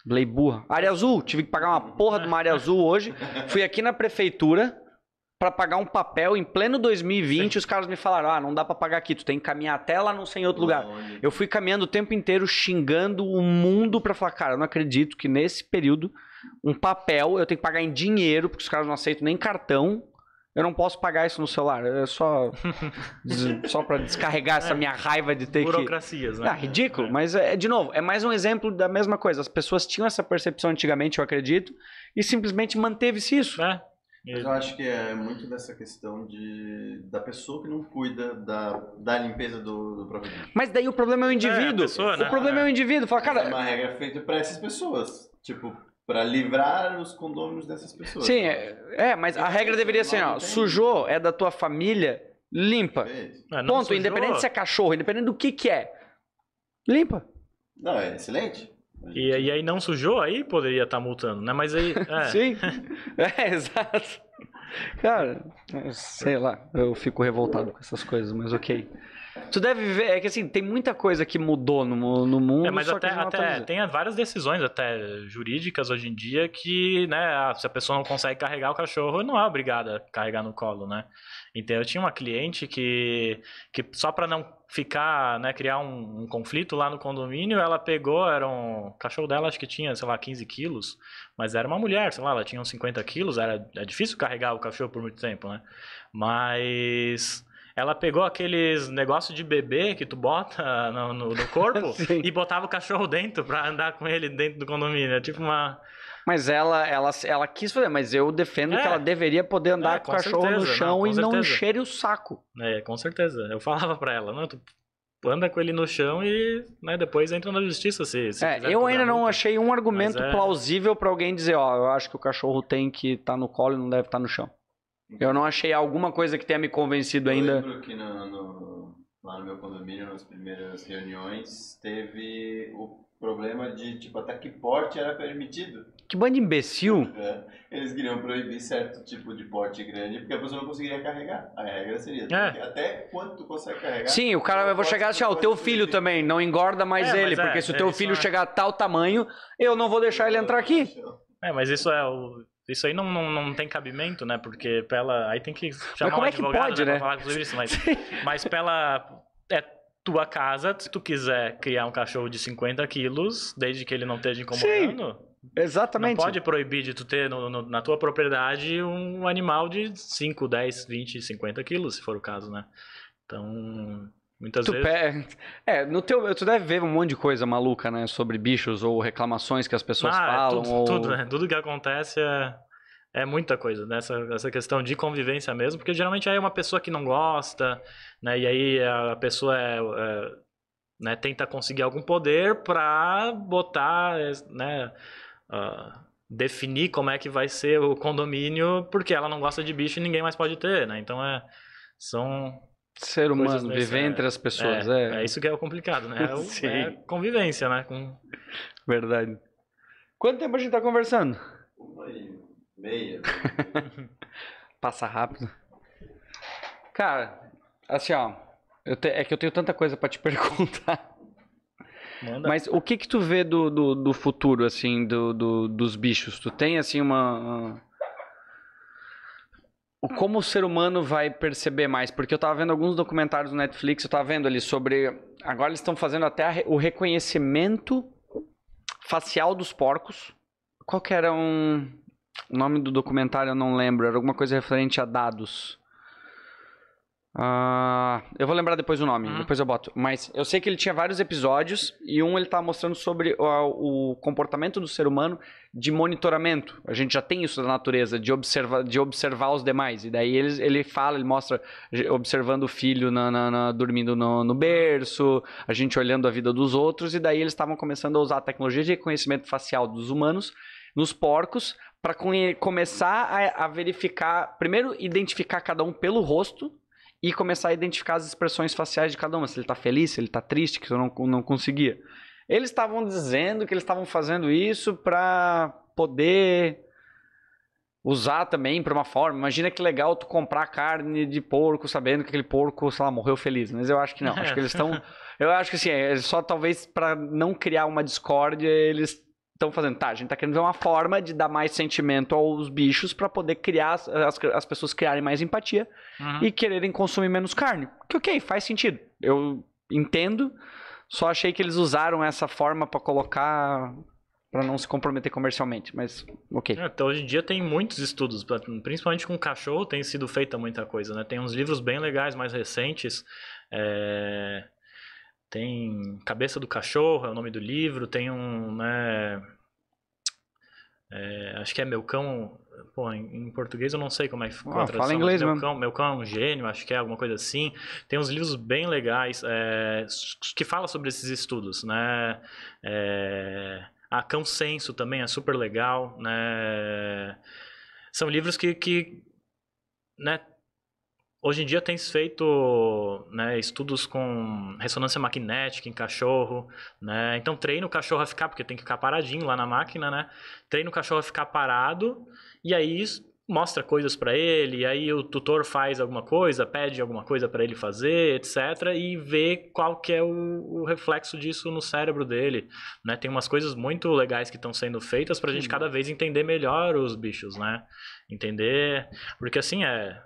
[SPEAKER 1] Lei burra. Área azul, tive que pagar uma porra de uma área azul hoje. Fui aqui na prefeitura para pagar um papel em pleno 2020. Os caras me falaram: ah, não dá para pagar aqui, tu tem que caminhar até lá, não sei em outro lugar. Eu fui caminhando o tempo inteiro xingando o mundo para falar: cara, eu não acredito que nesse período um papel eu tenho que pagar em dinheiro, porque os caras não aceitam nem cartão. Eu não posso pagar isso no celular. É só, só para descarregar essa é. minha raiva de ter burocracias, que... né? Ah, ridículo. É. Mas, é, é, de novo, é mais um exemplo da mesma coisa. As pessoas tinham essa percepção antigamente, eu acredito, e simplesmente manteve-se isso. É. Mas eu acho que é muito dessa questão de, da pessoa que não cuida da, da limpeza do, do próprio Mas daí o problema é o é, indivíduo. É, pessoa, o né? problema é. é o indivíduo. Fala, cara... É uma regra feita para essas pessoas. Tipo, para livrar os condôminos dessas pessoas. Sim, é, é mas a regra deveria ser, ó, sujou é da tua família, limpa. É
[SPEAKER 2] é, Ponto, sujou. independente se é
[SPEAKER 1] cachorro, independente do que que é. Limpa.
[SPEAKER 2] Não, é excelente. E, e aí não sujou, aí poderia estar tá multando, né? Mas aí... É. Sim, é, exato.
[SPEAKER 1] Cara, é, sei lá, eu fico revoltado com essas coisas, mas ok. Tu deve ver, é que assim, tem muita coisa que mudou no, no mundo. É, mas até, tá até
[SPEAKER 2] tem várias decisões até jurídicas hoje em dia que, né, ah, se a pessoa não consegue carregar o cachorro, não é obrigada a carregar no colo, né? Então eu tinha uma cliente que, que só para não ficar, né, criar um, um, conflito lá no condomínio, ela pegou, era um o cachorro dela acho que tinha, sei lá, 15 quilos, mas era uma mulher, sei lá, ela tinha uns 50 quilos, era é difícil carregar o cachorro por muito tempo, né? Mas ela pegou aqueles negócio de bebê que tu bota no, no, no corpo e botava o cachorro dentro pra andar com ele dentro do condomínio. É tipo uma. Mas ela, ela, ela quis fazer, mas eu defendo é. que ela deveria poder andar é, com, com, o cachorro certeza. no chão não, e certeza. não encher
[SPEAKER 1] o saco.
[SPEAKER 2] É, com certeza. Eu falava pra ela, não, tu anda com ele no chão e né, depois entra na justiça se, se é, eu
[SPEAKER 1] ainda não achei um argumento é... plausível para alguém dizer ó eu acho que o cachorro tem que estar tá no colo e não deve estar tá no chão eu não achei alguma coisa que tenha me convencido eu ainda. Eu lembro que no, no, lá no meu condomínio, nas primeiras reuniões, teve o problema de, tipo, até que porte era permitido. Que bando de imbecil! É. Eles queriam proibir certo tipo de porte grande porque a pessoa não conseguiria carregar. A regra seria é. até quanto tu
[SPEAKER 2] consegue carregar. Sim, o
[SPEAKER 1] cara, eu vou chegar assim, ó, o teu filho também, não engorda mais é, ele, é, porque se o teu filho é. chegar a tal tamanho, eu não vou deixar ele entrar aqui.
[SPEAKER 2] É, mas isso é o isso aí não, não, não tem cabimento, né? Porque pela. Aí tem que chamar como um é que né, pode, né? falar sobre isso, mas, mas pela. É tua casa, se tu quiser criar um cachorro de 50 quilos, desde que ele não esteja incomodando.
[SPEAKER 1] Sim. Exatamente. Não pode
[SPEAKER 2] proibir de tu ter no, no, na tua propriedade um animal de 5, 10, 20, 50 quilos, se for o caso, né? Então, Muitas tu vezes. Pe... É, no teu, tu deve ver um monte de coisa maluca, né? Sobre
[SPEAKER 1] bichos ou reclamações que as pessoas ah, é falam. É tudo, ou... tudo, né?
[SPEAKER 2] tudo que acontece é, é muita coisa, né? Essa, essa questão de convivência mesmo, porque geralmente aí é uma pessoa que não gosta, né? E aí a pessoa é, é, né, tenta conseguir algum poder pra botar, né? Uh, definir como é que vai ser o condomínio, porque ela não gosta de bicho e ninguém mais pode ter, né? Então é. São ser humano, viver entre as é, pessoas. É, é, é. isso que é o complicado, né? É, o, é convivência, né? Com...
[SPEAKER 1] Verdade. Quanto tempo a gente tá conversando? Uma e meia. Passa rápido. Cara, assim, ó. Te, é que eu tenho tanta coisa para te perguntar. Manda. Mas o que que tu vê do, do, do futuro, assim, do, do, dos bichos? Tu tem, assim, uma como o ser humano vai perceber mais? Porque eu estava vendo alguns documentários no Netflix, eu estava vendo ali sobre. Agora eles estão fazendo até o reconhecimento facial dos porcos. Qual que era um... o nome do documentário? Eu não lembro. Era alguma coisa referente a dados. Ah, eu vou lembrar depois o nome, uhum. depois eu boto. Mas eu sei que ele tinha vários episódios e um ele estava tá mostrando sobre o, o comportamento do ser humano de monitoramento. A gente já tem isso da natureza, de, observa, de observar os demais. E daí ele, ele fala, ele mostra eh, observando o filho na, na, na, dormindo no, no, berço, a gente olhando a vida dos outros. E daí eles estavam começando a usar a tecnologia de reconhecimento facial dos humanos nos porcos para começar a, a verificar, primeiro identificar cada um pelo rosto e começar a identificar as expressões faciais de cada uma, se ele está feliz, se ele está triste, que eu não, não conseguia. Eles estavam dizendo que eles estavam fazendo isso para poder usar também para uma forma. Imagina que legal tu comprar carne de porco sabendo que aquele porco, sei lá, morreu feliz. Mas eu acho que não. Acho que eles estão. Eu acho que assim, é só talvez para não criar uma discórdia, eles estão fazendo? Tá, a gente tá querendo ver uma forma de dar mais sentimento aos bichos para poder criar, as, as, pessoas criarem mais empatia uhum. e quererem consumir menos carne. Que ok, faz sentido. Eu entendo, só achei que eles usaram essa forma para colocar para não se comprometer comercialmente, mas ok.
[SPEAKER 2] É, então hoje em dia tem muitos estudos, principalmente com cachorro tem sido feita muita coisa, né? Tem uns livros bem legais, mais recentes, é, tem Cabeça do Cachorro, é o nome do livro, tem um. Né, é, acho que é Meu Cão. Pô, em, em, português eu não sei como é que ficou ah, a tradução. Fala inglês, meu, Cão, meu Cão é um gênio, acho que é alguma coisa assim. Tem uns livros bem legais é, que fala sobre esses estudos, né? É, a Cão Senso também é super legal, né? São livros que, que né, Hoje em dia tem feito né, estudos com ressonância magnética em cachorro, né? Então treina o cachorro a ficar, porque tem que ficar paradinho lá na máquina, né? Treina o cachorro a ficar parado e aí mostra coisas para ele, aí o tutor faz alguma coisa, pede alguma coisa para ele fazer, etc, e vê qual que é o, o reflexo disso no cérebro dele, né? Tem umas coisas muito legais que estão sendo feitas para a gente cada vez entender melhor os bichos, né? Entender, porque assim é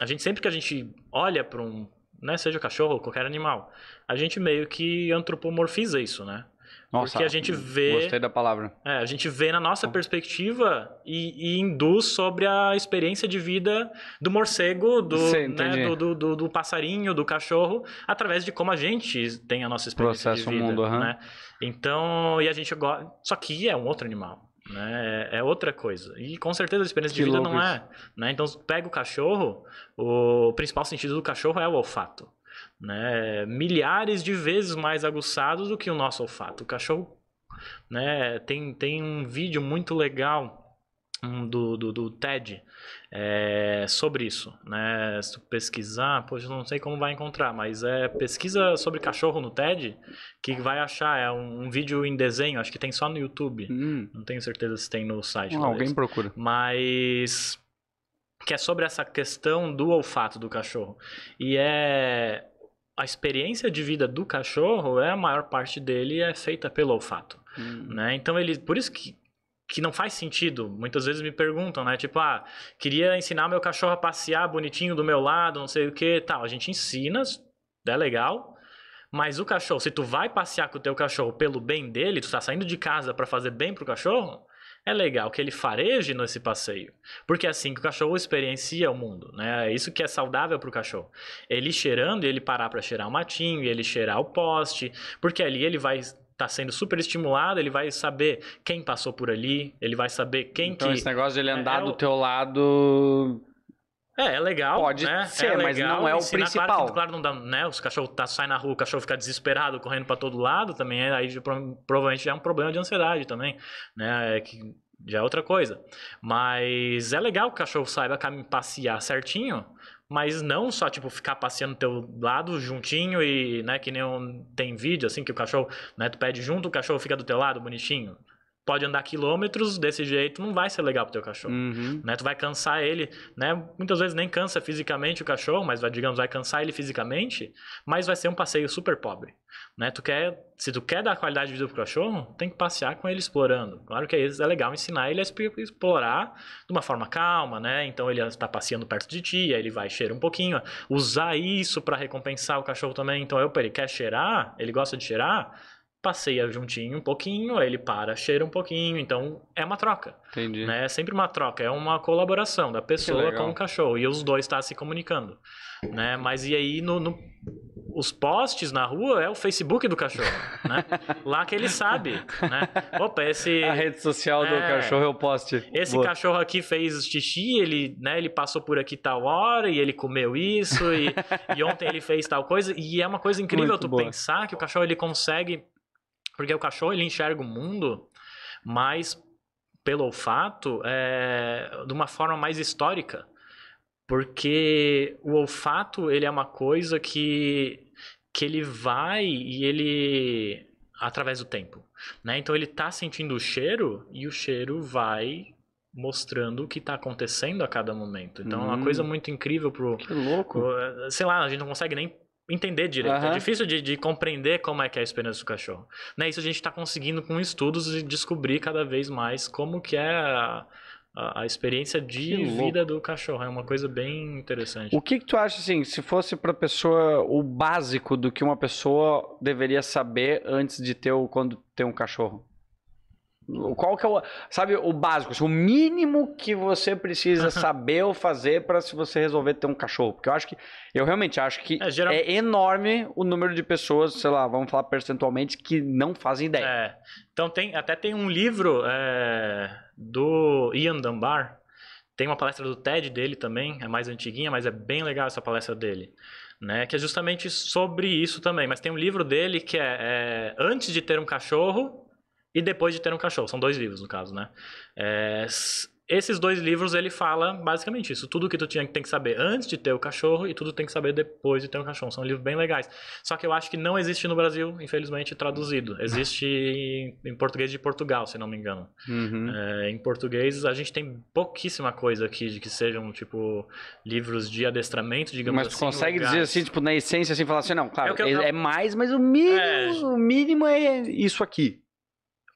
[SPEAKER 2] a gente sempre que a gente olha para um, né, seja cachorro ou qualquer animal, a gente meio que antropomorfiza isso, né? Nossa, Porque a gente hum, vê. Gostei da palavra. É, a gente vê na nossa perspectiva e, e induz sobre a experiência de vida do morcego, do, Sim, né, do, do, do, do, passarinho, do cachorro, através de como a gente tem a nossa experiência Processo de vida. Mundo, né? Então, e a gente agora. Só que é um outro animal. Né? É, é outra coisa. E com certeza a experiência que de vida não é. Né? Então, pega o cachorro, o principal sentido do cachorro é o olfato. Né? Milhares de vezes mais aguçado do que o nosso olfato. O cachorro né? Tem, tem um vídeo muito legal do, do, do TED é, sobre isso, né? Se tu pesquisar, poxa, não sei como vai encontrar, mas é pesquisa sobre cachorro no TED que vai achar é um, um vídeo em desenho, acho que tem só no YouTube, hum. não tenho certeza se tem no site. Não, alguém procura. Mas que é sobre essa questão do olfato do cachorro e é a experiência de vida do cachorro é a maior parte dele é feita pelo olfato, hum. né? Então ele, por isso que que não faz sentido. Muitas vezes me perguntam, né? Tipo, ah, queria ensinar meu cachorro a passear bonitinho do meu lado, não sei o que, tal. A gente ensina, é legal. Mas o cachorro, se tu vai passear com o teu cachorro pelo bem dele, tu tá saindo de casa para fazer bem pro cachorro, é legal que ele fareje nesse passeio. Porque é assim que o cachorro experiencia o mundo, né? É isso que é saudável pro cachorro. Ele cheirando, ele parar para cheirar o matinho, ele cheirar o poste, porque ali ele vai está sendo super estimulado, ele vai saber quem passou por ali, ele vai saber quem então, que... esse negócio de ele é, andar é do o... teu
[SPEAKER 1] lado...
[SPEAKER 2] É, é legal. Pode né? ser, é legal, mas não é o principal. Claro, claro não dá, né? Os cachorros tá, saem na rua, o cachorro fica desesperado, correndo para todo lado também, é, aí provavelmente já é um problema de ansiedade também, né? É que já é outra coisa. Mas é legal que o cachorro saiba passear certinho, mas não só, tipo, ficar passeando do teu lado juntinho e, né, que nem um, tem vídeo, assim, que o cachorro, né, tu pede junto, o cachorro fica do teu lado, bonitinho pode andar quilômetros desse jeito, não vai ser legal pro teu cachorro, uhum. né? Tu vai cansar ele, né? Muitas vezes nem cansa fisicamente o cachorro, mas vai, digamos, vai cansar ele fisicamente, mas vai ser um passeio super pobre, né? Tu quer, se tu quer dar qualidade de vida pro cachorro, tem que passear com ele explorando. Claro que é legal ensinar ele a explorar de uma forma calma, né? Então ele está passeando perto de ti, aí ele vai cheirar um pouquinho, usar isso para recompensar o cachorro também. Então, eu, ele quer cheirar, ele gosta de cheirar, passeia juntinho um pouquinho, aí ele para, cheira um pouquinho, então é uma troca. Entendi. Né? É sempre uma troca, é uma colaboração da pessoa com o cachorro, e os dois estão tá se comunicando. Né? Mas e aí, no, no, os posts na rua é o Facebook do cachorro, né? Lá que ele sabe, né? Opa, esse... A rede social é, do cachorro é o
[SPEAKER 1] post. Esse Boa.
[SPEAKER 2] cachorro aqui fez xixi, ele, né, ele passou por aqui tal hora, e ele comeu isso, e, e ontem ele fez tal coisa, e é uma coisa incrível Muito tu boa. pensar que o cachorro, ele consegue porque o cachorro ele enxerga o mundo mais pelo olfato é, de uma forma mais histórica. Porque o olfato ele é uma coisa que, que ele vai e ele através do tempo, né? Então ele está sentindo o cheiro e o cheiro vai mostrando o que está acontecendo a cada momento. Então hum. é uma coisa hum. muito incrível pro. Que louco! Sei lá, a gente não consegue nem entender direito. Uhum. É difícil de, de, compreender como é que é a experiência do cachorro. Né? Isso a gente está conseguindo com estudos e descobrir cada vez mais como que é a, a, a experiência de vida do cachorro. É uma coisa bem interessante.
[SPEAKER 1] O que, que tu acha, assim, se fosse para pessoa o básico do que uma pessoa deveria saber antes de ter o, quando ter um cachorro? Qual que é o, sabe, o básico, assim, o mínimo que você precisa saber ou fazer para se você resolver ter um cachorro? Porque eu acho que, eu realmente acho que é, geral... é, enorme o número de pessoas, sei lá, vamos falar percentualmente, que não fazem ideia. É.
[SPEAKER 2] Então tem, até tem um livro é, do Ian Dunbar, tem uma palestra do TED dele também, é mais antiguinha, mas é bem legal essa palestra dele. Né, que é justamente sobre isso também. Mas tem um livro dele que é, é Antes de Ter um Cachorro, e Depois de Ter um Cachorro. São dois livros, no caso, né? É, esses dois livros ele fala basicamente isso. Tudo que tu tinha, tem que saber antes de ter o cachorro e tudo tem que saber depois de ter o um cachorro. São livros bem legais. Só que eu acho que não existe no Brasil, infelizmente, traduzido. Existe em, português de Portugal, se não me engano. Uhum. É, em português a gente tem pouquíssima coisa aqui de que sejam, tipo, livros de adestramento, digamos mas assim. Mas consegue dizer assim, tipo, na essência, assim, falar assim, não, claro, é, eu, é, é, mais, mas o mínimo, é...
[SPEAKER 1] o mínimo é isso aqui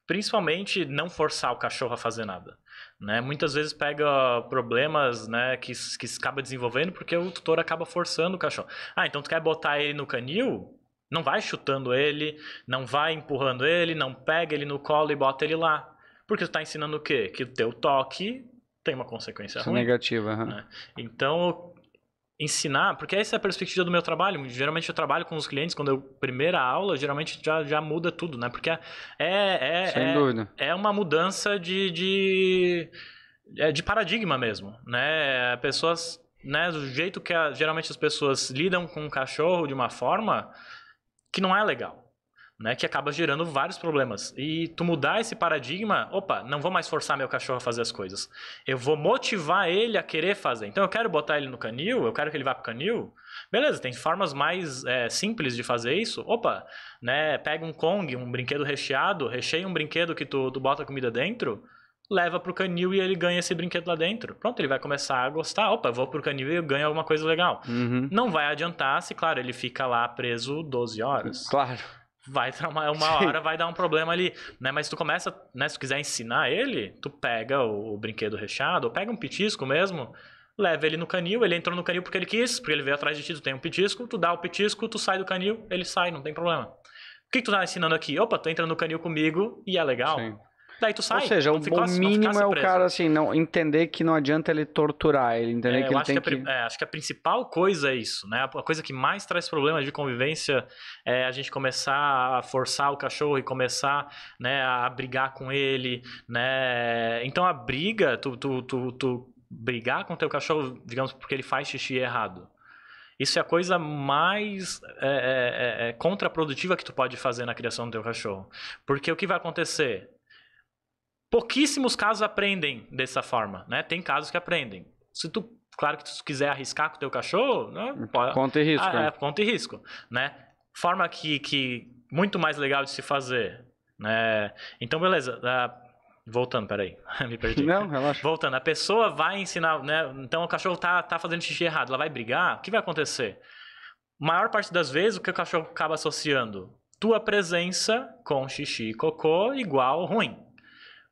[SPEAKER 2] principalmente não forçar o cachorro a fazer nada. Né? Muitas vezes pega problemas né, que, que se acaba desenvolvendo porque o tutor acaba forçando o cachorro. Ah, então tu quer botar ele no canil? Não vai chutando ele, não vai empurrando ele, não pega ele no colo e bota ele lá. Porque tu está ensinando o quê? Que o teu toque tem uma consequência Isso é ruim.
[SPEAKER 1] negativa. Né?
[SPEAKER 2] Então, ensinar, porque essa é a perspectiva do meu trabalho. Geralmente eu trabalho com os clientes, quando eu primeira aula, geralmente já, já muda tudo, né? Porque é, é, é, é, é uma mudança de, de, é, de paradigma mesmo, né? Pessoas, né, do jeito que a, geralmente as pessoas lidam com o cachorro de uma forma que não é legal né, que acaba gerando vários problemas. E tu mudar esse paradigma, opa, não vou mais forçar meu cachorro a fazer as coisas. Eu vou motivar ele a querer fazer. Então eu quero botar ele no canil, eu quero que ele vá pro canil. Beleza, tem formas mais é, simples de fazer isso. Opa, né, pega um Kong, um brinquedo recheado, recheia um brinquedo que tu, tu bota comida dentro leva pro canil e ele ganha esse brinquedo lá dentro. Pronto, ele vai começar a gostar. Opa, vou pro canil e eu ganho alguma coisa legal. Uhum. Não vai adiantar se, claro, ele fica lá preso 12 horas. Claro vai uma, uma hora vai dar um problema ali, né? Mas tu começa, né? Se tu quiser ensinar ele, tu pega o, o, brinquedo recheado, ou pega um petisco mesmo, leva ele no canil, ele entrou no canil porque ele quis, porque ele veio atrás de ti, tu tem um petisco, tu dá o petisco, tu sai do canil, ele sai, não tem problema. O que, que tu tá ensinando aqui? Opa, tu entra no canil comigo e é legal. Sim daí tu sai. Ou seja, o, mínimo é o cara,
[SPEAKER 1] assim, não entender que não adianta ele torturar, ele entender é, que ele tem que... que...
[SPEAKER 2] É, acho que a principal coisa é isso, né? A coisa que mais traz problemas de convivência é a gente começar a forçar o cachorro e começar, né, a brigar com ele, né? Então a briga, tu, tu, tu, tu brigar com o teu cachorro, digamos, porque ele faz xixi errado. Isso é a coisa mais é, é, é, é, contraprodutiva que tu pode fazer na criação do teu cachorro. Porque o que vai acontecer? Pouquíssimos casos aprendem dessa forma, né? Tem casos que aprendem. Se tu, claro que tu quiser arriscar com o teu cachorro, né? Uhum. Conta e risco. Ah, né? é, conta e risco, né? Forma que, que muito mais legal de se fazer, né? Então, beleza. Uh, Voltando, peraí. Me perdi. Não, relaxa. Voltando, a pessoa vai ensinar, né? Então o cachorro tá, tá fazendo xixi errado, ela vai brigar, o que vai acontecer? Maior parte das vezes, o que o cachorro acaba associando? Tua presença com xixi e cocô igual ruim.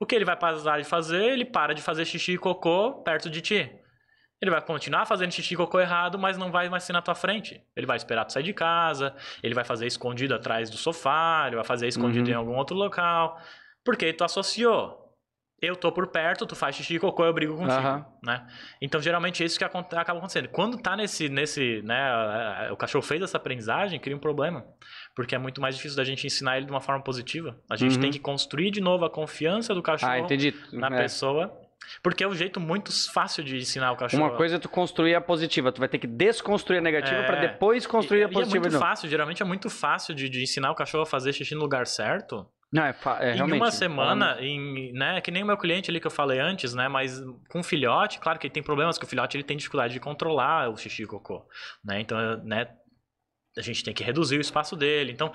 [SPEAKER 2] O que ele vai parar de fazer? Ele para de fazer xixi e cocô perto de ti. Ele vai continuar fazendo xixi e cocô errado, mas não vai mais ser na tua frente. Ele vai esperar tu sair de casa, ele vai fazer escondido atrás do sofá, ele vai fazer escondido uhum. em algum outro local. Porque tu associou. Eu tô por perto, tu faz xixi e cocô, eu brigo contigo, uhum. né? Então, geralmente, é isso que acaba acontecendo. Quando tá nesse, nesse, né, o cachorro fez essa aprendizagem, cria um problema porque é muito mais difícil da gente ensinar ele de uma forma positiva. A gente uhum. tem que construir de novo a confiança do cachorro ah, na é. pessoa. Porque é um jeito muito fácil de ensinar o cachorro. Uma coisa é tu construir a positiva, tu vai ter que desconstruir a negativa é... para depois construir e, a positiva. E é muito fácil, geralmente é muito fácil de, de ensinar o cachorro a fazer xixi no lugar certo.
[SPEAKER 1] Não, é, é Em uma é semana,
[SPEAKER 2] em, né, é que nem o meu cliente ali que eu falei antes, né, mas com filhote, claro que ele tem problemas que o filhote ele tem dificuldade de controlar o xixi e cocô, né, então, né, a gente tem que reduzir o espaço dele. Então,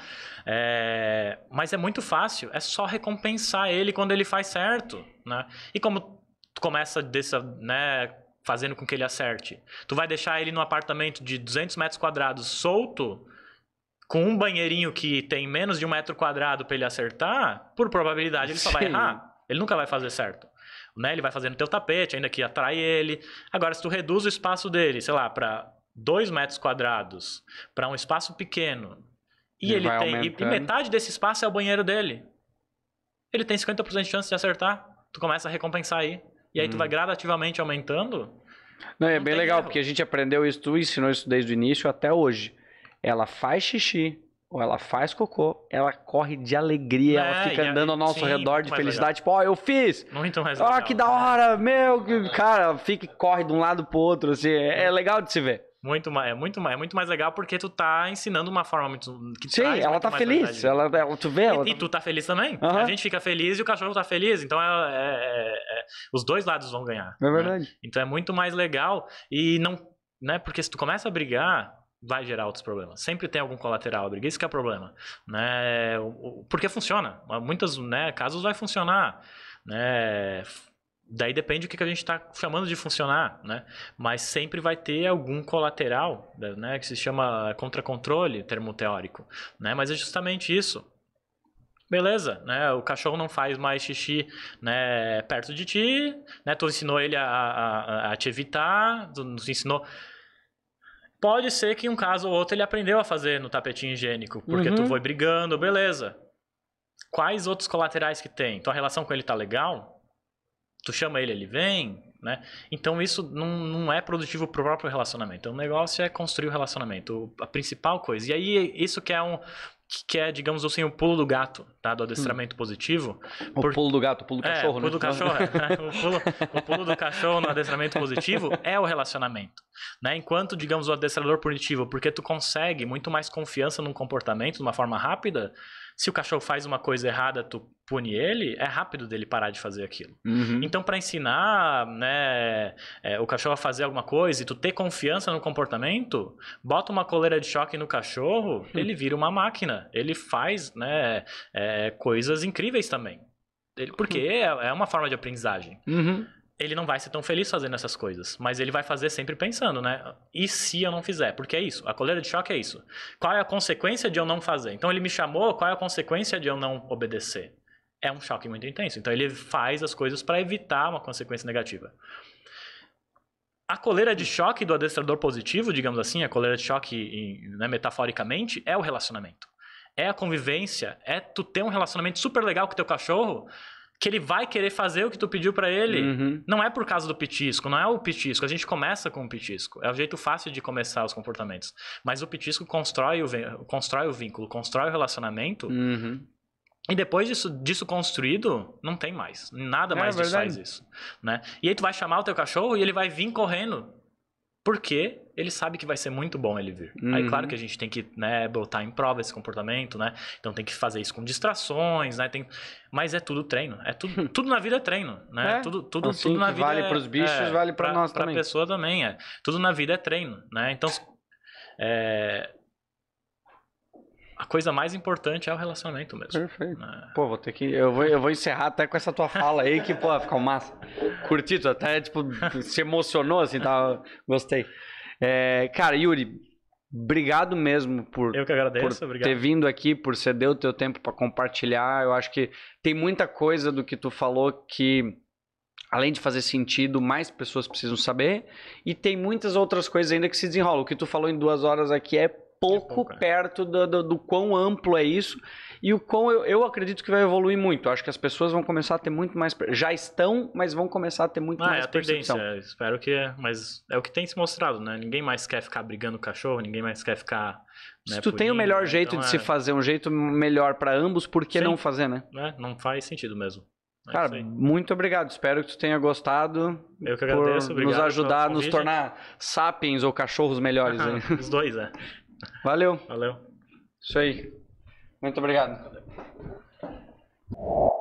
[SPEAKER 2] é... mas é muito fácil, é só recompensar ele quando ele faz certo, né? E como tu começa dessa, né, fazendo com que ele acerte, tu vai deixar ele num apartamento de 200 metros quadrados solto, com um banheirinho que tem menos de um metro quadrado para ele acertar, por probabilidade ele só vai errar. Ele nunca vai fazer certo. Né? Ele vai fazer no teu tapete, ainda que atrai ele. Agora, se tu reduz o espaço dele, sei lá, para 2 metros quadrados para um espaço pequeno e ele, ele tem e, e metade desse espaço é o banheiro dele, ele tem 50% de chance de acertar. Tu começa a recompensar aí. E aí hum. tu vai gradativamente aumentando.
[SPEAKER 1] Não, é bem legal, erro. porque a gente aprendeu isso, tu ensinou isso desde o início até hoje. Ela faz xixi, ou ela faz cocô, ela corre de alegria, é, ela fica andando ao nosso sim, redor de felicidade, legal. tipo, ó, oh, eu fiz! Muito mais legal. Ó, que da hora, meu! Cara, fica corre de um lado pro outro, assim, é, é
[SPEAKER 2] legal de se ver. Muito mais, é muito mais, é muito mais legal porque tu tá ensinando uma forma muito que Sim, ela tá feliz. Ela, ela, é, tu vê, ela e, tá... e, tu tá feliz também. Uhum. A gente fica feliz e o cachorro tá feliz. Então é, é, é, é os dois lados vão ganhar. É né? verdade. Né? Então é muito mais legal e não, né? Porque se tu começa a brigar, vai gerar outros problemas. Sempre tem algum colateral, briga, isso que é o problema, né? Porque funciona. Muitas, né, casos vai funcionar, né? Daí depende do que, que a gente está chamando de funcionar, né? Mas sempre vai ter algum colateral, né? Que se chama contra-controle, termo teórico, né? Mas é justamente isso. Beleza, né? O cachorro não faz mais xixi, né? Perto de ti, né? Tu ensinou ele a, a, a te evitar, tu nos ensinou... Pode ser que em um caso ou outro ele aprendeu a fazer no tapetinho higiênico, porque uhum. tu foi brigando, beleza. Quais outros colaterais que tem? Tua relação com ele tá legal? tu chama ele, ele vem, né? Então isso não, não é produtivo para o próprio relacionamento. Então, o negócio é construir o relacionamento, a principal coisa. E aí isso que é um que é, digamos assim, o pulo do gato, tá? Do adestramento hum. positivo. O por... pulo do gato, o pulo do é, né? cachorro, é, o pulo Do cachorro, é. Né? o, pulo, o pulo do cachorro no adestramento positivo é o relacionamento. Né? Enquanto, digamos, o adestrador positivo porque tu consegue muito mais confiança num comportamento de uma forma rápida, se o cachorro faz uma coisa errada, tu pune ele, é rápido dele parar de fazer aquilo. Uhum. Então, para ensinar né, é, o cachorro a fazer alguma coisa e tu ter confiança no comportamento, bota uma coleira de choque no cachorro, uhum. ele vira uma máquina. Ele faz né, é, coisas incríveis também. Ele, porque uhum. é, é, uma forma de aprendizagem. Uhum ele não vai ser tão feliz fazendo essas coisas, mas ele vai fazer sempre pensando, né? E se eu não fizer? Porque é isso, a coleira de choque é isso. Qual é a consequência de eu não fazer? Então ele me chamou, qual é a consequência de eu não obedecer? É um choque muito intenso. Então ele faz as coisas para evitar uma consequência negativa. A coleira de choque do adestrador positivo, digamos assim, a coleira de choque, né, metaforicamente, é o relacionamento. É a convivência, é tu ter um relacionamento super legal com teu cachorro, que ele vai querer fazer o que tu pediu para ele. Uhum. Não é por causa do pitisco, não é o pitisco. A gente começa com o pitisco. É o jeito fácil de começar os comportamentos. Mas o pitisco constrói o, constrói o vínculo, constrói o relacionamento. Uhum. E depois disso, disso, construído, não tem mais. Nada é, mais é disso faz isso. Né? E aí tu vai chamar o teu cachorro e ele vai vir correndo porque ele sabe que vai ser muito bom ele vir. Uhum. Aí, claro que a gente tem que né, botar em prova esse comportamento, né? Então tem que fazer isso com distrações, né? Tem... Mas é tudo treino. É tudo, hum. tudo na vida é treino, né? É? Tudo, tudo, assim, tudo na vida vale é para os bichos, é, vale para nós pra também. Para a pessoa também, é. Tudo na vida é treino, né? Então, é, a coisa mais importante é o relacionamento mesmo. Perfeito. É. Pô, vou ter que. Eu vou,
[SPEAKER 1] eu vou encerrar até com essa tua fala aí, que, pô, ficou massa. curtido até, tipo, se emocionou, assim, tá? Gostei. É, cara, Yuri, obrigado mesmo por, eu que agradeço, por obrigado. ter vindo aqui, por ceder o teu tempo para compartilhar. Eu acho que tem muita coisa do que tu falou que além de fazer sentido, mais pessoas precisam saber. E tem muitas outras coisas ainda que se desenrolam. O que tu falou em duas horas aqui é pouco, pouco é perto do, do, do, quão amplo é isso e o quão eu, eu, acredito que vai evoluir muito. Acho que as pessoas vão começar a ter muito mais. Já estão, mas vão começar a ter muito ah, mais é a percepção. tendência. É,
[SPEAKER 2] espero que. É, mas é o que tem se mostrado, né? Ninguém mais quer ficar brigando com o cachorro, ninguém mais quer ficar. Né, se tu tem o melhor né? jeito então de é... se
[SPEAKER 1] fazer, um jeito melhor para ambos, por que Sim, não fazer, né? Não faz sentido mesmo. É Cara, muito obrigado. Espero que tu tenha gostado. Eu que agradeço. Por obrigado nos ajudar a nos tornar sapiens ou cachorros melhores. Né? Os
[SPEAKER 2] dois, é.
[SPEAKER 1] Valeu. Valeu. Isso aí. Muito obrigado. Valeu.